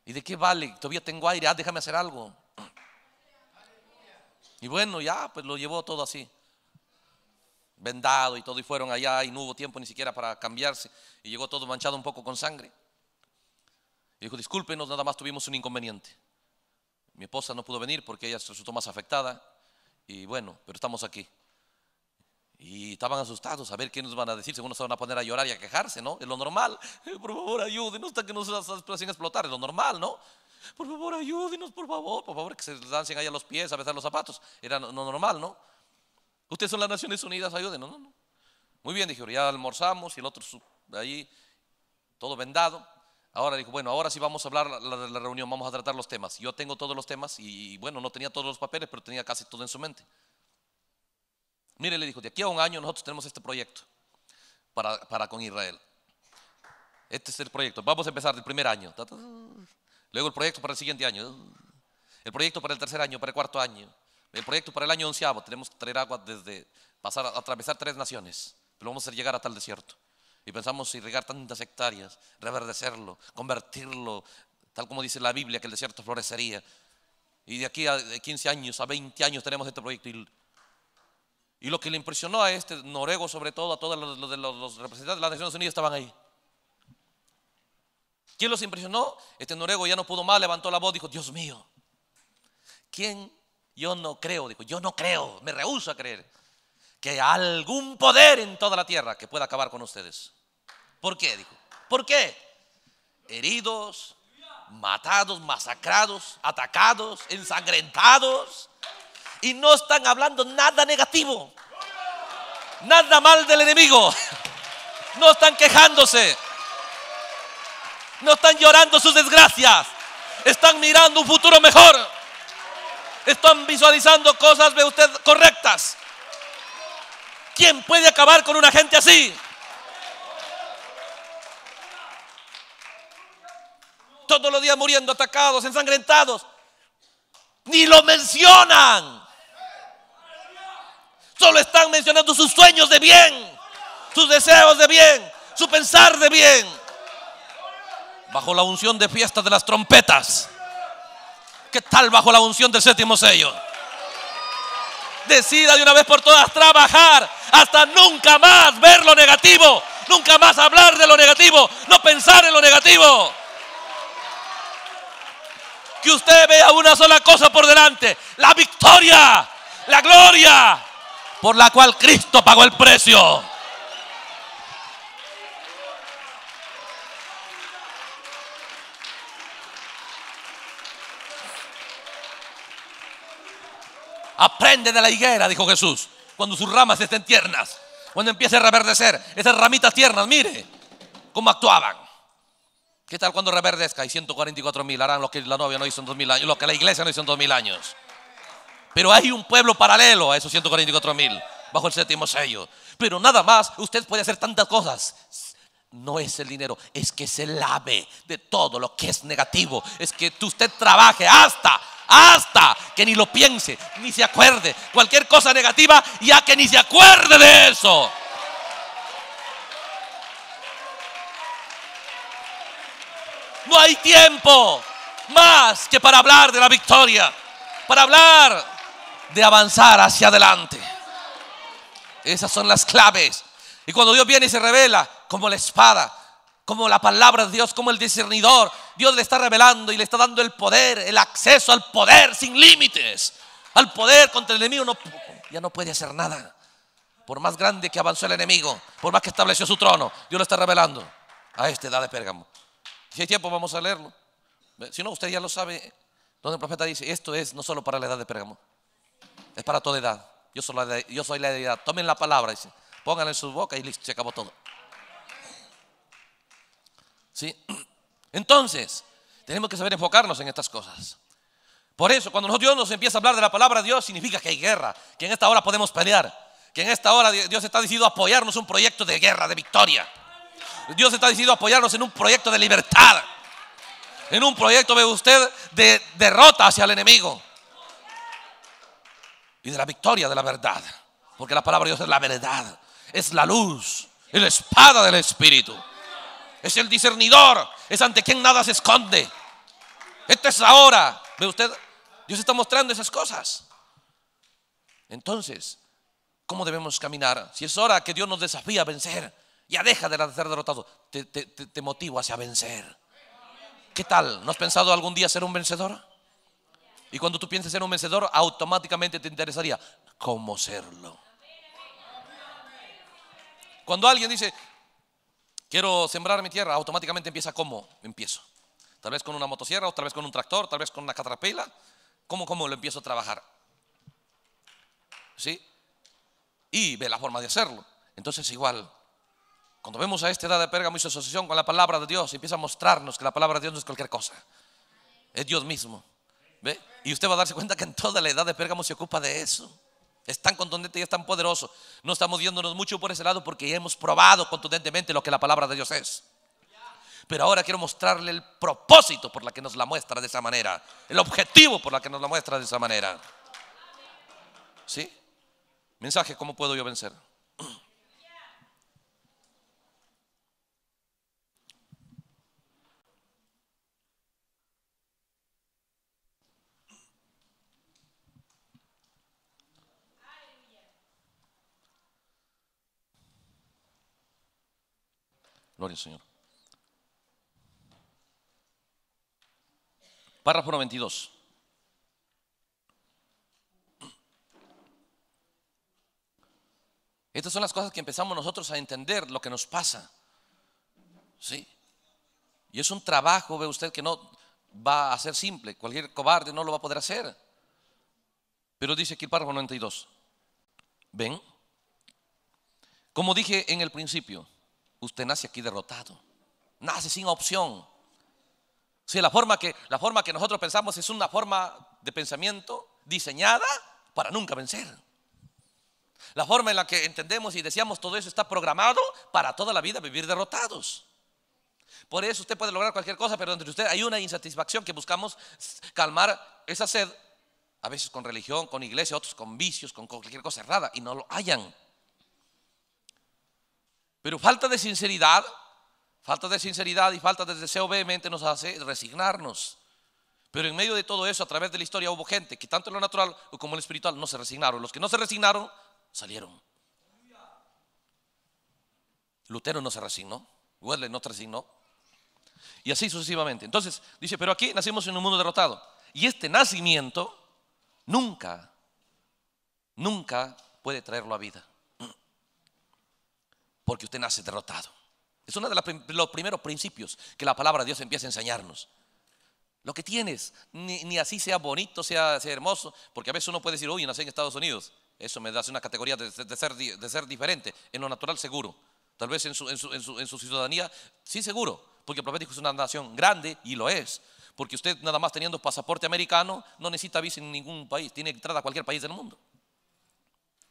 ¿Y de qué vale? Todavía tengo aire, ah, déjame hacer algo. Y bueno, ya, pues lo llevó todo así, vendado y todo, y fueron allá y no hubo tiempo ni siquiera para cambiarse, y llegó todo manchado un poco con sangre. Y dijo, discúlpenos, nada más tuvimos un inconveniente. Mi esposa no pudo venir porque ella se resultó más afectada, y bueno, pero estamos aquí. Y estaban asustados a ver qué nos van a decir. Según nos van a poner a llorar y a quejarse, ¿no? Es lo normal. Eh, por favor, ayúdenos hasta que nos hacen explotar. Es lo normal, ¿no? Por favor, ayúdenos, por favor. Por favor, que se lancen ahí a los pies a besar los zapatos. Era lo normal, ¿no? Ustedes son las Naciones Unidas, ayúdenos. No, no. Muy bien, dijeron. Ya almorzamos y el otro ahí, todo vendado. Ahora dijo, bueno, ahora sí vamos a hablar de la, reunión, vamos a tratar los temas. Yo tengo todos los temas y, bueno, no tenía todos los papeles, pero tenía casi todo en su mente. Mire, le dijo, de aquí a un año nosotros tenemos este proyecto para, para con Israel. Este es el proyecto. Vamos a empezar del primer año. Luego el proyecto para el siguiente año. El proyecto para el tercer año, para el cuarto año. El proyecto para el año onceavo. Tenemos que traer agua desde, pasar atravesar tres naciones. Pero vamos a llegar a tal desierto. Y pensamos irrigar tantas hectáreas, reverdecerlo, convertirlo, tal como dice la Biblia, que el desierto florecería. Y de aquí a 15 años, a 20 años tenemos este proyecto. Y y lo que le impresionó a este noruego, sobre todo a todos los, representantes de las Naciones Unidas, estaban ahí. ¿Quién los impresionó? Este noruego ya no pudo más, levantó la voz, dijo, Dios mío, ¿quién? Yo no creo, dijo, yo no creo, me rehúso a creer que hay algún poder en toda la tierra que pueda acabar con ustedes. ¿Por qué? Dijo, ¿por qué? Heridos, matados, masacrados, atacados, ensangrentados, y no están hablando nada negativo, nada mal del enemigo. No están quejándose, no están llorando sus desgracias, están mirando un futuro mejor, están visualizando cosas de usted correctas. ¿Quién puede acabar con una gente así? Todos los días muriendo atacados, ensangrentados. Ni lo mencionan. Solo están mencionando sus sueños de bien, sus deseos de bien, su pensar de bien. Bajo la unción de fiestas de las trompetas. ¿Qué tal bajo la unción del séptimo sello? Decida de una vez por todas trabajar hasta nunca más ver lo negativo, nunca más hablar de lo negativo, no pensar en lo negativo. Que usted vea una sola cosa por delante, la victoria, la gloria, por la cual Cristo pagó el precio. Aprende de la higuera, dijo Jesús, cuando sus ramas estén tiernas, cuando empiece a reverdecer, esas ramitas tiernas, mire cómo actuaban. ¿Qué tal cuando reverdezca Hay 144 mil harán lo que la novia no hizo en 2000 años, lo que la iglesia no hizo en 2000 años? Pero hay un pueblo paralelo a esos 144 mil bajo el séptimo sello. Pero nada más, usted puede hacer tantas cosas. No es el dinero, es que se lave de todo lo que es negativo. Es que usted trabaje hasta, hasta que ni lo piense, ni se acuerde. Cualquier cosa negativa, ya que ni se acuerde de eso. No hay tiempo más que para hablar de la victoria, para hablar de avanzar hacia adelante. Esas son las claves. Y cuando Dios viene y se revela como la espada, como la palabra de Dios, como el discernidor, Dios le está revelando y le está dando el poder, el acceso al poder sin límites. Al poder contra el enemigo ya no puede hacer nada. Por más grande que avanzó el enemigo, por más que estableció su trono, Dios lo está revelando a esta edad de Pérgamo. Si hay tiempo, vamos a leerlo. Si no, usted ya lo sabe, donde el profeta dice, esto es no solo para la edad de Pérgamo es para toda edad. Yo soy la, yo edad. Tomen la palabra, Pónganla en su boca y listo, se acabó todo. ¿Sí? Entonces, tenemos que saber enfocarnos en estas cosas. Por eso, cuando Dios nos empieza a hablar de la palabra de Dios, significa que hay guerra, que en esta hora podemos pelear, que en esta hora Dios está decidido a apoyarnos en un proyecto de guerra, de victoria. Dios está decidido a apoyarnos en un proyecto de libertad, en un proyecto, ve usted, de derrota hacia el enemigo y de la victoria de la verdad. Porque la palabra de Dios es la verdad, es la luz, es la espada del Espíritu. Es el discernidor, es ante quien nada se esconde. Esta es la hora. ¿Ve usted? Dios está mostrando esas cosas. Entonces, ¿cómo debemos caminar? Si es hora que Dios nos desafía a vencer, ya deja de ser derrotado. Te, te, te hacia vencer. ¿Qué tal? ¿No has pensado algún día ser un vencedor? Y cuando tú piensas en un vencedor, automáticamente te interesaría cómo serlo. Cuando alguien dice, quiero sembrar mi tierra, automáticamente empieza cómo empiezo. Tal vez con una motosierra, tal vez con un tractor, tal vez con una catrapela. ¿Cómo, cómo lo empiezo a trabajar? ¿Sí? Y ve la forma de hacerlo. Entonces igual, cuando vemos a esta edad de Pérgamo y su asociación con la palabra de Dios, empieza a mostrarnos que la palabra de Dios no es cualquier cosa. Es Dios mismo. Y usted va a darse cuenta que en toda la edad de Pérgamo se ocupa de eso. Es tan contundente y es tan poderoso. No estamos viéndonos mucho por ese lado porque ya hemos probado contundentemente lo que la palabra de Dios es. Pero ahora quiero mostrarle el propósito por la que nos la muestra de esa manera. El objetivo por la que nos la muestra de esa manera. ¿Sí? Mensaje, ¿cómo puedo yo vencer? Gloria al Señor. Párrafo 92. Estas son las cosas que empezamos nosotros a entender, lo que nos pasa. ¿Sí? Y es un trabajo, ve usted, que no va a ser simple. Cualquier cobarde no lo va a poder hacer. Pero dice aquí el párrafo 92. ¿Ven? Como dije en el principio, usted nace aquí derrotado. Nace sin opción. Si la forma que la forma que nosotros pensamos es una forma de pensamiento diseñada para nunca vencer. La forma en la que entendemos y deseamos todo eso está programado para toda la vida vivir derrotados. Por eso usted puede lograr cualquier cosa, pero entre usted hay una insatisfacción que buscamos calmar esa sed, a veces con religión, con iglesia, otros con vicios, con cualquier cosa errada, y no lo hayan pero falta de sinceridad, falta de sinceridad y falta de deseo vehemente nos hace resignarnos. Pero en medio de todo eso, a través de la historia, hubo gente que tanto en lo natural como en lo espiritual no se resignaron. Los que no se resignaron, salieron. Lutero no se resignó, Wesley no se resignó. Y así sucesivamente. Entonces, dice, pero aquí nacimos en un mundo derrotado. Y este nacimiento nunca, nunca puede traerlo a vida porque usted nace derrotado. Es uno de los primeros principios que la palabra de Dios empieza a enseñarnos. Lo que tienes, ni, así sea bonito, sea, hermoso, porque a veces uno puede decir, uy, nací en Estados Unidos. Eso me da una categoría de, ser, diferente, en lo natural seguro. Tal vez en su, ciudadanía, sí seguro, porque el dijo es una nación grande y lo es. Porque usted nada más teniendo pasaporte americano no necesita visa en ningún país, tiene entrada a cualquier país del mundo.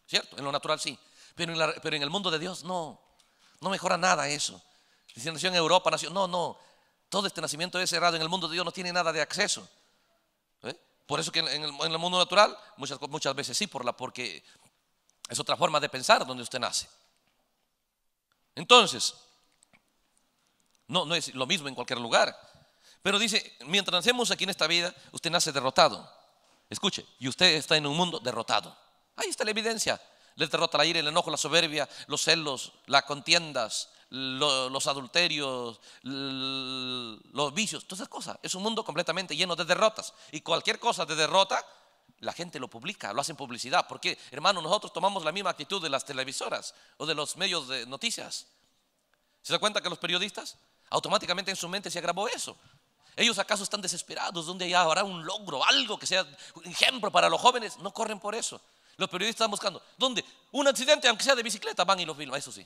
¿Cierto? En lo natural sí. pero en el mundo de Dios no. No mejora nada eso. Si nació en Europa, nació. No, no. Todo este nacimiento es cerrado. En el mundo de Dios no tiene nada de acceso. ¿Eh? Por eso que en el, mundo natural, muchas, muchas veces sí, por la, porque es otra forma de pensar donde usted nace. Entonces, no, no es lo mismo en cualquier lugar. Pero dice, mientras nacemos aquí en esta vida, usted nace derrotado. Escuche, y usted está en un mundo derrotado. Ahí está la evidencia les derrota la ira, el enojo, la soberbia, los celos, las contiendas, los, adulterios, los vicios, todas esas cosas. Es un mundo completamente lleno de derrotas. Y cualquier cosa de derrota, la gente lo publica, lo en publicidad. Porque, hermano, nosotros tomamos la misma actitud de las televisoras o de los medios de noticias. ¿Se da cuenta que los periodistas automáticamente en su mente se agravó eso? ¿Ellos acaso están desesperados? ¿Dónde habrá un logro, algo que sea un ejemplo para los jóvenes? No corren por eso. Los periodistas están buscando. ¿Dónde? Un accidente, aunque sea de bicicleta, van y lo filman, eso sí.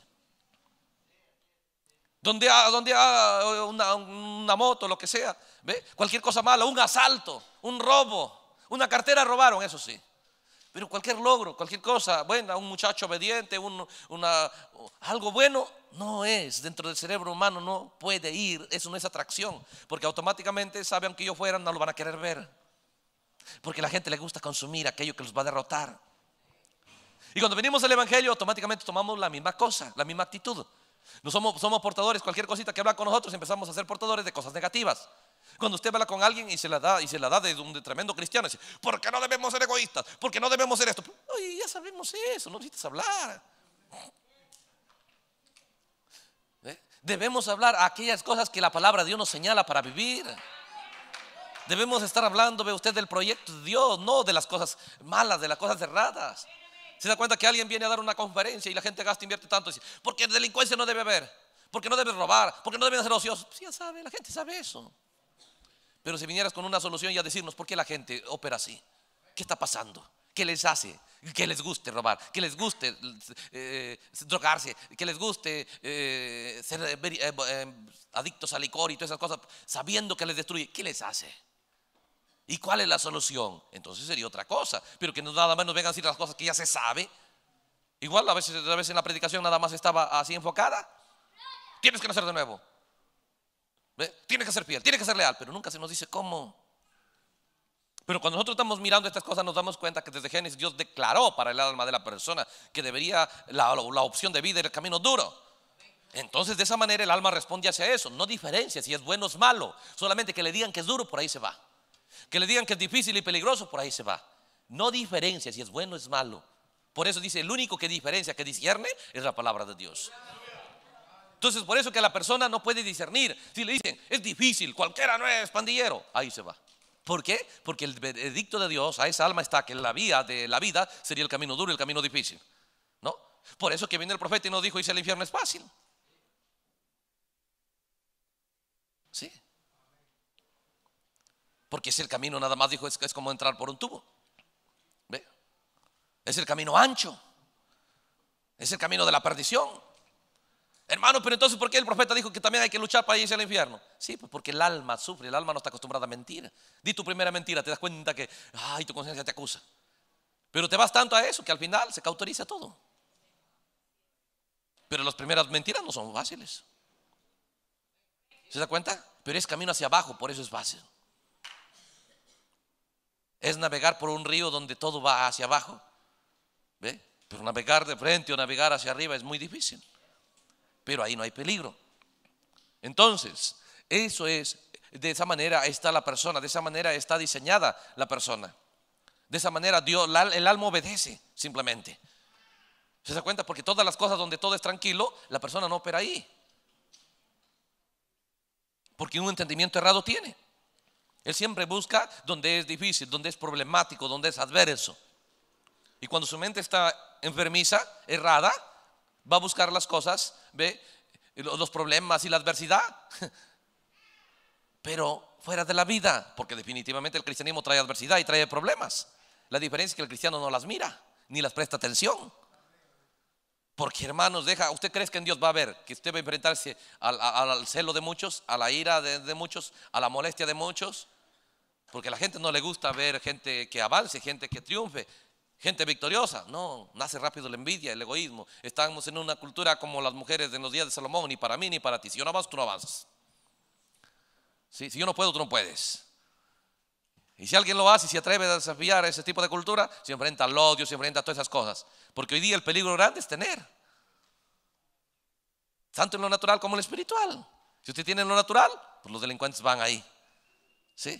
¿Dónde ha, donde ha una, moto, lo que sea, ¿ve? cualquier cosa mala, un asalto, un robo, una cartera robaron, eso sí. Pero cualquier logro, cualquier cosa buena, un muchacho obediente, una, algo bueno, no es, dentro del cerebro humano no puede ir, eso no es atracción, porque automáticamente saben que yo fuera, no lo van a querer ver. Porque la gente le gusta consumir aquello que los va a derrotar. Y cuando venimos al Evangelio, automáticamente tomamos la misma cosa, la misma actitud. No somos, somos portadores, cualquier cosita que habla con nosotros empezamos a ser portadores de cosas negativas. Cuando usted habla con alguien y se la da, y se la da de un tremendo cristiano, dice, ¿por qué no debemos ser egoístas? ¿Por qué no debemos ser esto? Oye, ya sabemos eso, no necesitas hablar. ¿Eh? Debemos hablar aquellas cosas que la palabra de Dios nos señala para vivir. Debemos estar hablando, ve usted, del proyecto de Dios, no de las cosas malas, de las cosas erradas. ¿Se da cuenta que alguien viene a dar una conferencia y la gente gasta, invierte tanto? Y dice, porque delincuencia no debe haber, porque no debe robar, porque no deben hacer ociosos. ya sabe, la gente sabe eso. Pero si vinieras con una solución y a decirnos por qué la gente opera así, ¿qué está pasando? ¿Qué les hace? Que les guste robar, que les guste eh, drogarse, que les guste eh, ser eh, adictos al licor y todas esas cosas, sabiendo que les destruye. ¿Qué les hace? ¿Y cuál es la solución? Entonces sería otra cosa. Pero que nada más nos vengan a decir las cosas que ya se sabe. Igual a veces, a veces la predicación nada más estaba así enfocada. Tienes que nacer de nuevo. Tiene Tienes que ser fiel, tienes que ser leal, pero nunca se nos dice cómo. Pero cuando nosotros estamos mirando estas cosas nos damos cuenta que desde Génesis Dios declaró para el alma de la persona que debería la, la opción de vida era el camino duro. Entonces de esa manera el alma responde hacia eso, no diferencia si es bueno o es malo, solamente que le digan que es duro, por ahí se va. Que le digan que es difícil y peligroso, por ahí se va. No diferencia si es bueno o es malo. Por eso dice, el único que diferencia, que discierne, es la palabra de Dios. Entonces, por eso que la persona no puede discernir. Si le dicen, es difícil, cualquiera no es pandillero, ahí se va. ¿Por qué? Porque el veredicto de Dios a esa alma está que la vía de la vida sería el camino duro y el camino difícil. ¿No? Por eso que viene el profeta y nos dijo, dice, el infierno es fácil. ¿Sí? Porque es el camino, nada más dijo, es, es como entrar por un tubo. ¿Ve? Es el camino ancho. Es el camino de la perdición. Hermano, pero entonces, ¿por qué el profeta dijo que también hay que luchar para irse al infierno? Sí, pues porque el alma sufre, el alma no está acostumbrada a mentir. Di tu primera mentira, te das cuenta que, ay, tu conciencia te acusa. Pero te vas tanto a eso que al final se cauteriza todo. Pero las primeras mentiras no son fáciles. ¿Se da cuenta? Pero es camino hacia abajo, por eso es fácil es navegar por un río donde todo va hacia abajo. ¿Ve? Pero navegar de frente o navegar hacia arriba es muy difícil. Pero ahí no hay peligro. Entonces, eso es, de esa manera está la persona, de esa manera está diseñada la persona. De esa manera Dios, el alma obedece simplemente. ¿Se da cuenta? Porque todas las cosas donde todo es tranquilo, la persona no opera ahí. Porque un entendimiento errado tiene. Él siempre busca donde es difícil, donde es problemático, donde es adverso. Y cuando su mente está enfermiza, errada, va a buscar las cosas, ve los problemas y la adversidad. Pero fuera de la vida, porque definitivamente el cristianismo trae adversidad y trae problemas. La diferencia es que el cristiano no las mira, ni las presta atención. Porque hermanos, deja, ¿usted cree que en Dios va a ver que usted va a enfrentarse al, celo de muchos, a la ira de, muchos, a la molestia de muchos? Porque a la gente no le gusta ver gente que avance, gente que triunfe, gente victoriosa. No, nace rápido la envidia, el egoísmo. Estamos en una cultura como las mujeres en los días de Salomón, ni para mí ni para ti. Si yo no avanzo, tú no avanzas. Si yo no puedo, tú no puedes. Y si alguien lo hace y se atreve a desafiar ese tipo de cultura, se enfrenta al odio, se enfrenta a todas esas cosas. Porque hoy día el peligro grande es tener. Tanto en lo natural como en lo espiritual. Si usted tiene en lo natural, pues los delincuentes van ahí. ¿Sí?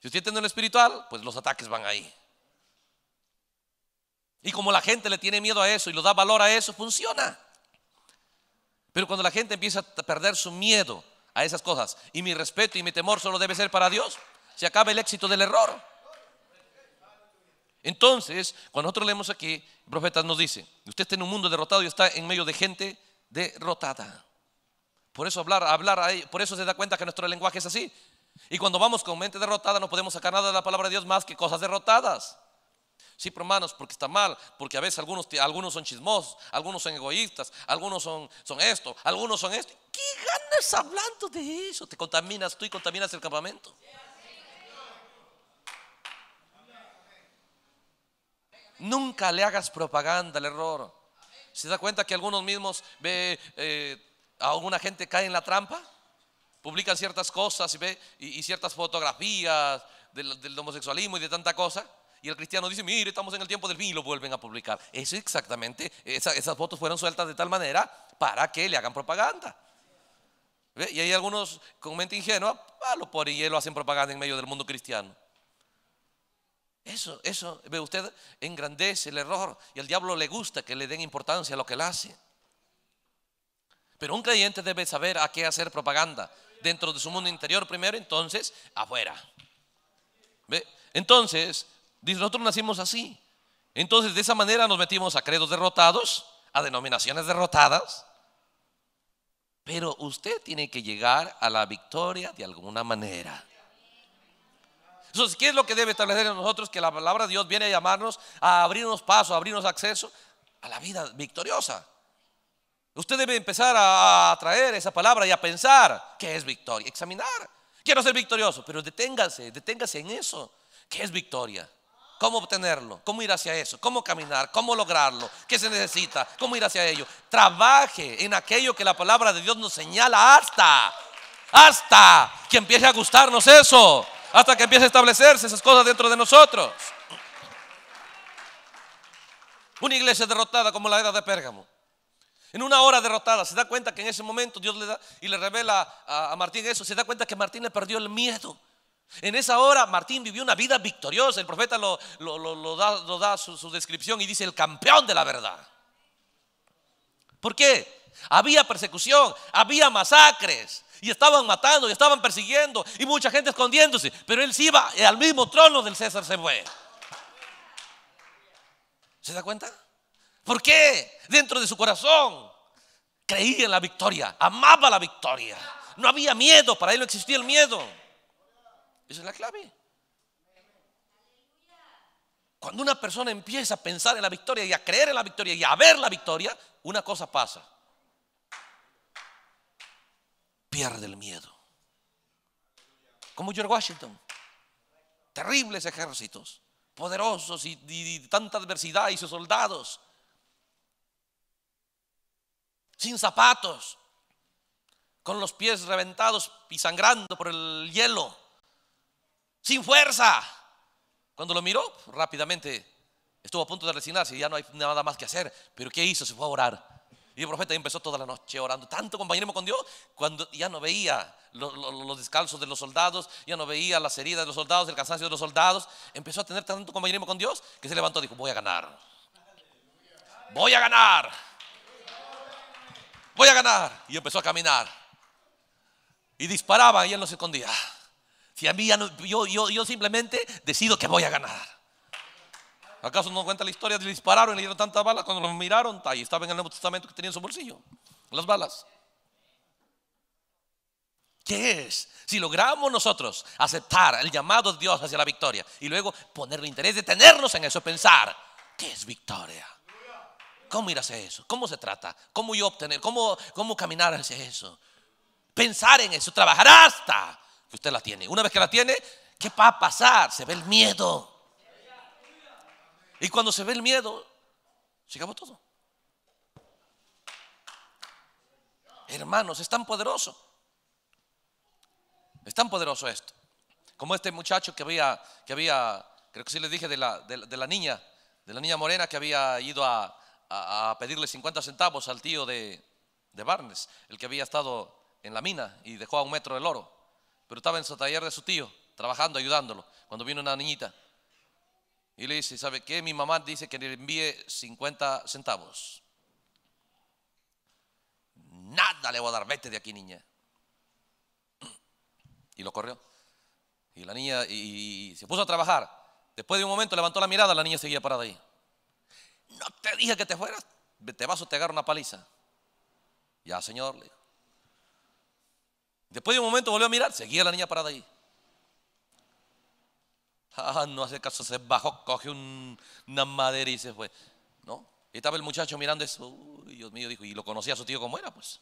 Si usted tiene en lo espiritual, pues los ataques van ahí. Y como la gente le tiene miedo a eso y lo da valor a eso, funciona. Pero cuando la gente empieza a perder su miedo a esas cosas y mi respeto y mi temor solo debe ser para Dios, se acaba el éxito del error. Entonces, cuando nosotros leemos aquí, el profeta nos dice, usted está en un mundo derrotado y está en medio de gente derrotada. Por eso hablar, hablar, ahí por eso se da cuenta que nuestro lenguaje es así. Y cuando vamos con mente derrotada no podemos sacar nada de la palabra de Dios más que cosas derrotadas. Sí, pero hermanos, porque está mal, porque a veces algunos, algunos son chismosos, algunos son egoístas, algunos son, son esto, algunos son esto. ¿Qué ganas hablando de eso? Te contaminas tú y contaminas el campamento. Nunca le hagas propaganda al error. ¿Se da cuenta que algunos mismos ve eh, a alguna gente cae en la trampa? Publican ciertas cosas y ve y, ciertas fotografías del, homosexualismo y de tanta cosa. Y el cristiano dice, mire, estamos en el tiempo del fin y lo vuelven a publicar. Eso exactamente, esas fotos fueron sueltas de tal manera para que le hagan propaganda. Y hay algunos con mente ingenua, palo por y lo hacen propaganda en medio del mundo cristiano. Eso, eso, ve usted, engrandece el error y al diablo le gusta que le den importancia a lo que él hace. Pero un creyente debe saber a qué hacer propaganda. Dentro de su mundo interior primero, entonces afuera. Entonces, nosotros nacimos así. Entonces, de esa manera nos metimos a credos derrotados, a denominaciones derrotadas. Pero usted tiene que llegar a la victoria de alguna manera. Entonces, ¿qué es lo que debe establecer en nosotros? Que la palabra de Dios viene a llamarnos a abrirnos paso, a abrirnos acceso a la vida victoriosa. Usted debe empezar a, traer esa palabra y a pensar qué es victoria, examinar. Quiero ser victorioso, pero deténgase, deténgase en eso. ¿Qué es victoria? ¿Cómo obtenerlo? ¿Cómo ir hacia eso? ¿Cómo caminar? ¿Cómo lograrlo? ¿Qué se necesita? ¿Cómo ir hacia ello? Trabaje en aquello que la palabra de Dios nos señala hasta, hasta que empiece a gustarnos eso hasta que empiece a establecerse esas cosas dentro de nosotros. Una iglesia derrotada como la era de Pérgamo. En una hora derrotada, se da cuenta que en ese momento Dios le da y le revela a, Martín eso. Se da cuenta que Martín le perdió el miedo. En esa hora Martín vivió una vida victoriosa. El profeta lo, da, su, su, descripción y dice el campeón de la verdad. ¿Por qué? Había persecución, había masacres, y estaban matando, y estaban persiguiendo, y mucha gente escondiéndose. Pero él sí iba y al mismo trono del César se fue. ¿Se da cuenta? ¿Por qué? Dentro de su corazón creía en la victoria, amaba la victoria. No había miedo, para él no existía el miedo. Esa es la clave. Cuando una persona empieza a pensar en la victoria y a creer en la victoria y a ver la victoria, una cosa pasa pierde el miedo. Como George Washington. Terribles ejércitos, poderosos y, de tanta adversidad y sus soldados. Sin zapatos, con los pies reventados y sangrando por el hielo, sin fuerza. Cuando lo miró, rápidamente estuvo a punto de resignarse, ya no hay nada más que hacer, pero ¿qué hizo? Se fue a orar. Y el profeta empezó toda la noche orando, tanto compañerismo con Dios, cuando ya no veía los, los, descalzos de los soldados, ya no veía las heridas de los soldados, el cansancio de los soldados. Empezó a tener tanto compañerismo con Dios que se levantó y dijo, voy a ganar. Voy a ganar. Voy a ganar. Y empezó a caminar. Y disparaba y él no se escondía. Si a mí ya no, yo, yo, yo simplemente decido que voy a ganar. ¿Acaso no cuenta la historia? de dispararon y le dieron tantas balas. Cuando lo miraron, y estaba en el Nuevo Testamento que tenía en su bolsillo. Las balas. ¿Qué es? Si logramos nosotros aceptar el llamado de Dios hacia la victoria y luego ponerle interés, tenernos en eso, pensar, ¿qué es victoria? ¿Cómo ir hacia eso? ¿Cómo se trata? ¿Cómo yo obtener? ¿Cómo, cómo caminar hacia eso? Pensar en eso, trabajar hasta que usted la tiene. Una vez que la tiene, ¿qué va a pasar? Se ve el miedo. Y cuando se ve el miedo, se acabó todo. Hermanos, es tan poderoso. Es tan poderoso esto. Como este muchacho que había, que había creo que sí le dije, de la, de, la niña, de la niña morena que había ido a, a, pedirle 50 centavos al tío de, Barnes, el que había estado en la mina y dejó a un metro del oro, pero estaba en su taller de su tío, trabajando, ayudándolo, cuando vino una niñita. Y le dice, ¿sabe qué? Mi mamá dice que le envíe 50 centavos. Nada le voy a dar, vete de aquí, niña. Y lo corrió. Y la niña y, se puso a trabajar. Después de un momento levantó la mirada, la niña seguía parada ahí. No te dije que te fueras, te vas a sostegar una paliza. Ya, señor, le Después de un momento volvió a mirar, seguía la niña parada ahí. Ah, no hace caso, se bajó, coge una madera y se fue. ¿No? Y estaba el muchacho mirando eso. Uy, Dios mío, dijo, y lo conocía a su tío como era, pues.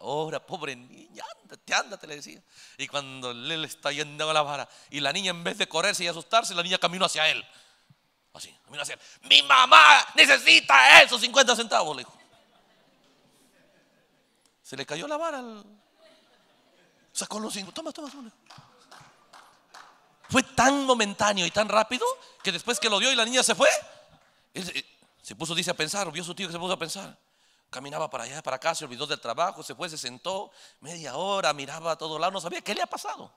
Ahora, pobre niña, ándate, ándate, le decía. Y cuando le está yendo a la vara, y la niña en vez de correrse y asustarse, la niña caminó hacia él. Así, caminó hacia él. Mi mamá necesita esos 50 centavos, le dijo. Se le cayó la vara al... Sacó los cinco toma, toma, toma. Fue tan momentáneo y tan rápido que después que lo dio y la niña se fue, él se puso, dice, a pensar, vio su tío que se puso a pensar. Caminaba para allá, para acá, se olvidó del trabajo, se fue, se sentó media hora, miraba a todos lados, no sabía qué le ha pasado.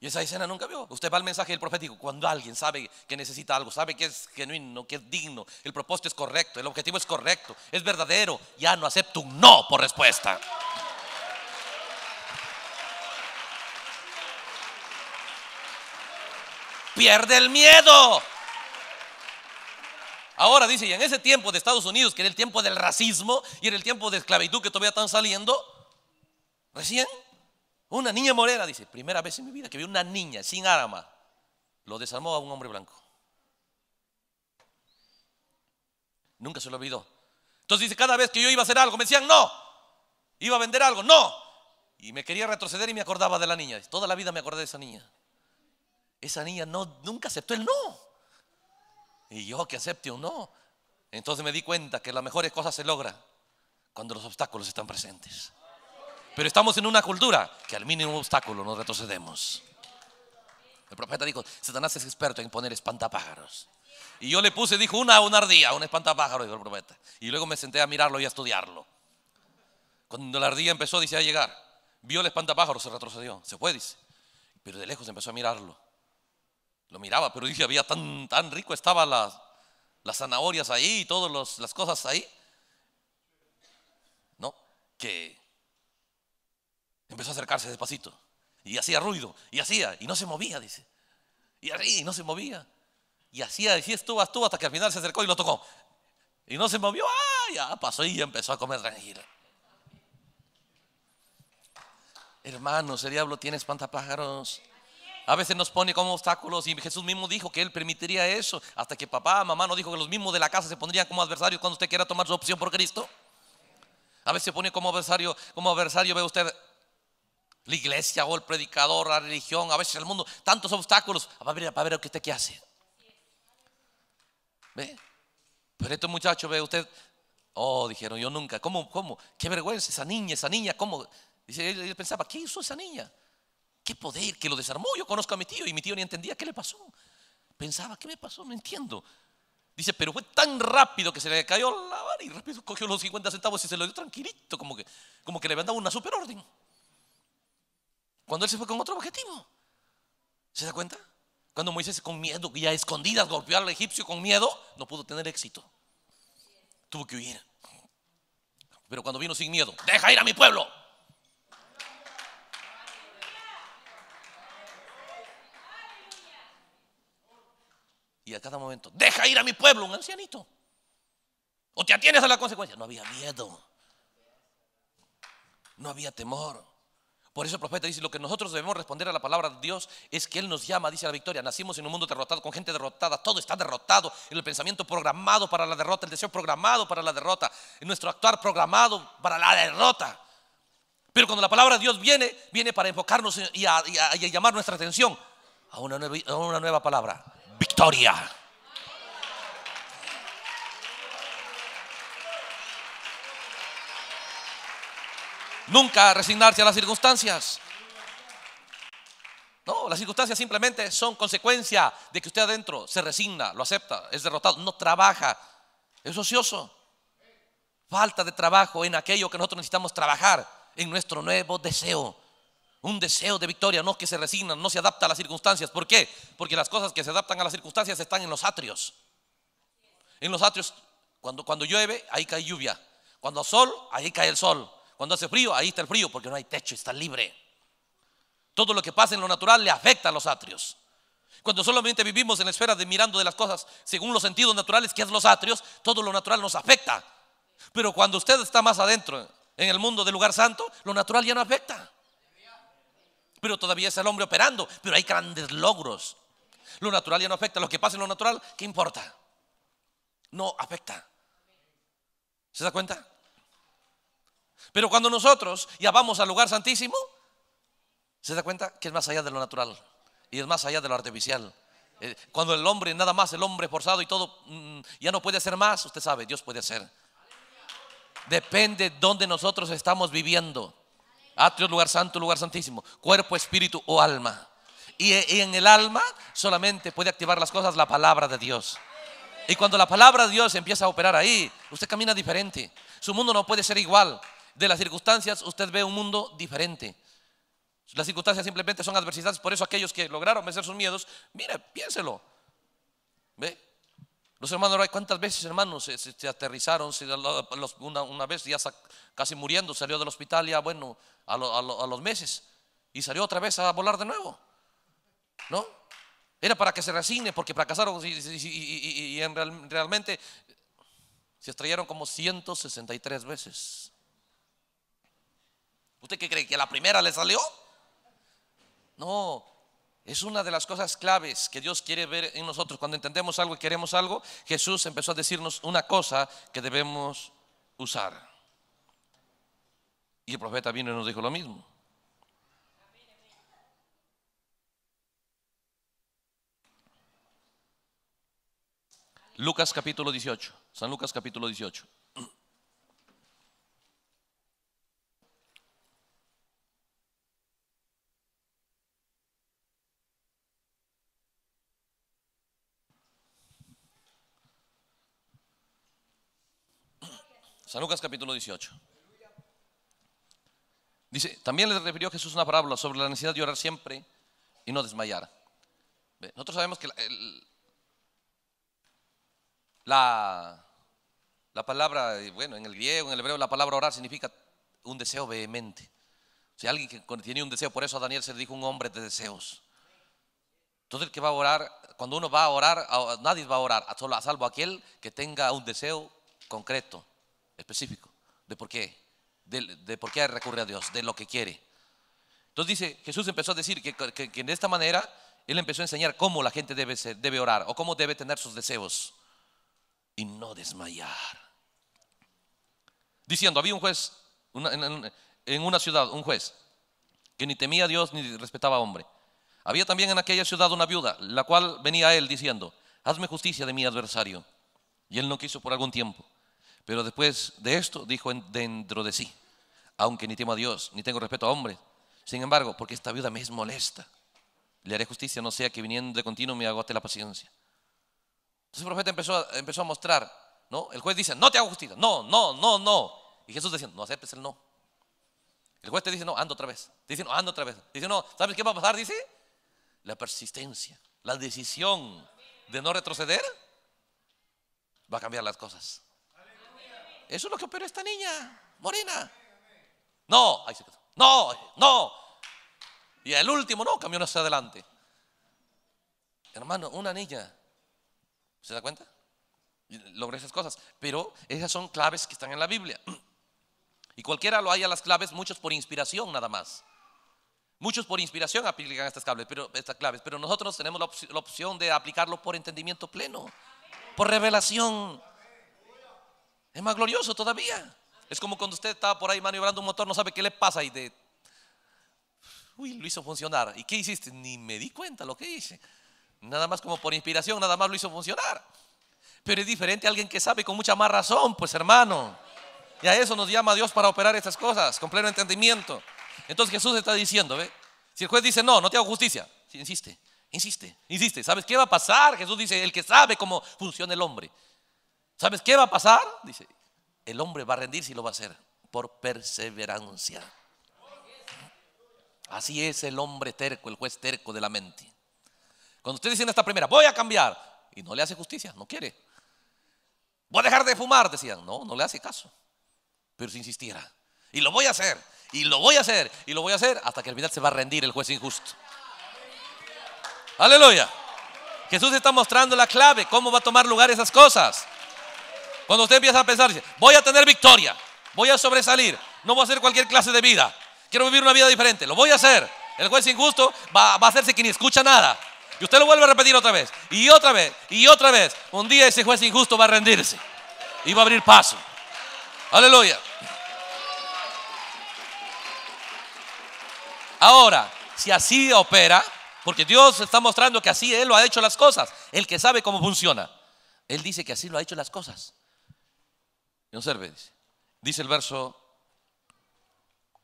Y esa escena nunca vio. Usted va al mensaje del profético. Cuando alguien sabe que necesita algo, sabe que es genuino, que es digno, el propósito es correcto, el objetivo es correcto, es verdadero, ya no acepto un no por respuesta. pierde el miedo. Ahora dice, y en ese tiempo de Estados Unidos, que era el tiempo del racismo y en el tiempo de esclavitud que todavía están saliendo, recién una niña morena, dice, primera vez en mi vida que vi una niña sin arma, lo desarmó a un hombre blanco. Nunca se lo olvidó. Entonces dice, cada vez que yo iba a hacer algo, me decían, no, iba a vender algo, no. Y me quería retroceder y me acordaba de la niña. Toda la vida me acordé de esa niña esa niña no, nunca aceptó el no. Y yo que acepte un no. Entonces me di cuenta que las mejores cosas se logran cuando los obstáculos están presentes. Pero estamos en una cultura que al mínimo obstáculo nos retrocedemos. El profeta dijo, Satanás es experto en poner espantapájaros. Y yo le puse, dijo, una, una ardilla, un espantapájaro, dijo el profeta. Y luego me senté a mirarlo y a estudiarlo. Cuando la ardilla empezó, dice, a llegar, vio el espantapájaro, se retrocedió, se fue, dice. Pero de lejos empezó a mirarlo. Lo miraba, pero dije, había tan, tan rico, estaban las, zanahorias ahí y todas las cosas ahí. ¿No? Que empezó a acercarse despacito. Y hacía ruido, y hacía, y no se movía, dice. Y así, no se movía. Y hacía, y estuvo, estuvo hasta que al final se acercó y lo tocó. Y no se movió, ¡ah! Ya pasó y empezó a comer tranquila. hermano ese diablo tiene espantapájaros. A veces nos pone como obstáculos y Jesús mismo dijo que Él permitiría eso, hasta que papá, mamá nos dijo que los mismos de la casa se pondrían como adversarios cuando usted quiera tomar su opción por Cristo. A veces se pone como adversario, como adversario ve usted la iglesia o el predicador, la religión, a veces el mundo, tantos obstáculos. a ver, a ver que usted qué hace. ¿Ve? Pero este muchachos ve usted, oh, dijeron, yo nunca, ¿cómo, cómo? Qué vergüenza, esa niña, esa niña, ¿cómo? Dice, él, pensaba, ¿qué hizo esa niña? ¿Qué poder que lo desarmó? Yo conozco a mi tío y mi tío ni entendía qué le pasó. Pensaba, ¿qué me pasó? No entiendo. Dice, pero fue tan rápido que se le cayó la vara y rápido cogió los 50 centavos y se lo dio tranquilito, como que, como que le había dado una super orden. Cuando él se fue con otro objetivo. ¿Se da cuenta? Cuando Moisés con miedo, y ya escondidas, golpeó al egipcio con miedo, no pudo tener éxito. Tuvo que huir. Pero cuando vino sin miedo, deja ir a mi pueblo. Y a cada momento, deja ir a mi pueblo, un ancianito. O te atienes a la consecuencia. No había miedo. No había temor. Por eso el profeta dice, lo que nosotros debemos responder a la palabra de Dios es que Él nos llama, dice la victoria, nacimos en un mundo derrotado, con gente derrotada, todo está derrotado, el pensamiento programado para la derrota, el deseo programado para la derrota, nuestro actuar programado para la derrota. Pero cuando la palabra de Dios viene, viene para enfocarnos y a, llamar nuestra atención a una, a una nueva palabra, victoria. Nunca resignarse a las circunstancias. No, las circunstancias simplemente son consecuencia de que usted adentro se resigna, lo acepta, es derrotado, no trabaja, es ocioso. Falta de trabajo en aquello que nosotros necesitamos trabajar, en nuestro nuevo deseo, un deseo de victoria, no que se resignan, no se adapta a las circunstancias. ¿Por qué? Porque las cosas que se adaptan a las circunstancias están en los atrios. En los atrios, cuando, cuando llueve, ahí cae lluvia. Cuando sol, ahí cae el sol. Cuando hace frío, ahí está el frío, porque no hay techo, está libre. Todo lo que pasa en lo natural le afecta a los atrios. Cuando solamente vivimos en la esfera de mirando de las cosas según los sentidos naturales, que es los atrios, todo lo natural nos afecta. Pero cuando usted está más adentro en el mundo del lugar santo, lo natural ya no afecta pero todavía es el hombre operando, pero hay grandes logros. Lo natural ya no afecta, lo que pasa en lo natural, ¿qué importa? No afecta. ¿Se da cuenta? Pero cuando nosotros ya vamos al lugar santísimo, ¿se da cuenta que es más allá de lo natural y es más allá de lo artificial? Eh, cuando el hombre, nada más el hombre forzado y todo, mm, ya no puede hacer más, usted sabe, Dios puede hacer. Depende dónde nosotros estamos viviendo. Atrio, lugar santo, lugar santísimo. Cuerpo, espíritu o alma. Y, en el alma solamente puede activar las cosas la palabra de Dios. Y cuando la palabra de Dios empieza a operar ahí, usted camina diferente. Su mundo no puede ser igual. De las circunstancias usted ve un mundo diferente. Las circunstancias simplemente son adversidades. Por eso aquellos que lograron vencer sus miedos, mire, piénselo. ¿Ve? Los hermanos, ¿cuántas veces, hermanos, se, aterrizaron? una, vez ya casi muriendo, salió del hospital ya, bueno, a, los meses. Y salió otra vez a volar de nuevo. ¿No? Era para que se resigne, porque fracasaron y, realmente se estrellaron como 163 veces. ¿Usted qué cree? ¿Que la primera le salió? No, es una de las cosas claves que Dios quiere ver en nosotros. Cuando entendemos algo y queremos algo, Jesús empezó a decirnos una cosa que debemos usar. Y el profeta vino y nos dijo lo mismo. Lucas capítulo 18, San Lucas capítulo 18. San Lucas capítulo 18. Dice, también le refirió Jesús una parábola sobre la necesidad de orar siempre y no desmayar. Nosotros sabemos que la, la, palabra, eh, bueno, en el griego, en el hebreo, la palabra orar significa un deseo vehemente. O sea, alguien que tiene un deseo, por eso a Daniel se le dijo un hombre de deseos. Entonces el que va a orar, cuando uno va a orar, nadie va a orar, a salvo aquel que tenga un deseo concreto específico de por qué, de, por qué recurre a Dios, de lo que quiere. Entonces dice, Jesús empezó a decir que, de esta manera Él empezó a enseñar cómo la gente debe, debe orar o cómo debe tener sus deseos y no desmayar. Diciendo, había un juez en, en una ciudad, un juez, que ni temía a Dios ni respetaba a hombre. Había también en aquella ciudad una viuda, la cual venía a él diciendo, hazme justicia de mi adversario. Y él no quiso por algún tiempo. Pero después de esto dijo dentro de sí, aunque ni temo a Dios, ni tengo respeto a hombres, sin embargo, porque esta viuda me es molesta, le haré justicia, no sea que viniendo de continuo me agote la paciencia. Entonces el profeta empezó a, empezó a mostrar, ¿no? El juez dice, no te hago justicia, no, no, no, no. Y Jesús diciendo no aceptes el no. El juez te dice, no, ando otra vez. dice, no, ando otra vez. dice, no, ¿sabes qué va a pasar? Dice, la persistencia, la decisión de no retroceder va a cambiar las cosas. Eso es lo que operó esta niña, morena. No, No, no. Y el último, no, camión hacia adelante. Hermano, una niña. ¿Se da cuenta? logró esas cosas. Pero esas son claves que están en la Biblia. Y cualquiera lo haya las claves, muchos por inspiración nada más. Muchos por inspiración aplican estas claves, pero, estas claves, pero nosotros tenemos la, opción de aplicarlo por entendimiento pleno, por revelación. Es más glorioso todavía. Es como cuando usted estaba por ahí maniobrando un motor, no sabe qué le pasa y de. Uy, lo hizo funcionar. ¿Y qué hiciste? Ni me di cuenta lo que hice. Nada más como por inspiración, nada más lo hizo funcionar. Pero es diferente a alguien que sabe con mucha más razón, pues hermano. Y a eso nos llama Dios para operar estas cosas, con pleno entendimiento. Entonces Jesús está diciendo, Si el juez dice, no, no te hago justicia, insiste, insiste, insiste. ¿Sabes qué va a pasar? Jesús dice, el que sabe cómo funciona el hombre, ¿Sabes qué va a pasar? Dice, el hombre va a rendirse y lo va a hacer por perseverancia. Así es el hombre terco, el juez terco de la mente. Cuando usted dice en esta primera, voy a cambiar, y no le hace justicia, no quiere. Voy a dejar de fumar, decían, no, no le hace caso. Pero si insistiera, y lo voy a hacer, y lo voy a hacer, y lo voy a hacer, hasta que al final se va a rendir el juez injusto. Aleluya. Jesús está mostrando la clave, cómo va a tomar lugar esas cosas. Cuando usted empieza a pensar, dice, voy a tener victoria, voy a sobresalir, no voy a hacer cualquier clase de vida, quiero vivir una vida diferente, lo voy a hacer. El juez injusto va, a hacerse que ni escucha nada. Y usted lo vuelve a repetir otra vez, y otra vez, y otra vez. Un día ese juez injusto va a rendirse y va a abrir paso. Aleluya. Ahora, si así opera, porque Dios está mostrando que así Él lo ha hecho las cosas, el que sabe cómo funciona, Él dice que así lo ha hecho las cosas dice, el verso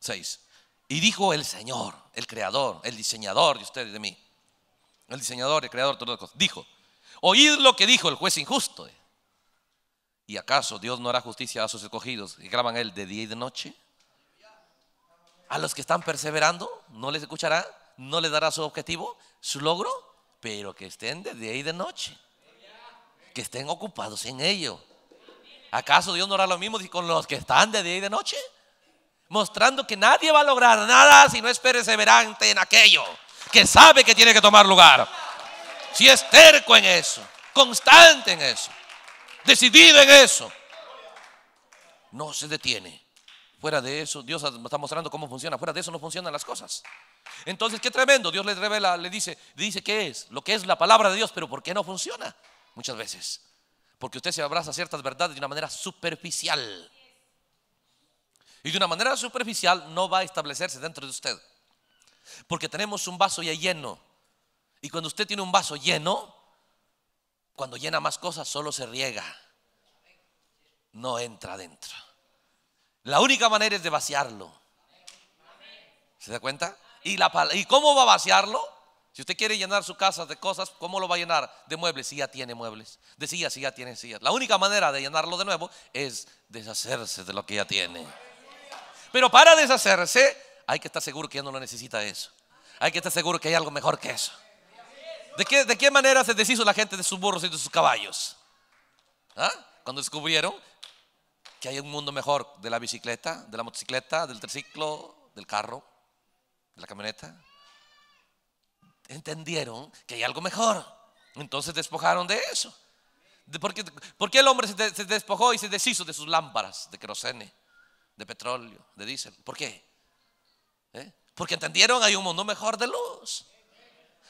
6. Y dijo el Señor, el creador, el diseñador de ustedes y de mí. El diseñador, el creador, de todas las cosas. Dijo, oíd lo que dijo el juez injusto. ¿Y acaso Dios no hará justicia a sus escogidos que graban Él de día y de noche? A los que están perseverando, no les escuchará, no les dará su objetivo, su logro, pero que estén de día y de noche, que estén ocupados en ello. ¿Acaso Dios no hará lo mismo con los que están de día y de noche? Mostrando que nadie va a lograr nada si no es perseverante en aquello que sabe que tiene que tomar lugar. Si es terco en eso, constante en eso, decidido en eso, no se detiene. Fuera de eso, Dios nos está mostrando cómo funciona. Fuera de eso no funcionan las cosas. Entonces, qué tremendo. Dios le revela, le dice, dice qué es, lo que es la palabra de Dios, pero ¿por qué no funciona? Muchas veces porque usted se abraza a ciertas verdades de una manera superficial. Y de una manera superficial no va a establecerse dentro de usted. Porque tenemos un vaso ya lleno. Y cuando usted tiene un vaso lleno, cuando llena más cosas solo se riega. No entra adentro. La única manera es de vaciarlo. ¿Se da cuenta? ¿Y, la, ¿Y cómo va a vaciarlo? Si usted quiere llenar su casa de cosas, ¿cómo lo va a llenar? De muebles, si ya tiene muebles, de sillas, si ya tiene sillas. La única manera de llenarlo de nuevo es deshacerse de lo que ya tiene. Pero para deshacerse, hay que estar seguro que ya no lo necesita eso. Hay que estar seguro que hay algo mejor que eso. ¿De qué, manera se deshizo la gente de sus burros y de sus caballos? ¿Ah? Cuando descubrieron que hay un mundo mejor de la bicicleta, de la motocicleta, del triciclo, del carro, de la camioneta, entendieron que hay algo mejor. Entonces despojaron de eso. ¿Por qué, por qué el hombre se, despojó y se deshizo de sus lámparas de querosene, de petróleo, de diésel? ¿Por qué? ¿Eh? Porque entendieron que hay un mundo mejor de luz.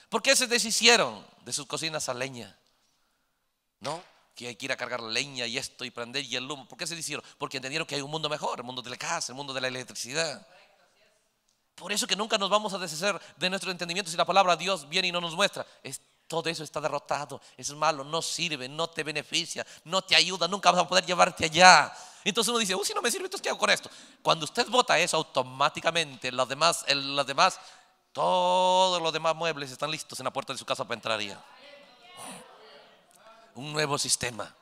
¿Por qué se deshicieron de sus cocinas a leña? ¿No? Que hay que ir a cargar leña y esto y prender y el humo. ¿Por qué se deshicieron? Porque entendieron que hay un mundo mejor, el mundo de la casa, el mundo de la electricidad. Por eso que nunca nos vamos a deshacer de nuestro entendimiento si la palabra de Dios viene y no nos muestra. todo eso está derrotado, es malo, no sirve, no te beneficia, no te ayuda, nunca vas a poder llevarte allá. Entonces uno dice, uy si no me sirve, entonces ¿qué hago con esto? Cuando usted vota eso, automáticamente las demás, las demás, todos los demás muebles están listos en la puerta de su casa para entrar Un nuevo sistema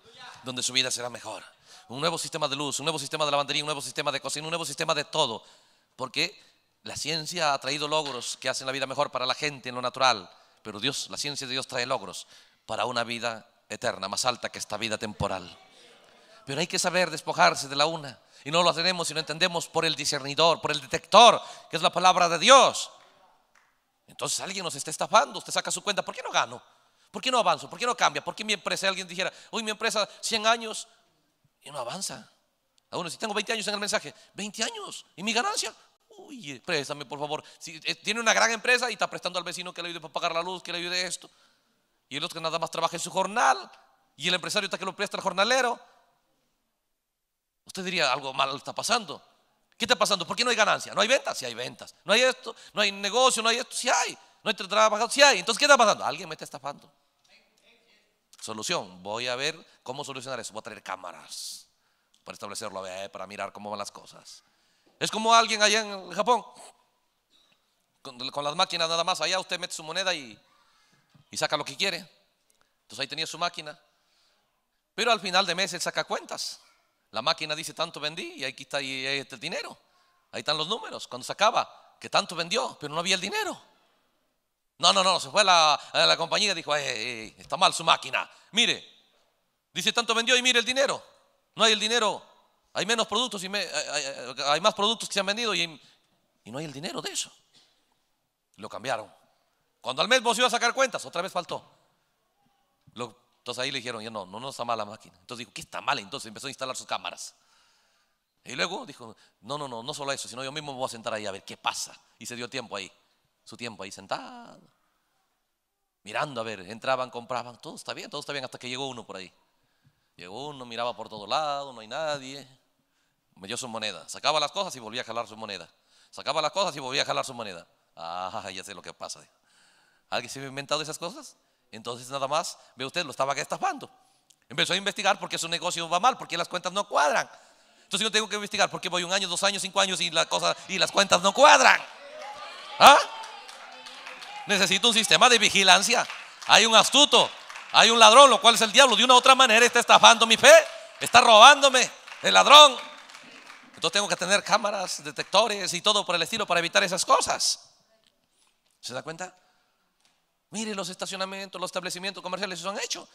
donde su vida será mejor. Un nuevo sistema de luz, un nuevo sistema de lavandería, un nuevo sistema de cocina, un nuevo sistema de todo. Porque la ciencia ha traído logros que hacen la vida mejor para la gente en lo natural, pero Dios, la ciencia de Dios trae logros para una vida eterna, más alta que esta vida temporal. Pero hay que saber despojarse de la una. Y no lo hacemos si no entendemos por el discernidor, por el detector, que es la palabra de Dios. Entonces alguien nos está estafando, usted saca su cuenta, ¿por qué no gano? ¿Por qué no avanzo? ¿Por qué no cambia? ¿Por qué mi empresa, alguien dijera, uy, mi empresa 100 años y no avanza? A uno, si tengo 20 años en el mensaje, 20 años y mi ganancia, Uy, préstame por favor. Si eh, tiene una gran empresa y está prestando al vecino que le ayude para pagar la luz, que le ayude esto. Y el otro que nada más trabaja en su jornal. Y el empresario está que lo presta al jornalero. Usted diría, algo mal está pasando. ¿Qué está pasando? ¿Por qué no hay ganancia? ¿No hay ventas? Si hay ventas. ¿No hay esto? ¿No hay negocio? ¿No hay esto? Si hay. ¿No hay trabajo? Si hay. Entonces, ¿qué está pasando? Alguien me está estafando. Solución. Voy a ver cómo solucionar eso. Voy a traer cámaras para establecerlo, para mirar cómo van las cosas. Es como alguien allá en Japón, con, las máquinas nada más. Allá usted mete su moneda y, saca lo que quiere. Entonces ahí tenía su máquina. Pero al final de mes él saca cuentas. La máquina dice tanto vendí y aquí está, ahí está el dinero. Ahí están los números. Cuando sacaba, que tanto vendió, pero no había el dinero. No, no, no, se fue a la, compañía y dijo, eh, eh, eh, está mal su máquina. Mire, dice tanto vendió y mire el dinero. No hay el dinero. Hay menos productos y hay, más productos que se han vendido y, no hay el dinero de eso. Lo cambiaron. Cuando al mes vos ibas a sacar cuentas, otra vez faltó. entonces ahí le dijeron, ya no, no, no está mala la máquina. Entonces dijo, ¿qué está mal? Entonces empezó a instalar sus cámaras. Y luego dijo, no, no, no, no solo eso, sino yo mismo me voy a sentar ahí a ver qué pasa. Y se dio tiempo ahí, su tiempo ahí sentado, mirando a ver, entraban, compraban, todo está bien, todo está bien, hasta que llegó uno por ahí. Llegó uno, miraba por todo lado, no hay nadie. Me dio su moneda. Sacaba las cosas y volvía a jalar su moneda. Sacaba las cosas y volvía a jalar su moneda. Ah, ya sé lo que pasa. ¿Alguien se ha inventado esas cosas? Entonces nada más, ve usted, lo estaba estafando. Empezó a investigar porque su negocio va mal, porque las cuentas no cuadran. Entonces yo tengo que investigar porque voy un año, dos años, cinco años y, y las cuentas no cuadran. ¿Ah? Necesito un sistema de vigilancia. Hay un astuto hay un ladrón, lo cual es el diablo. De una u otra manera está estafando mi fe, está robándome el ladrón. Entonces tengo que tener cámaras, detectores y todo por el estilo para evitar esas cosas. ¿Se da cuenta? Mire los estacionamientos, los establecimientos comerciales se han hecho.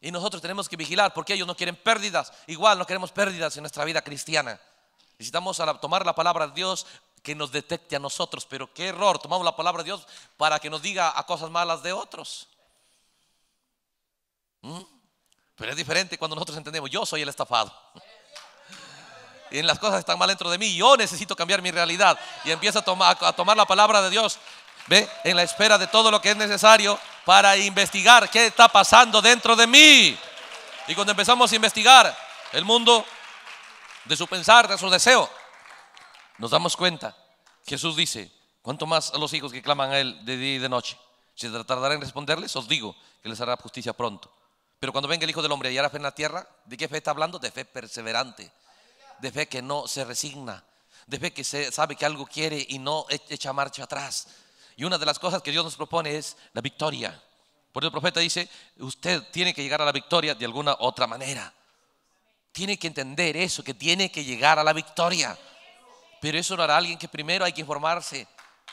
Y nosotros tenemos que vigilar porque ellos no quieren pérdidas. Igual no queremos pérdidas en nuestra vida cristiana. Necesitamos tomar la palabra de Dios que nos detecte a nosotros. Pero qué error, tomamos la palabra de Dios para que nos diga a cosas malas de otros. ¿Mm? Pero es diferente cuando nosotros entendemos, yo soy el estafado. Y en las cosas están mal dentro de mí, yo necesito cambiar mi realidad. Y empieza a, tomar la palabra de Dios, ¿ve? En la espera de todo lo que es necesario para investigar qué está pasando dentro de mí. Y cuando empezamos a investigar el mundo de su pensar, de su deseo, nos damos cuenta. Jesús dice, ¿cuánto más a los hijos que claman a Él de día y de noche? Si tardará en responderles, os digo que les hará justicia pronto. Pero cuando venga el Hijo del Hombre y hará fe en la tierra, ¿de qué fe está hablando? De fe perseverante, de fe que no se resigna, de fe que sabe que algo quiere y no e-, echa marcha atrás. Y una de las cosas que Dios nos propone es la victoria. Porque el profeta dice, usted tiene que llegar a la victoria de alguna otra manera. Tiene que entender eso, que tiene que llegar a la victoria. Pero eso lo hará alguien que primero hay que informarse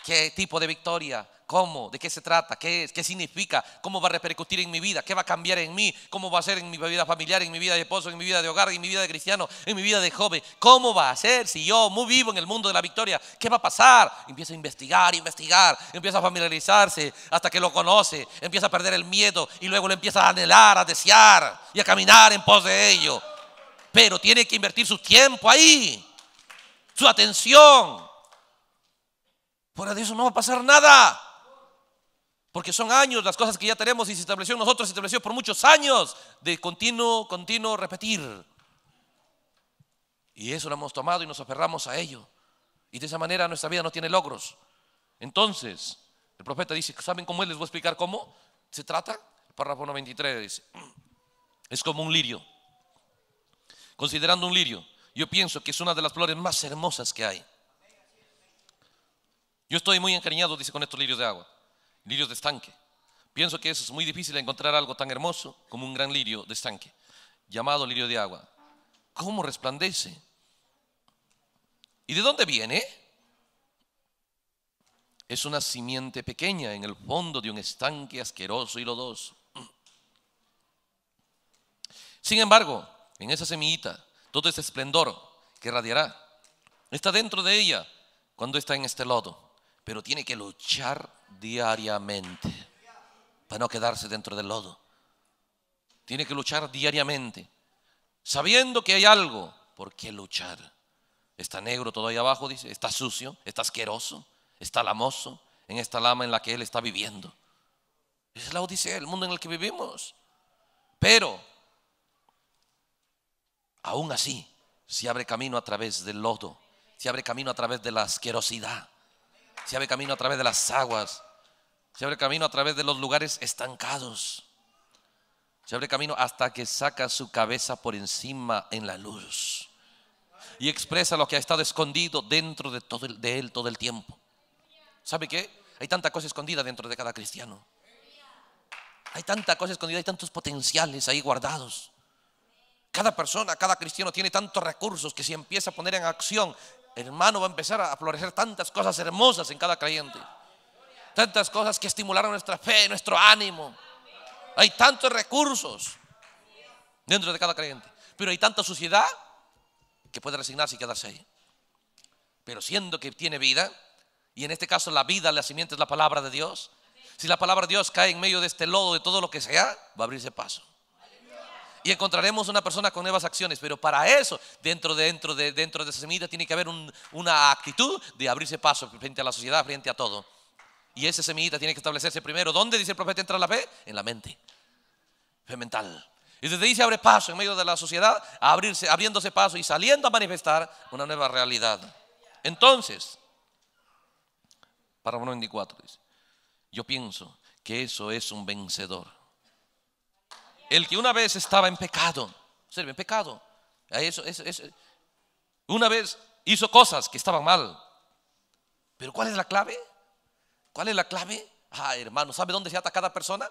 qué tipo de victoria, ¿Cómo? ¿De qué se trata? ¿Qué, ¿Qué significa? ¿Cómo va a repercutir en mi vida? ¿Qué va a cambiar en mí? ¿Cómo va a ser en mi vida familiar, en mi vida de esposo, en mi vida de hogar, en mi vida de cristiano, en mi vida de joven? ¿Cómo va a ser si yo muy vivo en el mundo de la victoria? ¿Qué va a pasar? Empieza a investigar, investigar, empieza a familiarizarse hasta que lo conoce, empieza a perder el miedo y luego lo empieza a anhelar, a desear y a caminar en pos de ello. Pero tiene que invertir su tiempo ahí, su atención. Por de eso no va a pasar nada. Porque son años las cosas que ya tenemos y se estableció nosotros, se estableció por muchos años de continuo, continuo repetir. Y eso lo hemos tomado y nos aferramos a ello. Y de esa manera nuestra vida no tiene logros. Entonces, el profeta dice, ¿saben cómo él Les voy a explicar cómo se trata. El párrafo 93 dice, es como un lirio. Considerando un lirio, yo pienso que es una de las flores más hermosas que hay. Yo estoy muy encariñado, dice, con estos lirios de agua lirios de estanque. Pienso que es muy difícil encontrar algo tan hermoso como un gran lirio de estanque, llamado lirio de agua. ¿Cómo resplandece? ¿Y de dónde viene? Es una simiente pequeña en el fondo de un estanque asqueroso y lodoso. Sin embargo, en esa semillita, todo ese esplendor que radiará está dentro de ella cuando está en este lodo, pero tiene que luchar diariamente para no quedarse dentro del lodo. Tiene que luchar diariamente, sabiendo que hay algo por qué luchar. Está negro todo ahí abajo, dice, está sucio, está asqueroso, está lamoso en esta lama en la que él está viviendo. es la odisea, el mundo en el que vivimos. Pero, aún así, se abre camino a través del lodo, se abre camino a través de la asquerosidad se abre camino a través de las aguas. Se abre camino a través de los lugares estancados. Se abre camino hasta que saca su cabeza por encima en la luz. Y expresa lo que ha estado escondido dentro de, todo de él todo el tiempo. ¿Sabe qué? Hay tanta cosa escondida dentro de cada cristiano. Hay tanta cosa escondida, hay tantos potenciales ahí guardados. Cada persona, cada cristiano tiene tantos recursos que si empieza a poner en acción hermano, va a empezar a florecer tantas cosas hermosas en cada creyente. Tantas cosas que estimularon nuestra fe, nuestro ánimo. Hay tantos recursos dentro de cada creyente. Pero hay tanta suciedad que puede resignarse y quedarse ahí. Pero siendo que tiene vida, y en este caso la vida, la simiente es la palabra de Dios, si la palabra de Dios cae en medio de este lodo, de todo lo que sea, va a abrirse paso y encontraremos una persona con nuevas acciones. Pero para eso, dentro, dentro, de, dentro de esa semilla, tiene que haber una actitud de abrirse paso frente a la sociedad, frente a todo. Y esa semillita tiene que establecerse primero. ¿Dónde dice el profeta entra la fe? En la mente. Fe mental. Y desde ahí se abre paso en medio de la sociedad, abrirse, abriéndose paso y saliendo a manifestar una nueva realidad. Entonces, párrafo 94 dice, yo pienso que eso es un vencedor. El que una vez estaba en pecado, sirve en pecado. Eso, eso, Una vez hizo cosas que estaban mal. Pero ¿cuál es la clave? ¿Cuál es la clave? Ah, hermano, ¿sabe dónde se ata cada persona?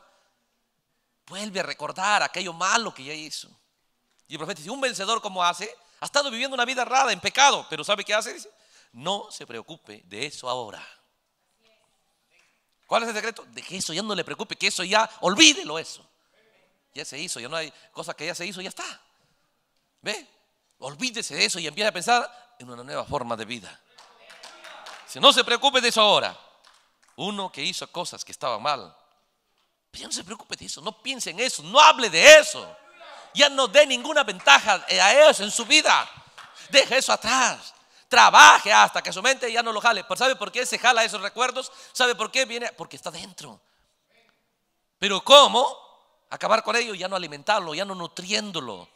Vuelve a recordar aquello malo que ya hizo. Y el profeta dice, un vencedor como hace, ha estado viviendo una vida errada en pecado, pero ¿sabe qué hace? no se preocupe de eso ahora. ¿Cuál es el secreto? De que eso ya no le preocupe, que eso ya, olvídelo eso ya se hizo, ya no hay cosas que ya se hizo, ya está. ¿Ve? Olvídese de eso y empieza a pensar en una nueva forma de vida. Si no se preocupe de eso ahora, uno que hizo cosas que estaban mal, ya no se preocupe de eso, no piense en eso, no hable de eso. Ya no dé ninguna ventaja a eso en su vida. Deje eso atrás. Trabaje hasta que su mente ya no lo jale. Pero ¿sabe por qué se jala esos recuerdos? ¿Sabe por qué viene? Porque está dentro. Pero ¿cómo? Acabar con ello, ya no alimentarlo, ya no nutriéndolo.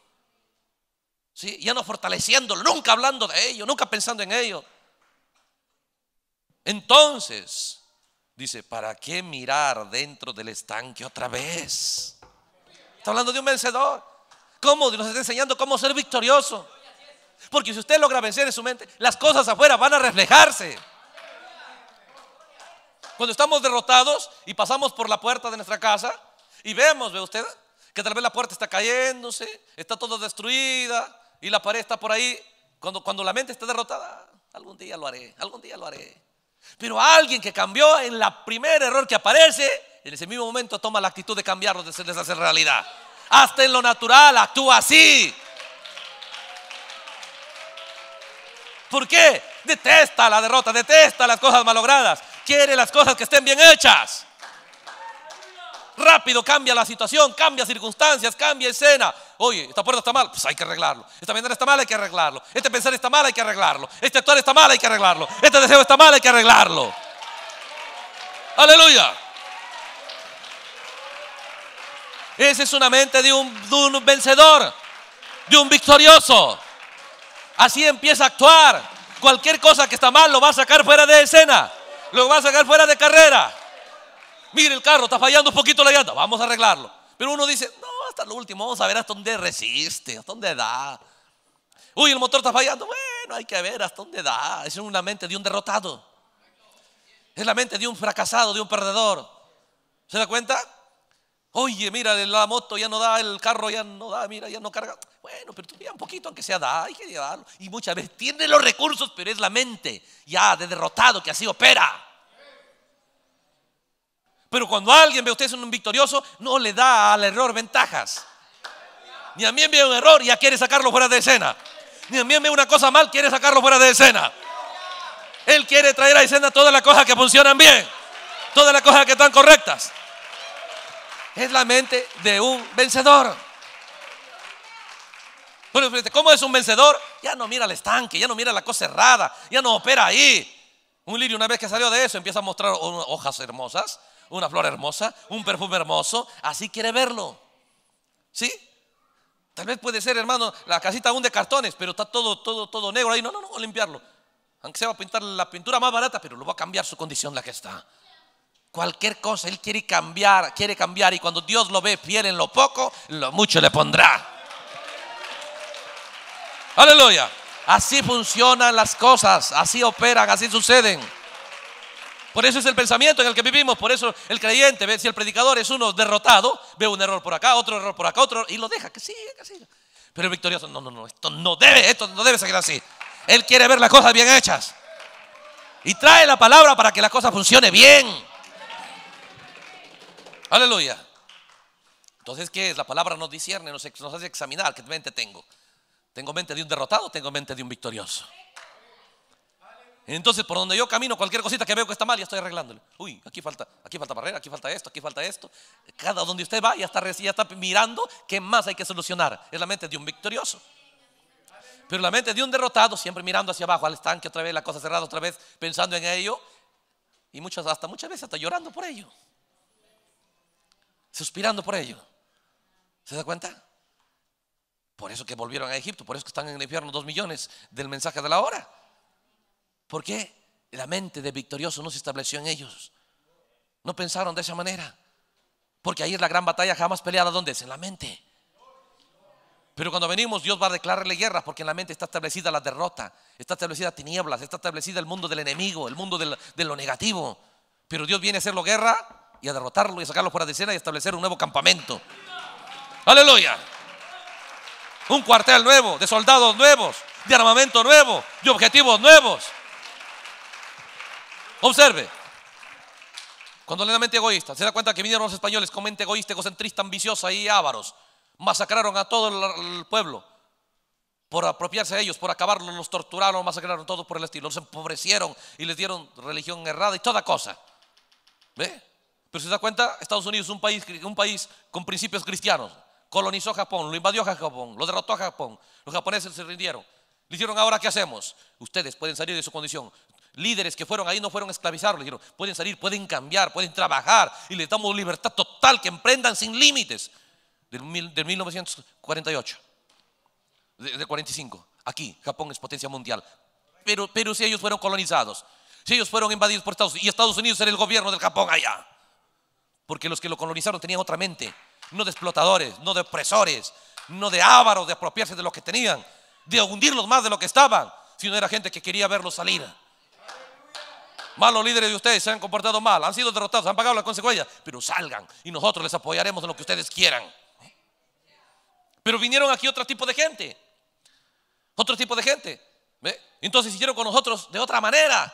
¿sí? Ya no fortaleciéndolo, nunca hablando de ello, nunca pensando en ello. Entonces, dice, ¿para qué mirar dentro del estanque otra vez? Está hablando de un vencedor. ¿Cómo? Dios nos está enseñando cómo ser victorioso. Porque si usted logra vencer en su mente, las cosas afuera van a reflejarse. Cuando estamos derrotados y pasamos por la puerta de nuestra casa, y vemos, ve usted, que tal vez la puerta está cayéndose, está todo destruida y la pared está por ahí. Cuando, cuando la mente está derrotada, algún día lo haré, algún día lo haré. Pero alguien que cambió en la primer error que aparece, en ese mismo momento toma la actitud de cambiarlo, de hacer realidad. Hasta en lo natural actúa así. ¿Por qué? Detesta la derrota, detesta las cosas malogradas, quiere las cosas que estén bien hechas. Rápido cambia la situación, cambia circunstancias, cambia escena. Oye, esta puerta está mal, pues hay que arreglarlo. Esta ventana está mal, hay que arreglarlo. Este pensar está mal, hay que arreglarlo. Este actuar está mal, hay que arreglarlo. Este deseo está mal, hay que arreglarlo. Aleluya. Esa es una mente de un, de un vencedor, de un victorioso. Así empieza a actuar. Cualquier cosa que está mal lo va a sacar fuera de escena, lo va a sacar fuera de carrera. Mira el carro está fallando un poquito la llanta, vamos a arreglarlo. Pero uno dice, no, hasta lo último, vamos a ver hasta dónde resiste, hasta dónde da. Uy, el motor está fallando, bueno, hay que ver hasta dónde da. Es una mente de un derrotado. Es la mente de un fracasado, de un perdedor. ¿Se da cuenta? Oye, mira, la moto ya no da, el carro ya no da, mira, ya no carga. Bueno, pero tú un poquito, aunque sea da, hay que llevarlo. Y muchas veces tiene los recursos, pero es la mente ya de derrotado que así opera. Pero cuando alguien ve a usted un victorioso, no le da al error ventajas. Ni a mí me ve un error y ya quiere sacarlo fuera de escena. Ni a mí me ve una cosa mal, quiere sacarlo fuera de escena. Él quiere traer a escena todas las cosas que funcionan bien, todas las cosas que están correctas. Es la mente de un vencedor. ¿Cómo es un vencedor? Ya no mira el estanque, ya no mira la cosa cerrada, ya no opera ahí. Un lirio, una vez que salió de eso, empieza a mostrar hojas hermosas una flor hermosa, un perfume hermoso, así quiere verlo. ¿Sí? Tal vez puede ser, hermano, la casita aún de cartones, pero está todo, todo, todo negro ahí. No, no, no, limpiarlo. Aunque se va a pintar la pintura más barata, pero lo va a cambiar su condición la que está. Cualquier cosa, Él quiere cambiar, quiere cambiar. Y cuando Dios lo ve fiel en lo poco, lo mucho le pondrá. Aleluya. Así funcionan las cosas, así operan, así suceden. Por eso es el pensamiento en el que vivimos, por eso el creyente, ve si el predicador es uno derrotado, ve un error por acá, otro error por acá, otro, y lo deja, que siga, que siga. Pero el victorioso, no, no, no, esto no debe, esto no debe seguir así. Él quiere ver las cosas bien hechas. Y trae la palabra para que la cosa funcione bien. Aleluya. Entonces, ¿qué es? La palabra nos discierne, nos, nos hace examinar qué mente tengo. ¿Tengo mente de un derrotado tengo mente de un victorioso? Entonces, por donde yo camino, cualquier cosita que veo que está mal, ya estoy arreglándole. Uy, aquí falta, aquí falta barrera, aquí falta esto, aquí falta esto. Cada donde usted va, ya está, ya está mirando qué más hay que solucionar. Es la mente de un victorioso. Pero la mente de un derrotado, siempre mirando hacia abajo, al estanque otra vez, la cosa cerrada otra vez, pensando en ello. Y muchas, hasta muchas veces, hasta llorando por ello. Suspirando por ello. ¿Se da cuenta? Por eso que volvieron a Egipto, por eso que están en el infierno dos millones del mensaje de la hora. ¿Por qué la mente de victorioso no se estableció en ellos? No pensaron de esa manera. Porque ahí es la gran batalla jamás peleada. ¿Dónde es? En la mente. Pero cuando venimos, Dios va a declararle guerra porque en la mente está establecida la derrota, está establecida tinieblas, está establecida el mundo del enemigo, el mundo de lo negativo. Pero Dios viene a hacerlo guerra y a derrotarlo y a sacarlo fuera de escena y a establecer un nuevo campamento. Aleluya. Un cuartel nuevo, de soldados nuevos, de armamento nuevo, de objetivos nuevos. Observe. Cuando le mente egoísta, se da cuenta que vinieron los españoles con mente egoísta, egocentrista, ambiciosa y ávaros. Masacraron a todo el pueblo por apropiarse de ellos, por acabarlos, los torturaron, masacraron todos por el estilo. Los empobrecieron y les dieron religión errada y toda cosa. ¿Ve? Pero se da cuenta, Estados Unidos es un país, un país con principios cristianos. Colonizó Japón, lo invadió Japón, lo derrotó a Japón. Los japoneses se rindieron. Le dijeron, ahora, ¿qué hacemos? Ustedes pueden salir de su condición líderes que fueron ahí no fueron esclavizados, le dijeron, pueden salir, pueden cambiar, pueden trabajar y les damos libertad total, que emprendan sin límites. Del, del 1948, de, 45, aquí Japón es potencia mundial. Pero, pero si ellos fueron colonizados, si ellos fueron invadidos por Estados Unidos, y Estados Unidos era el gobierno del Japón allá, porque los que lo colonizaron tenían otra mente, no de explotadores, no de opresores, no de ávaros, de apropiarse de lo que tenían, de hundirlos más de lo que estaban, sino era gente que quería verlos salir Malos líderes de ustedes se han comportado mal, han sido derrotados, han pagado las consecuencias, pero salgan y nosotros les apoyaremos en lo que ustedes quieran. Pero vinieron aquí otro tipo de gente, otro tipo de gente. Entonces hicieron con nosotros de otra manera.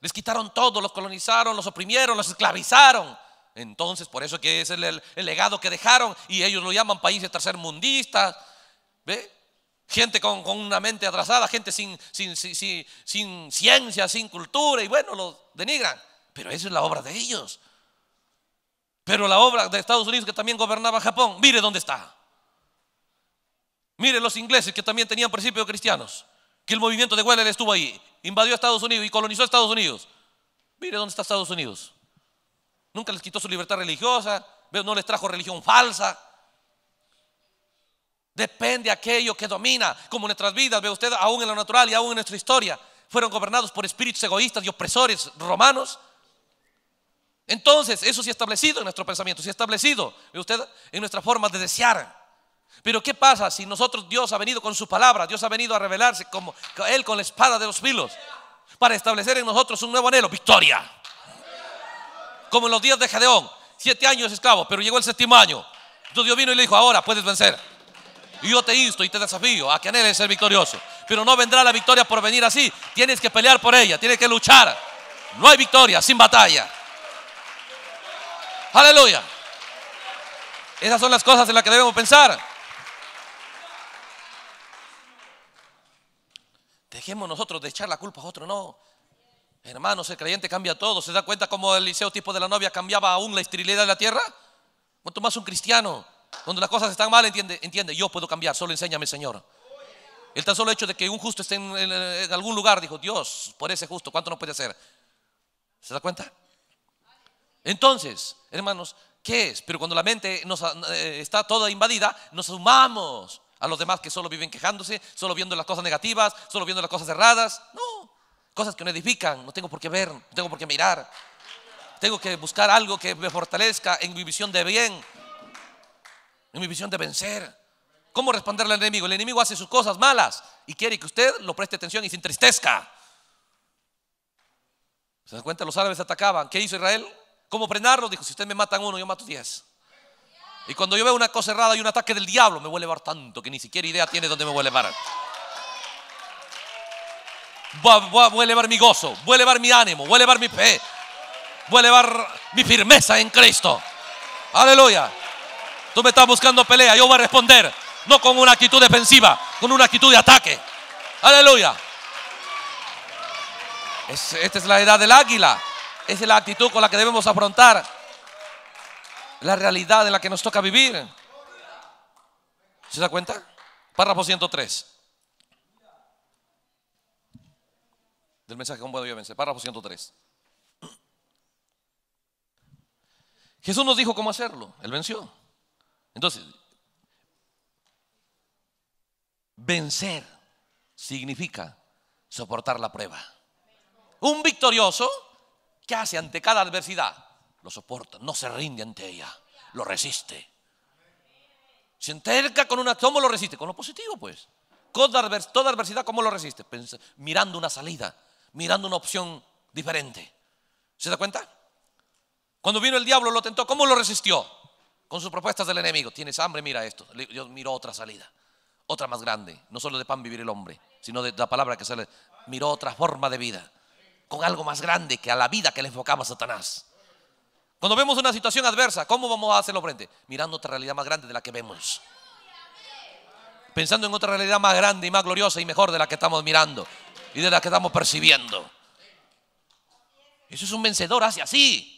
Les quitaron todo, los colonizaron, los oprimieron, los esclavizaron. Entonces, por eso que es el, legado que dejaron y ellos lo llaman países tercermundistas. ¿Ve? Gente con, una mente atrasada, gente sin, sin, sin, ciencia, sin cultura, y bueno, los denigran. Pero esa es la obra de ellos. Pero la obra de Estados Unidos que también gobernaba Japón, mire dónde está. Mire los ingleses que también tenían principios cristianos, que el movimiento de Weller estuvo ahí, invadió a Estados Unidos y colonizó Estados Unidos. Mire dónde está Estados Unidos. Nunca les quitó su libertad religiosa, no les trajo religión falsa. Depende aquello que domina, como nuestras vidas, ve usted, aún en lo natural y aún en nuestra historia, fueron gobernados por espíritus egoístas y opresores romanos. Entonces, eso se ha establecido en nuestro pensamiento, Se ha establecido, ve usted, en nuestra forma de desear. Pero ¿qué pasa si nosotros, Dios ha venido con su palabra, Dios ha venido a revelarse como Él con la espada de los filos, para establecer en nosotros un nuevo anhelo, victoria? Como en los días de Gedeón, siete años esclavo, pero llegó el séptimo año. Entonces Dios vino y le dijo, ahora puedes vencer. Y yo te insto y te desafío a que anheles ser victorioso. Pero no vendrá la victoria por venir así. Tienes que pelear por ella, tienes que luchar. No hay victoria sin batalla. Aleluya. Esas son las cosas en las que debemos pensar. Dejemos nosotros de echar la culpa a otro, no. Hermanos, el creyente cambia todo. ¿Se da cuenta cómo el liceo tipo de la novia cambiaba aún la esterilidad de la tierra? ¿Cuánto más un cristiano? Cuando las cosas están mal, entiende, entiende, yo puedo cambiar, solo enséñame, Señor. El tan solo hecho de que un justo esté en, algún lugar, dijo, Dios, por ese justo, ¿cuánto no puede hacer? ¿Se da cuenta? Entonces, hermanos, ¿qué es? Pero cuando la mente nos, eh, está toda invadida, nos sumamos a los demás que solo viven quejándose, solo viendo las cosas negativas, solo viendo las cosas erradas. No, cosas que no edifican, no tengo por qué ver, no tengo por qué mirar. Tengo que buscar algo que me fortalezca en mi visión de bien, mi visión de vencer. ¿Cómo responderle al enemigo? El enemigo hace sus cosas malas y quiere que usted lo preste atención y se entristezca. ¿Se dan cuenta? Los árabes atacaban. ¿Qué hizo Israel? ¿Cómo frenarlo? Dijo, si usted me matan uno, yo mato diez. Y cuando yo veo una cosa errada y un ataque del diablo, me voy a elevar tanto que ni siquiera idea tiene dónde me voy a elevar. Voy a, elevar mi gozo, voy a elevar mi ánimo, voy a elevar mi fe, voy a elevar mi firmeza en Cristo. Aleluya. Tú me estás buscando pelea, yo voy a responder. No con una actitud defensiva, con una actitud de ataque. Aleluya. esta es la edad del águila. es la actitud con la que debemos afrontar la realidad en la que nos toca vivir. ¿Se da cuenta? Párrafo 103. Del mensaje con yo vencer. Párrafo 103. Jesús nos dijo cómo hacerlo. Él venció. Entonces, vencer significa soportar la prueba. Un victorioso, ¿qué hace ante cada adversidad? Lo soporta, no se rinde ante ella, lo resiste. Se enterca con una, ¿cómo lo resiste? Con lo positivo, pues. Toda adversidad, ¿cómo lo resiste? mirando una salida, mirando una opción diferente. ¿Se da cuenta? Cuando vino el diablo, lo tentó, ¿cómo lo resistió? con sus propuestas del enemigo. Tienes hambre, mira esto. Dios miró otra salida, otra más grande. No solo de pan vivir el hombre, sino de la palabra que sale. Miró otra forma de vida, con algo más grande que a la vida que le enfocaba Satanás. Cuando vemos una situación adversa, ¿cómo vamos a hacerlo frente? Mirando otra realidad más grande de la que vemos. Pensando en otra realidad más grande y más gloriosa y mejor de la que estamos mirando y de la que estamos percibiendo. Eso es un vencedor, hace así.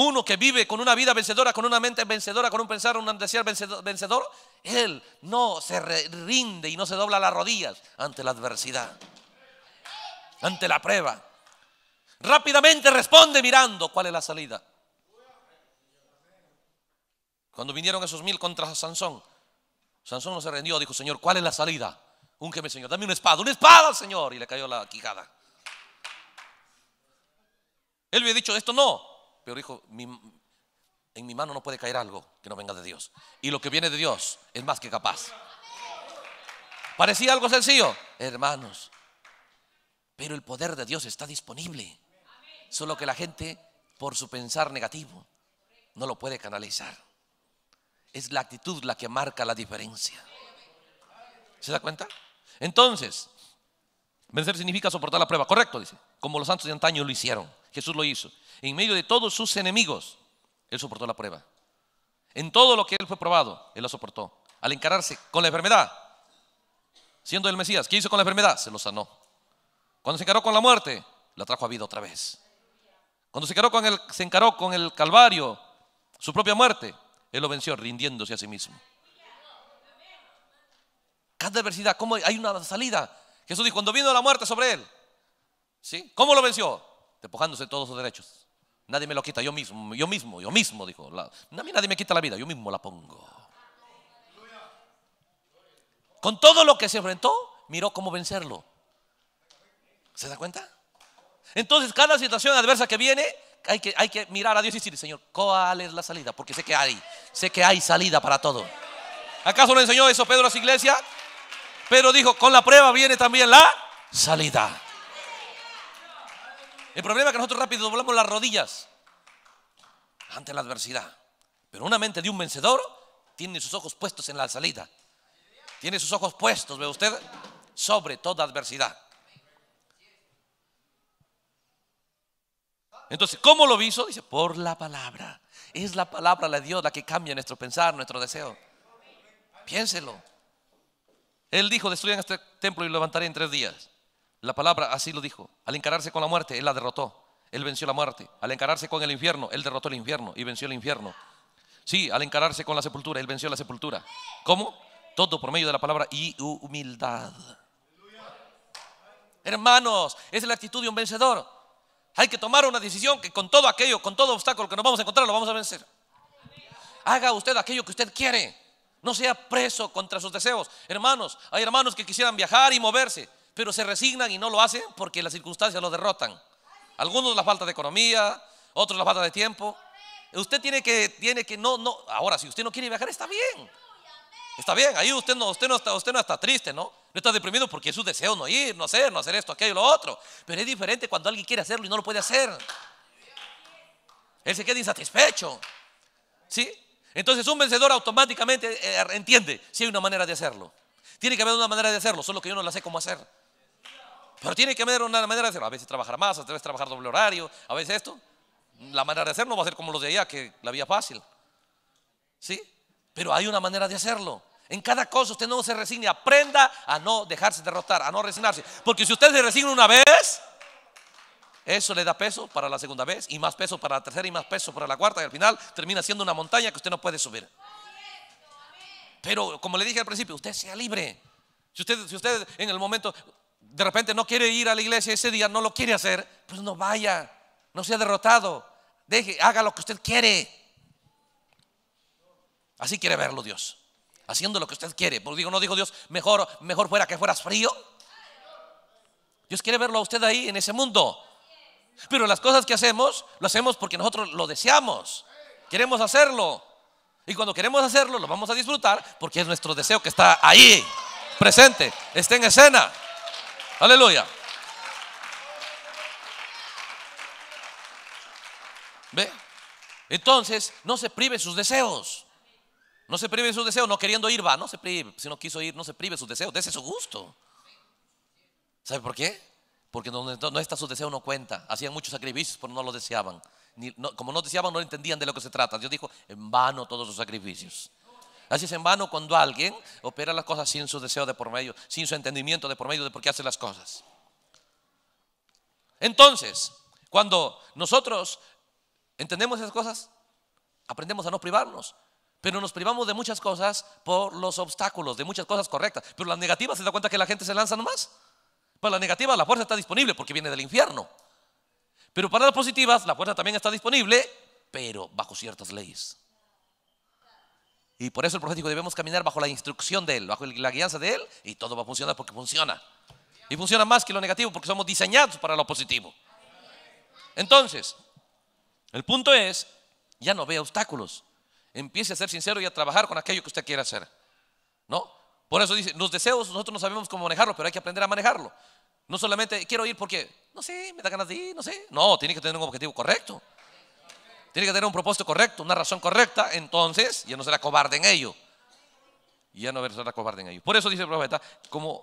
Uno que vive con una vida vencedora, con una mente vencedora, con un pensar, un desear vencedor, él no se rinde y no se dobla las rodillas ante la adversidad, ante la prueba. Rápidamente responde mirando cuál es la salida. Cuando vinieron esos mil contra Sansón, Sansón no se rindió, dijo, Señor, ¿cuál es la salida? Un que me Señor, dame una espada, una espada, Señor. Y le cayó la quijada. Él había dicho, esto no, pero dijo, en mi mano no puede caer algo que no venga de Dios. Y lo que viene de Dios es más que capaz. Parecía algo sencillo, hermanos, pero el poder de Dios está disponible. Solo que la gente, por su pensar negativo, no lo puede canalizar. Es la actitud la que marca la diferencia. ¿Se da cuenta? Entonces, vencer significa soportar la prueba, correcto, dice, como los santos de antaño lo hicieron. Jesús lo hizo. En medio de todos sus enemigos, Él soportó la prueba. En todo lo que Él fue probado, Él lo soportó. Al encararse con la enfermedad, siendo el Mesías, ¿qué hizo con la enfermedad? Se lo sanó. Cuando se encaró con la muerte, la trajo a vida otra vez. Cuando se encaró con el, se encaró con el Calvario, su propia muerte, Él lo venció rindiéndose a sí mismo. Cada adversidad, ¿cómo hay una salida? Jesús dijo, cuando vino la muerte sobre Él, ¿sí? ¿cómo lo venció? despojándose de todos sus derechos. Nadie me lo quita, yo mismo, yo mismo, yo mismo, dijo. nadie me quita la vida, yo mismo la pongo. Con todo lo que se enfrentó, miró cómo vencerlo. ¿Se da cuenta? Entonces, cada situación adversa que viene, hay que, hay que mirar a Dios y decir, Señor, ¿cuál es la salida? Porque sé que hay, sé que hay salida para todo. ¿Acaso le enseñó eso Pedro a su iglesia? Pedro dijo, con la prueba viene también la salida. El problema es que nosotros rápido doblamos las rodillas ante la adversidad. Pero una mente de un vencedor tiene sus ojos puestos en la salida. Tiene sus ojos puestos, ve usted, sobre toda adversidad. Entonces, ¿cómo lo hizo? Dice, por la palabra. Es la palabra de Dios la que cambia nuestro pensar, nuestro deseo. Piénselo. Él dijo, destruyan este templo y lo levantaré en tres días. La palabra así lo dijo. Al encararse con la muerte, Él la derrotó. Él venció la muerte. Al encararse con el infierno, Él derrotó el infierno y venció el infierno. Sí, al encararse con la sepultura, Él venció la sepultura. ¿Cómo? Todo por medio de la palabra y humildad. Hermanos, es la actitud de un vencedor. Hay que tomar una decisión que con todo aquello, con todo obstáculo que nos vamos a encontrar, lo vamos a vencer. Haga usted aquello que usted quiere. No sea preso contra sus deseos. Hermanos, hay hermanos que quisieran viajar y moverse pero se resignan y no lo hacen porque las circunstancias lo derrotan. Algunos la falta de economía, otros la falta de tiempo. Usted tiene que, tiene que, no, no, ahora si usted no quiere viajar está bien. Está bien, ahí usted no, usted no está, usted no está triste, ¿no? No está deprimido porque es su deseo no ir, no hacer, no hacer esto, aquello, lo otro. Pero es diferente cuando alguien quiere hacerlo y no lo puede hacer. Él se queda insatisfecho. ¿Sí? Entonces un vencedor automáticamente eh, entiende si hay una manera de hacerlo. Tiene que haber una manera de hacerlo, solo que yo no la sé cómo hacer. Pero tiene que haber una manera de hacerlo. A veces trabajar más, a veces trabajar doble horario, a veces esto. La manera de hacerlo va a ser como los de allá, que la vía fácil. ¿Sí? Pero hay una manera de hacerlo. En cada cosa usted no se resigne, aprenda a no dejarse derrotar, a no resignarse. Porque si usted se resigna una vez, eso le da peso para la segunda vez y más peso para la tercera y más peso para la cuarta y al final termina siendo una montaña que usted no puede subir. Pero como le dije al principio, usted sea libre. Si usted, si usted en el momento, de repente no quiere ir a la iglesia ese día, no lo quiere hacer, pues no vaya, no sea derrotado, deje, haga lo que usted quiere. Así quiere verlo Dios, haciendo lo que usted quiere. Porque digo, no dijo Dios, mejor, mejor fuera que fueras frío. Dios quiere verlo a usted ahí en ese mundo. Pero las cosas que hacemos, lo hacemos porque nosotros lo deseamos. Queremos hacerlo. Y cuando queremos hacerlo, lo vamos a disfrutar porque es nuestro deseo que está ahí, presente, está en escena. Aleluya. ¿Ve? Entonces, no se prive sus deseos. No se prive sus deseos, no queriendo ir, va, no se prive. Si no quiso ir, no se prive sus deseos, ese su gusto. ¿Sabe por qué? Porque donde no está su deseo no cuenta. Hacían muchos sacrificios, pero no lo deseaban. como no deseaban, no entendían de lo que se trata. Dios dijo, en vano todos sus sacrificios. Así es en vano cuando alguien opera las cosas sin su deseo de por medio, sin su entendimiento de por medio de por qué hace las cosas. Entonces, cuando nosotros entendemos esas cosas, aprendemos a no privarnos. Pero nos privamos de muchas cosas por los obstáculos, de muchas cosas correctas. Pero las negativas, ¿se da cuenta que la gente se lanza nomás? Para pues las negativas la fuerza está disponible porque viene del infierno. Pero para las positivas la fuerza también está disponible, pero bajo ciertas leyes. Y por eso el profético debemos caminar bajo la instrucción de Él, bajo la guianza de Él, y todo va a funcionar porque funciona. Y funciona más que lo negativo porque somos diseñados para lo positivo. Entonces, el punto es, ya no vea obstáculos. Empiece a ser sincero y a trabajar con aquello que usted quiere hacer. ¿No? Por eso dice, los deseos nosotros no sabemos cómo manejarlo, pero hay que aprender a manejarlo. No solamente quiero ir porque, no sé, me da ganas de ir, no sé. No, tiene que tener un objetivo correcto. Tiene que tener un propósito correcto, una razón correcta, entonces ya no será cobarde en ello. Ya no será cobarde en ello. Por eso dice el profeta, como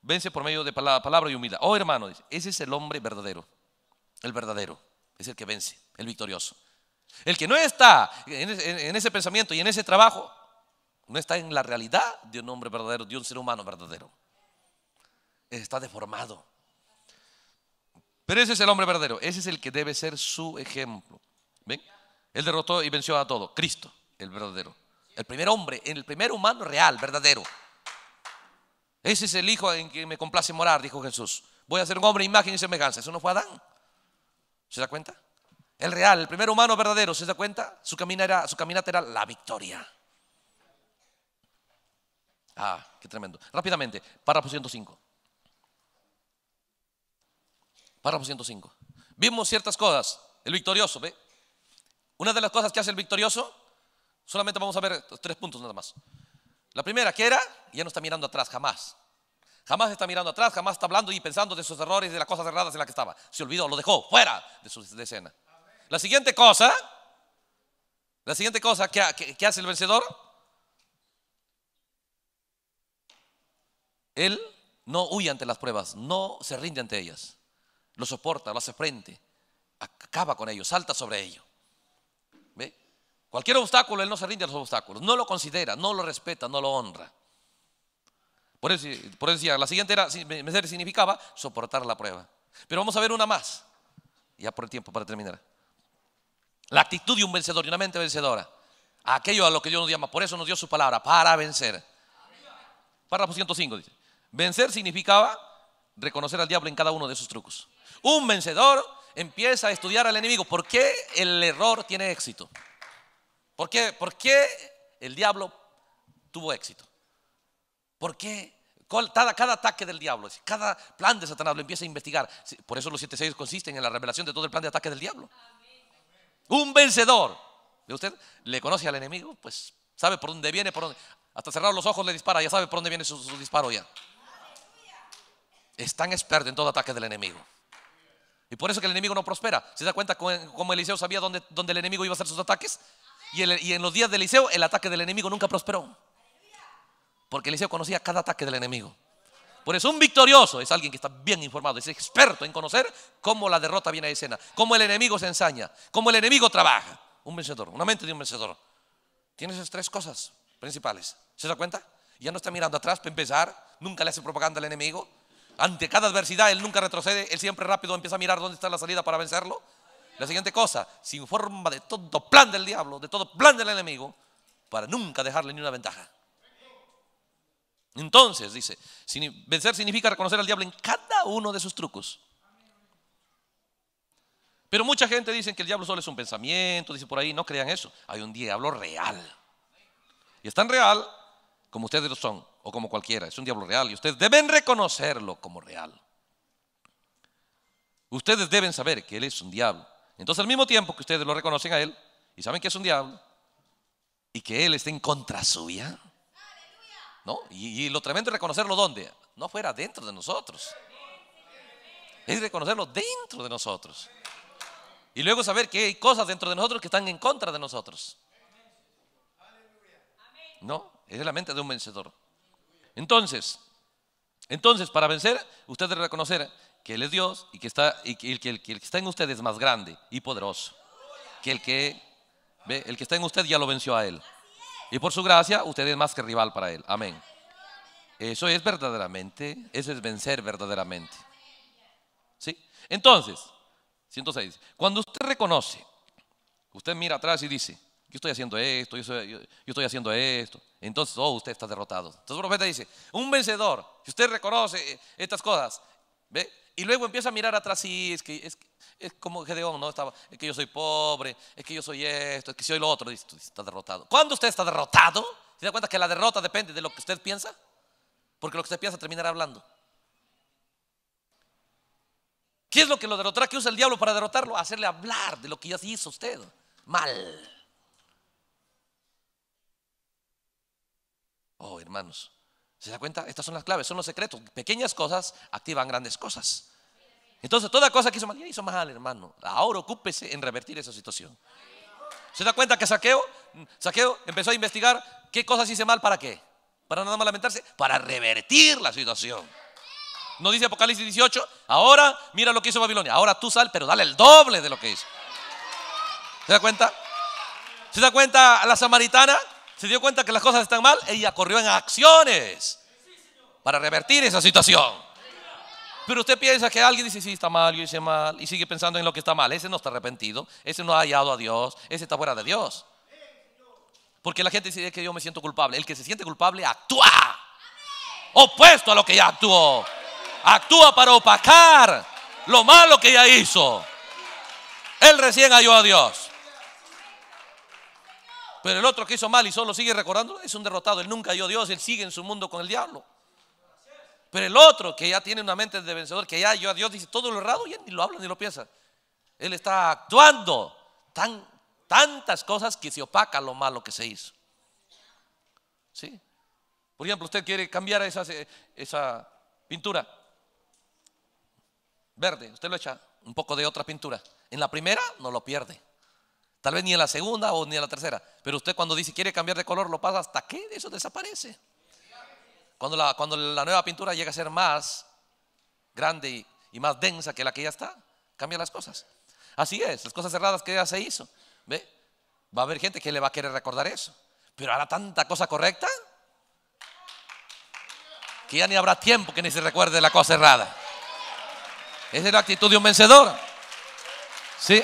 vence por medio de palabra, palabra y humildad. Oh hermano, ese es el hombre verdadero, el verdadero, es el que vence, el victorioso. El que no está en ese pensamiento y en ese trabajo, no está en la realidad de un hombre verdadero, de un ser humano verdadero. Está deformado. Pero ese es el hombre verdadero, ese es el que debe ser su ejemplo. Él derrotó y venció a todo. Cristo, el verdadero. El primer hombre, el primer humano real, verdadero. Ese es el hijo en quien me complace morar, dijo Jesús. Voy a ser un hombre, imagen y semejanza. Eso no fue Adán. ¿Se da cuenta? El real, el primer humano verdadero, ¿se da cuenta? Su, era, su caminata era la victoria. Ah, qué tremendo. Rápidamente, párrafo 105. Párrafo 105. Vimos ciertas cosas. El victorioso, ¿ve? Una de las cosas que hace el victorioso, solamente vamos a ver tres puntos nada más. La primera, que era, ya no está mirando atrás, jamás. Jamás está mirando atrás, jamás está hablando y pensando de sus errores de las cosas erradas en las que estaba. Se olvidó, lo dejó fuera de su escena. La siguiente cosa, la siguiente cosa que, hace el vencedor, él no huye ante las pruebas, no se rinde ante ellas, lo soporta, lo hace frente, acaba con ellos, salta sobre ellos Cualquier obstáculo, él no se rinde a los obstáculos, no lo considera, no lo respeta, no lo honra. Por eso, por decía, la siguiente era, significaba soportar la prueba. Pero vamos a ver una más, ya por el tiempo para terminar. La actitud de un vencedor y una mente vencedora. Aquello a lo que Dios nos llama, por eso nos dio su palabra, para vencer. Párrafo 105 dice, vencer significaba reconocer al diablo en cada uno de sus trucos. Un vencedor empieza a estudiar al enemigo. ¿Por qué el error tiene éxito? ¿Por qué, el diablo tuvo éxito? ¿Por qué? Cada, ataque del diablo, cada plan de Satanás lo empieza a investigar. Por eso los siete sellos consisten en la revelación de todo el plan de ataque del diablo. Un vencedor. ¿De usted le conoce al enemigo? Pues sabe por dónde viene, por dónde. Hasta cerrar los ojos le dispara, ya sabe por dónde viene su, disparo ya. Están tan experto en todo ataque del enemigo. Y por eso que el enemigo no prospera. ¿Se da cuenta cómo Eliseo sabía dónde, dónde el enemigo iba a hacer sus ataques? Y, en los días de Eliseo el ataque del enemigo nunca prosperó. Porque Eliseo conocía cada ataque del enemigo. Por eso un victorioso es alguien que está bien informado, es experto en conocer cómo la derrota viene a escena, cómo el enemigo se ensaña, cómo el enemigo trabaja. Un vencedor, una mente de un vencedor. Tiene esas tres cosas principales. ¿Se da cuenta? Ya no está mirando atrás para empezar, nunca le hace propaganda al enemigo. Ante cada adversidad él nunca retrocede, él siempre rápido empieza a mirar dónde está la salida para vencerlo. La siguiente cosa, se informa de todo plan del diablo, de todo plan del enemigo, para nunca dejarle ni una ventaja. Entonces, dice, vencer significa reconocer al diablo en cada uno de sus trucos. Pero mucha gente dice que el diablo solo es un pensamiento, dice por ahí, no crean eso. Hay un diablo real. Y es tan real como ustedes lo son, o como cualquiera. Es un diablo real y ustedes deben reconocerlo como real. Ustedes deben saber que él es un diablo. Entonces, al mismo tiempo que ustedes lo reconocen a Él y saben que es un diablo y que Él está en contra suya, ¿no? Y, lo tremendo es reconocerlo ¿dónde? No fuera dentro de nosotros. Es reconocerlo dentro de nosotros. Y luego saber que hay cosas dentro de nosotros que están en contra de nosotros. No, es la mente de un vencedor. Entonces, entonces para vencer, ustedes debe reconocer que Él es Dios y que, está, el, que, está en usted es más grande y poderoso. Que el que, ve, el que está en usted ya lo venció a Él. Y por su gracia, usted es más que rival para Él. Amén. Eso es verdaderamente, eso es vencer verdaderamente. ¿Sí? Entonces, 106, cuando usted reconoce, usted mira atrás y dice, yo estoy haciendo esto, yo, yo estoy haciendo esto, entonces, oh, usted está derrotado. Entonces el profeta dice, un vencedor, si usted reconoce estas cosas, ¿ve? y luego empieza a mirar atrás, y es que es, como Gedeón, ¿no? Estaba, es que yo soy pobre, es que yo soy esto, es que soy lo otro. Dice, está derrotado. ¿Cuándo usted está derrotado? ¿Se da cuenta que la derrota depende de lo que usted piensa? Porque lo que usted piensa terminará hablando. ¿Qué es lo que lo derrotará? ¿Qué usa el diablo para derrotarlo? Hacerle hablar de lo que ya hizo usted. Mal. Oh, hermanos. ¿Se da cuenta? Estas son las claves, son los secretos. Pequeñas cosas activan grandes cosas. Entonces, toda cosa que hizo mal, ya hizo mal, hermano. Ahora ocúpese en revertir esa situación. ¿Se da cuenta que Saqueo, Saqueo empezó a investigar qué cosas hice mal para qué? Para nada más lamentarse, para revertir la situación. No dice Apocalipsis 18, ahora mira lo que hizo Babilonia, ahora tú sal, pero dale el doble de lo que hizo. ¿Se da cuenta? ¿Se da cuenta a la samaritana? se dio cuenta que las cosas están mal, ella corrió en acciones para revertir esa situación. Pero usted piensa que alguien dice, sí, está mal, yo hice mal, y sigue pensando en lo que está mal. Ese no está arrepentido, ese no ha hallado a Dios, ese está fuera de Dios. Porque la gente dice que yo me siento culpable. El que se siente culpable actúa. Opuesto a lo que ya actuó. Actúa para opacar lo malo que ya hizo. Él recién halló a Dios. Pero el otro que hizo mal y solo sigue recordando, es un derrotado. Él nunca a Dios, él sigue en su mundo con el diablo. Pero el otro que ya tiene una mente de vencedor, que ya yo a Dios dice todo lo errado, él ni lo habla ni lo piensa. Él está actuando tan, tantas cosas que se opaca lo malo que se hizo. ¿Sí? Por ejemplo, usted quiere cambiar esa, esa pintura verde, usted lo echa un poco de otra pintura. En la primera no lo pierde. Tal vez ni a la segunda o ni a la tercera. Pero usted cuando dice quiere cambiar de color, lo pasa hasta que eso desaparece. Cuando la, cuando la nueva pintura llega a ser más grande y, más densa que la que ya está, cambia las cosas. Así es, las cosas cerradas que ya se hizo. ¿ve? Va a haber gente que le va a querer recordar eso. Pero hará tanta cosa correcta que ya ni habrá tiempo que ni se recuerde la cosa errada. Esa es la actitud de un vencedor. ¿Sí?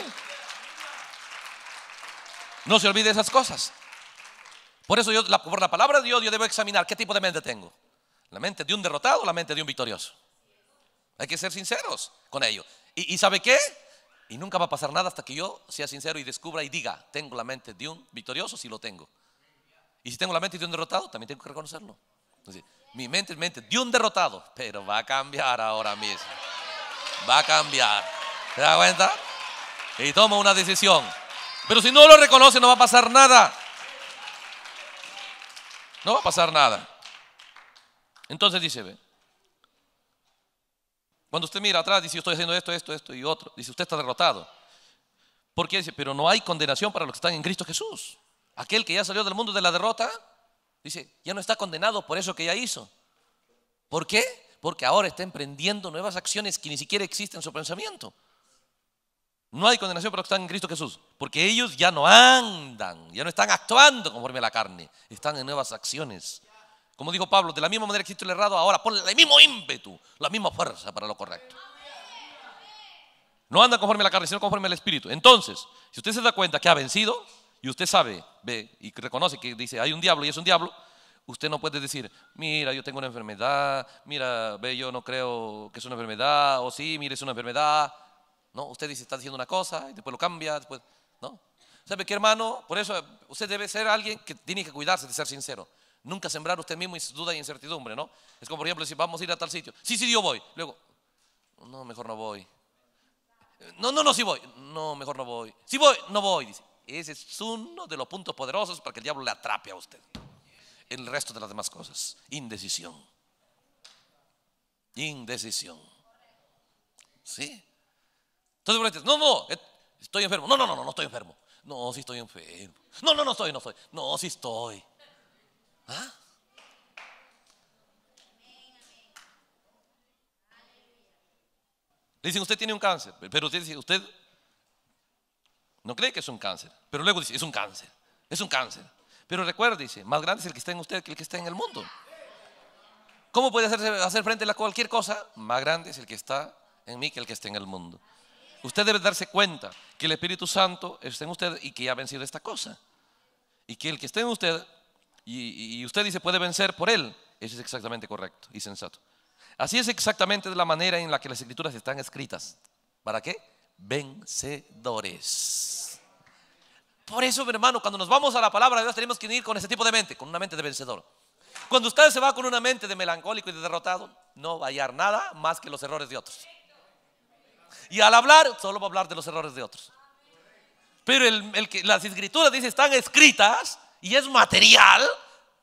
No se olvide esas cosas. Por eso yo, por la palabra de Dios, yo debo examinar qué tipo de mente tengo. ¿La mente de un derrotado o la mente de un victorioso? Hay que ser sinceros con ello. ¿Y, sabe qué? Y nunca va a pasar nada hasta que yo sea sincero y descubra y diga, tengo la mente de un victorioso, si lo tengo. Y si tengo la mente de un derrotado, también tengo que reconocerlo. mi mente es mente de un derrotado, pero va a cambiar ahora mismo. Va a cambiar. ¿Se da cuenta? Y tomo una decisión. Pero si no lo reconoce, no va a pasar nada. No va a pasar nada. Entonces dice, ve. Cuando usted mira atrás, dice, yo estoy haciendo esto, esto, esto y otro. Dice, usted está derrotado. qué? dice, pero no hay condenación para los que están en Cristo Jesús. Aquel que ya salió del mundo de la derrota, dice, ya no está condenado por eso que ya hizo. ¿Por qué? Porque ahora está emprendiendo nuevas acciones que ni siquiera existen en su pensamiento. No hay condenación para los que están en Cristo Jesús, porque ellos ya no andan, ya no están actuando conforme a la carne, están en nuevas acciones. Como dijo Pablo, de la misma manera que hiciste el errado, ahora ponle el mismo ímpetu, la misma fuerza para lo correcto. No andan conforme a la carne, sino conforme al Espíritu. Entonces, si usted se da cuenta que ha vencido y usted sabe, ve y reconoce que dice, hay un diablo y es un diablo, usted no puede decir, mira, yo tengo una enfermedad, mira, ve, yo no creo que es una enfermedad, o sí, mire, es una enfermedad. ¿no? Usted dice, está diciendo una cosa y después lo cambia, después, ¿no? ¿Sabe qué, hermano? Por eso usted debe ser alguien que tiene que cuidarse de ser sincero. Nunca sembrar usted mismo duda e incertidumbre, ¿no? Es como, por ejemplo, si vamos a ir a tal sitio. Sí, sí, yo voy. Luego, no, mejor no voy. No, no, no, sí voy. No, mejor no voy. Sí voy, no voy, Ese es uno de los puntos poderosos para que el diablo le atrape a usted. El resto de las demás cosas. Indecisión. Indecisión. ¿Sí? Entonces no, no, estoy enfermo. No, no, no, no, estoy enfermo. No, sí estoy enfermo. No, no, no estoy, no estoy. No, sí estoy. ¿Ah? Le dicen, usted tiene un cáncer, pero usted dice, usted no cree que es un cáncer, pero luego dice, es un cáncer, es un cáncer. Pero recuerde, dice, más grande es el que está en usted que el que está en el mundo. ¿Cómo puede hacerse, hacer frente a cualquier cosa? Más grande es el que está en mí que el que está en el mundo. Usted debe darse cuenta que el Espíritu Santo está en usted y que ya ha vencido esta cosa. Y que el que esté en usted y, usted dice puede vencer por él, eso es exactamente correcto y sensato. Así es exactamente de la manera en la que las escrituras están escritas. ¿Para qué? Vencedores. Por eso, mi hermano, cuando nos vamos a la palabra de Dios tenemos que ir con ese tipo de mente, con una mente de vencedor. Cuando usted se va con una mente de melancólico y de derrotado, no va a hallar nada más que los errores de otros. Y al hablar, solo va a hablar de los errores de otros. Pero las escrituras dice están escritas y es material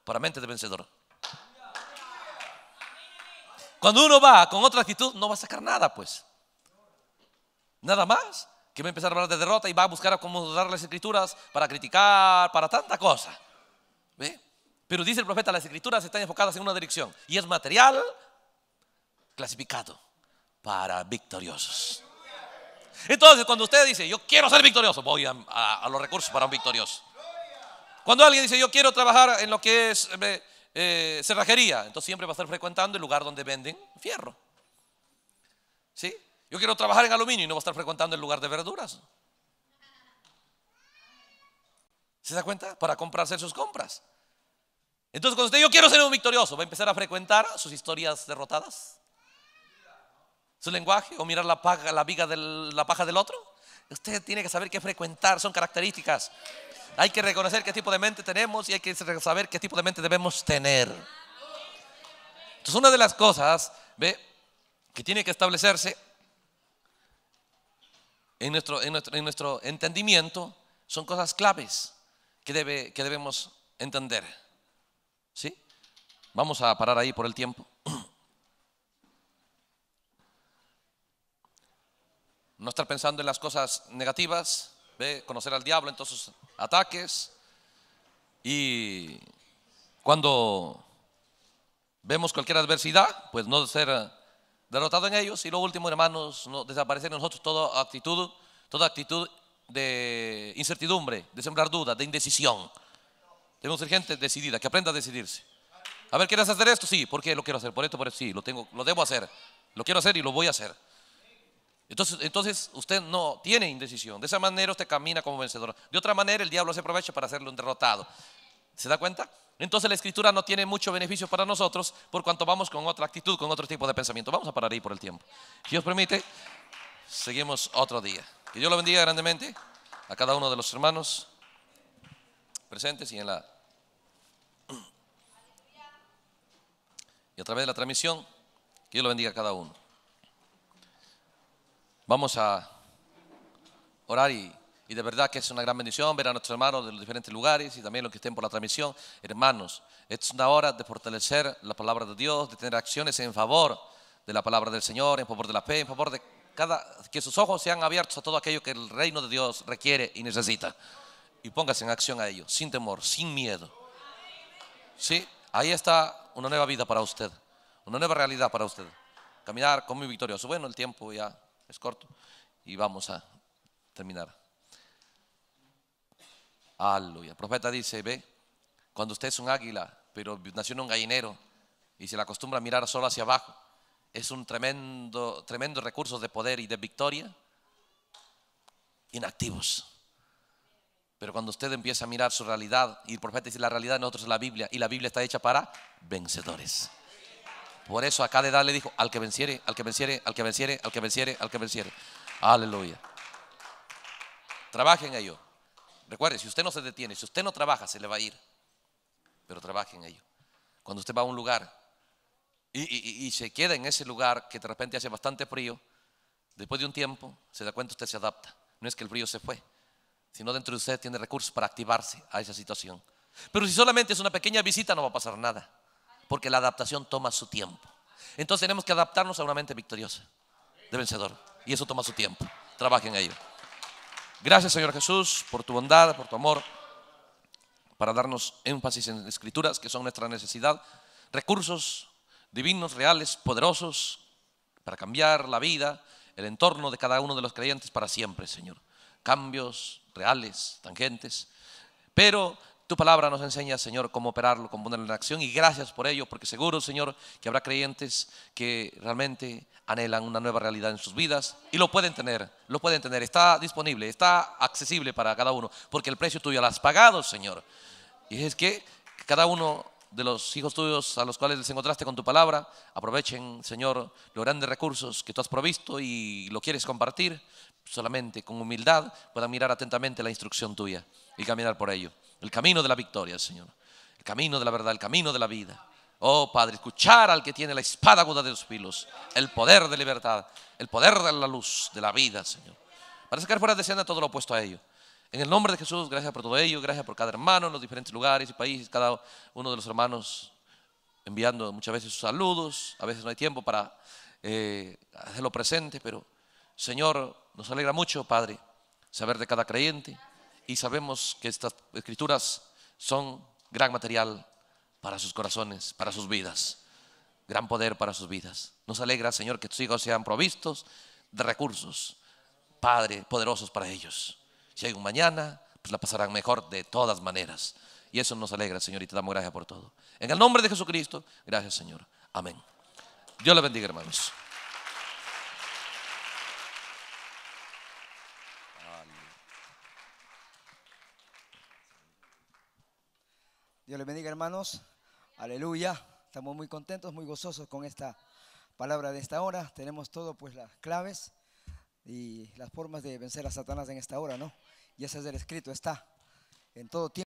para mente de vencedor. Cuando uno va con otra actitud, no va a sacar nada, pues. Nada más que va a empezar a hablar de derrota y va a buscar a cómo usar las escrituras para criticar, para tanta cosa. Pero dice el profeta, las escrituras están enfocadas en una dirección y es material clasificado para victoriosos. Entonces, cuando usted dice, yo quiero ser victorioso, voy a, los recursos para un victorioso. Cuando alguien dice, yo quiero trabajar en lo que es eh, eh, cerrajería, entonces siempre va a estar frecuentando el lugar donde venden fierro. ¿Sí? Yo quiero trabajar en aluminio y no va a estar frecuentando el lugar de verduras. ¿Se da cuenta? Para comprarse sus compras. Entonces, cuando usted yo quiero ser un victorioso, va a empezar a frecuentar sus historias derrotadas, su lenguaje o mirar la paja, la viga de la paja del otro. Usted tiene que saber qué frecuentar, son características. Hay que reconocer qué tipo de mente tenemos y hay que saber qué tipo de mente debemos tener. Entonces, una de las cosas que tiene que establecerse en nuestro, en nuestro, entendimiento son cosas claves que, debe, que debemos entender. ¿Sí? Vamos a parar ahí por el tiempo. No estar pensando en las cosas negativas, ¿ve? conocer al diablo en todos sus ataques. Y cuando vemos cualquier adversidad, pues no ser derrotado en ellos. Y lo último, hermanos, no desaparecer en nosotros toda actitud, toda actitud de incertidumbre, de sembrar dudas, de indecisión. Debemos ser gente decidida, que aprenda a decidirse. A ver, ¿quieres hacer esto? Sí, ¿por qué lo quiero hacer? Por esto, por esto, sí, lo, tengo, lo debo hacer. Lo quiero hacer y lo voy a hacer. Entonces, entonces usted no tiene indecisión. De esa manera usted camina como vencedor. De otra manera, el diablo se aprovecha para hacerlo un derrotado. ¿Se da cuenta? Entonces la escritura no tiene mucho beneficio para nosotros por cuanto vamos con otra actitud, con otro tipo de pensamiento. Vamos a parar ahí por el tiempo. Si Dios permite, seguimos otro día. Que Dios lo bendiga grandemente a cada uno de los hermanos presentes y en la... Y a través de la transmisión, que Dios lo bendiga a cada uno. Vamos a orar y, de verdad que es una gran bendición ver a nuestros hermanos de los diferentes lugares y también los que estén por la transmisión. Hermanos, es una hora de fortalecer la palabra de Dios, de tener acciones en favor de la palabra del Señor, en favor de la fe, en favor de cada, que sus ojos sean abiertos a todo aquello que el reino de Dios requiere y necesita. Y póngase en acción a ello, sin temor, sin miedo. Sí, ahí está una nueva vida para usted, una nueva realidad para usted. Caminar con mi victorioso. Bueno, el tiempo ya es corto y vamos a terminar. Aleluya. El profeta dice, ve, cuando usted es un águila, pero nació en un gallinero y se le acostumbra a mirar solo hacia abajo, es un tremendo, tremendo recurso de poder y de victoria inactivos. Pero cuando usted empieza a mirar su realidad, y el profeta dice, la realidad de nosotros es la Biblia, y la Biblia está hecha para vencedores. Por eso acá de edad le dijo, al que venciere, al que venciere, al que venciere, al que venciere, al que venciere. Aleluya. Trabajen en ello. Recuerde, si usted no se detiene, si usted no trabaja, se le va a ir. Pero trabajen en ello. Cuando usted va a un lugar y, y se queda en ese lugar que de repente hace bastante frío, después de un tiempo se da cuenta usted se adapta. No es que el frío se fue, sino dentro de usted tiene recursos para activarse a esa situación. Pero si solamente es una pequeña visita no va a pasar nada porque la adaptación toma su tiempo. Entonces tenemos que adaptarnos a una mente victoriosa, de vencedor. Y eso toma su tiempo. Trabajen en ello. Gracias Señor Jesús por tu bondad, por tu amor, para darnos énfasis en escrituras que son nuestra necesidad, recursos divinos, reales, poderosos, para cambiar la vida, el entorno de cada uno de los creyentes para siempre, Señor. Cambios reales, tangentes, pero tu palabra nos enseña, Señor, cómo operarlo, cómo ponerlo en acción y gracias por ello, porque seguro, Señor, que habrá creyentes que realmente anhelan una nueva realidad en sus vidas y lo pueden tener, lo pueden tener, está disponible, está accesible para cada uno, porque el precio tuyo lo has pagado, Señor. Y es que cada uno de los hijos tuyos a los cuales les encontraste con tu palabra, aprovechen, Señor, los grandes recursos que tú has provisto y lo quieres compartir, solamente con humildad puedan mirar atentamente la instrucción tuya y caminar por ello. El camino de la victoria, Señor. El camino de la verdad, el camino de la vida. Oh Padre, escuchar al que tiene la espada aguda de los filos, el poder de libertad, el poder de la luz, de la vida, Señor. Para sacar fuera de escena todo lo opuesto a ello. En el nombre de Jesús, gracias por todo ello, gracias por cada hermano en los diferentes lugares y países, cada uno de los hermanos enviando muchas veces sus saludos, a veces no hay tiempo para eh, hacerlo presente, pero Señor, nos alegra mucho, Padre, saber de cada creyente y sabemos que estas escrituras son gran material para sus corazones, para sus vidas, gran poder para sus vidas. Nos alegra, Señor, que tus hijos sean provistos de recursos, Padre, poderosos para ellos. Si hay un mañana, pues la pasarán mejor de todas maneras. Y eso nos alegra, Señor, y te damos gracias por todo. En el nombre de Jesucristo, gracias, Señor. Amén. Dios le bendiga, hermanos. Dios les bendiga, hermanos. Aleluya. Estamos muy contentos, muy gozosos con esta palabra de esta hora. Tenemos todo, pues, las claves y las formas de vencer a Satanás en esta hora, ¿no? Y ese es el escrito, está en todo tiempo.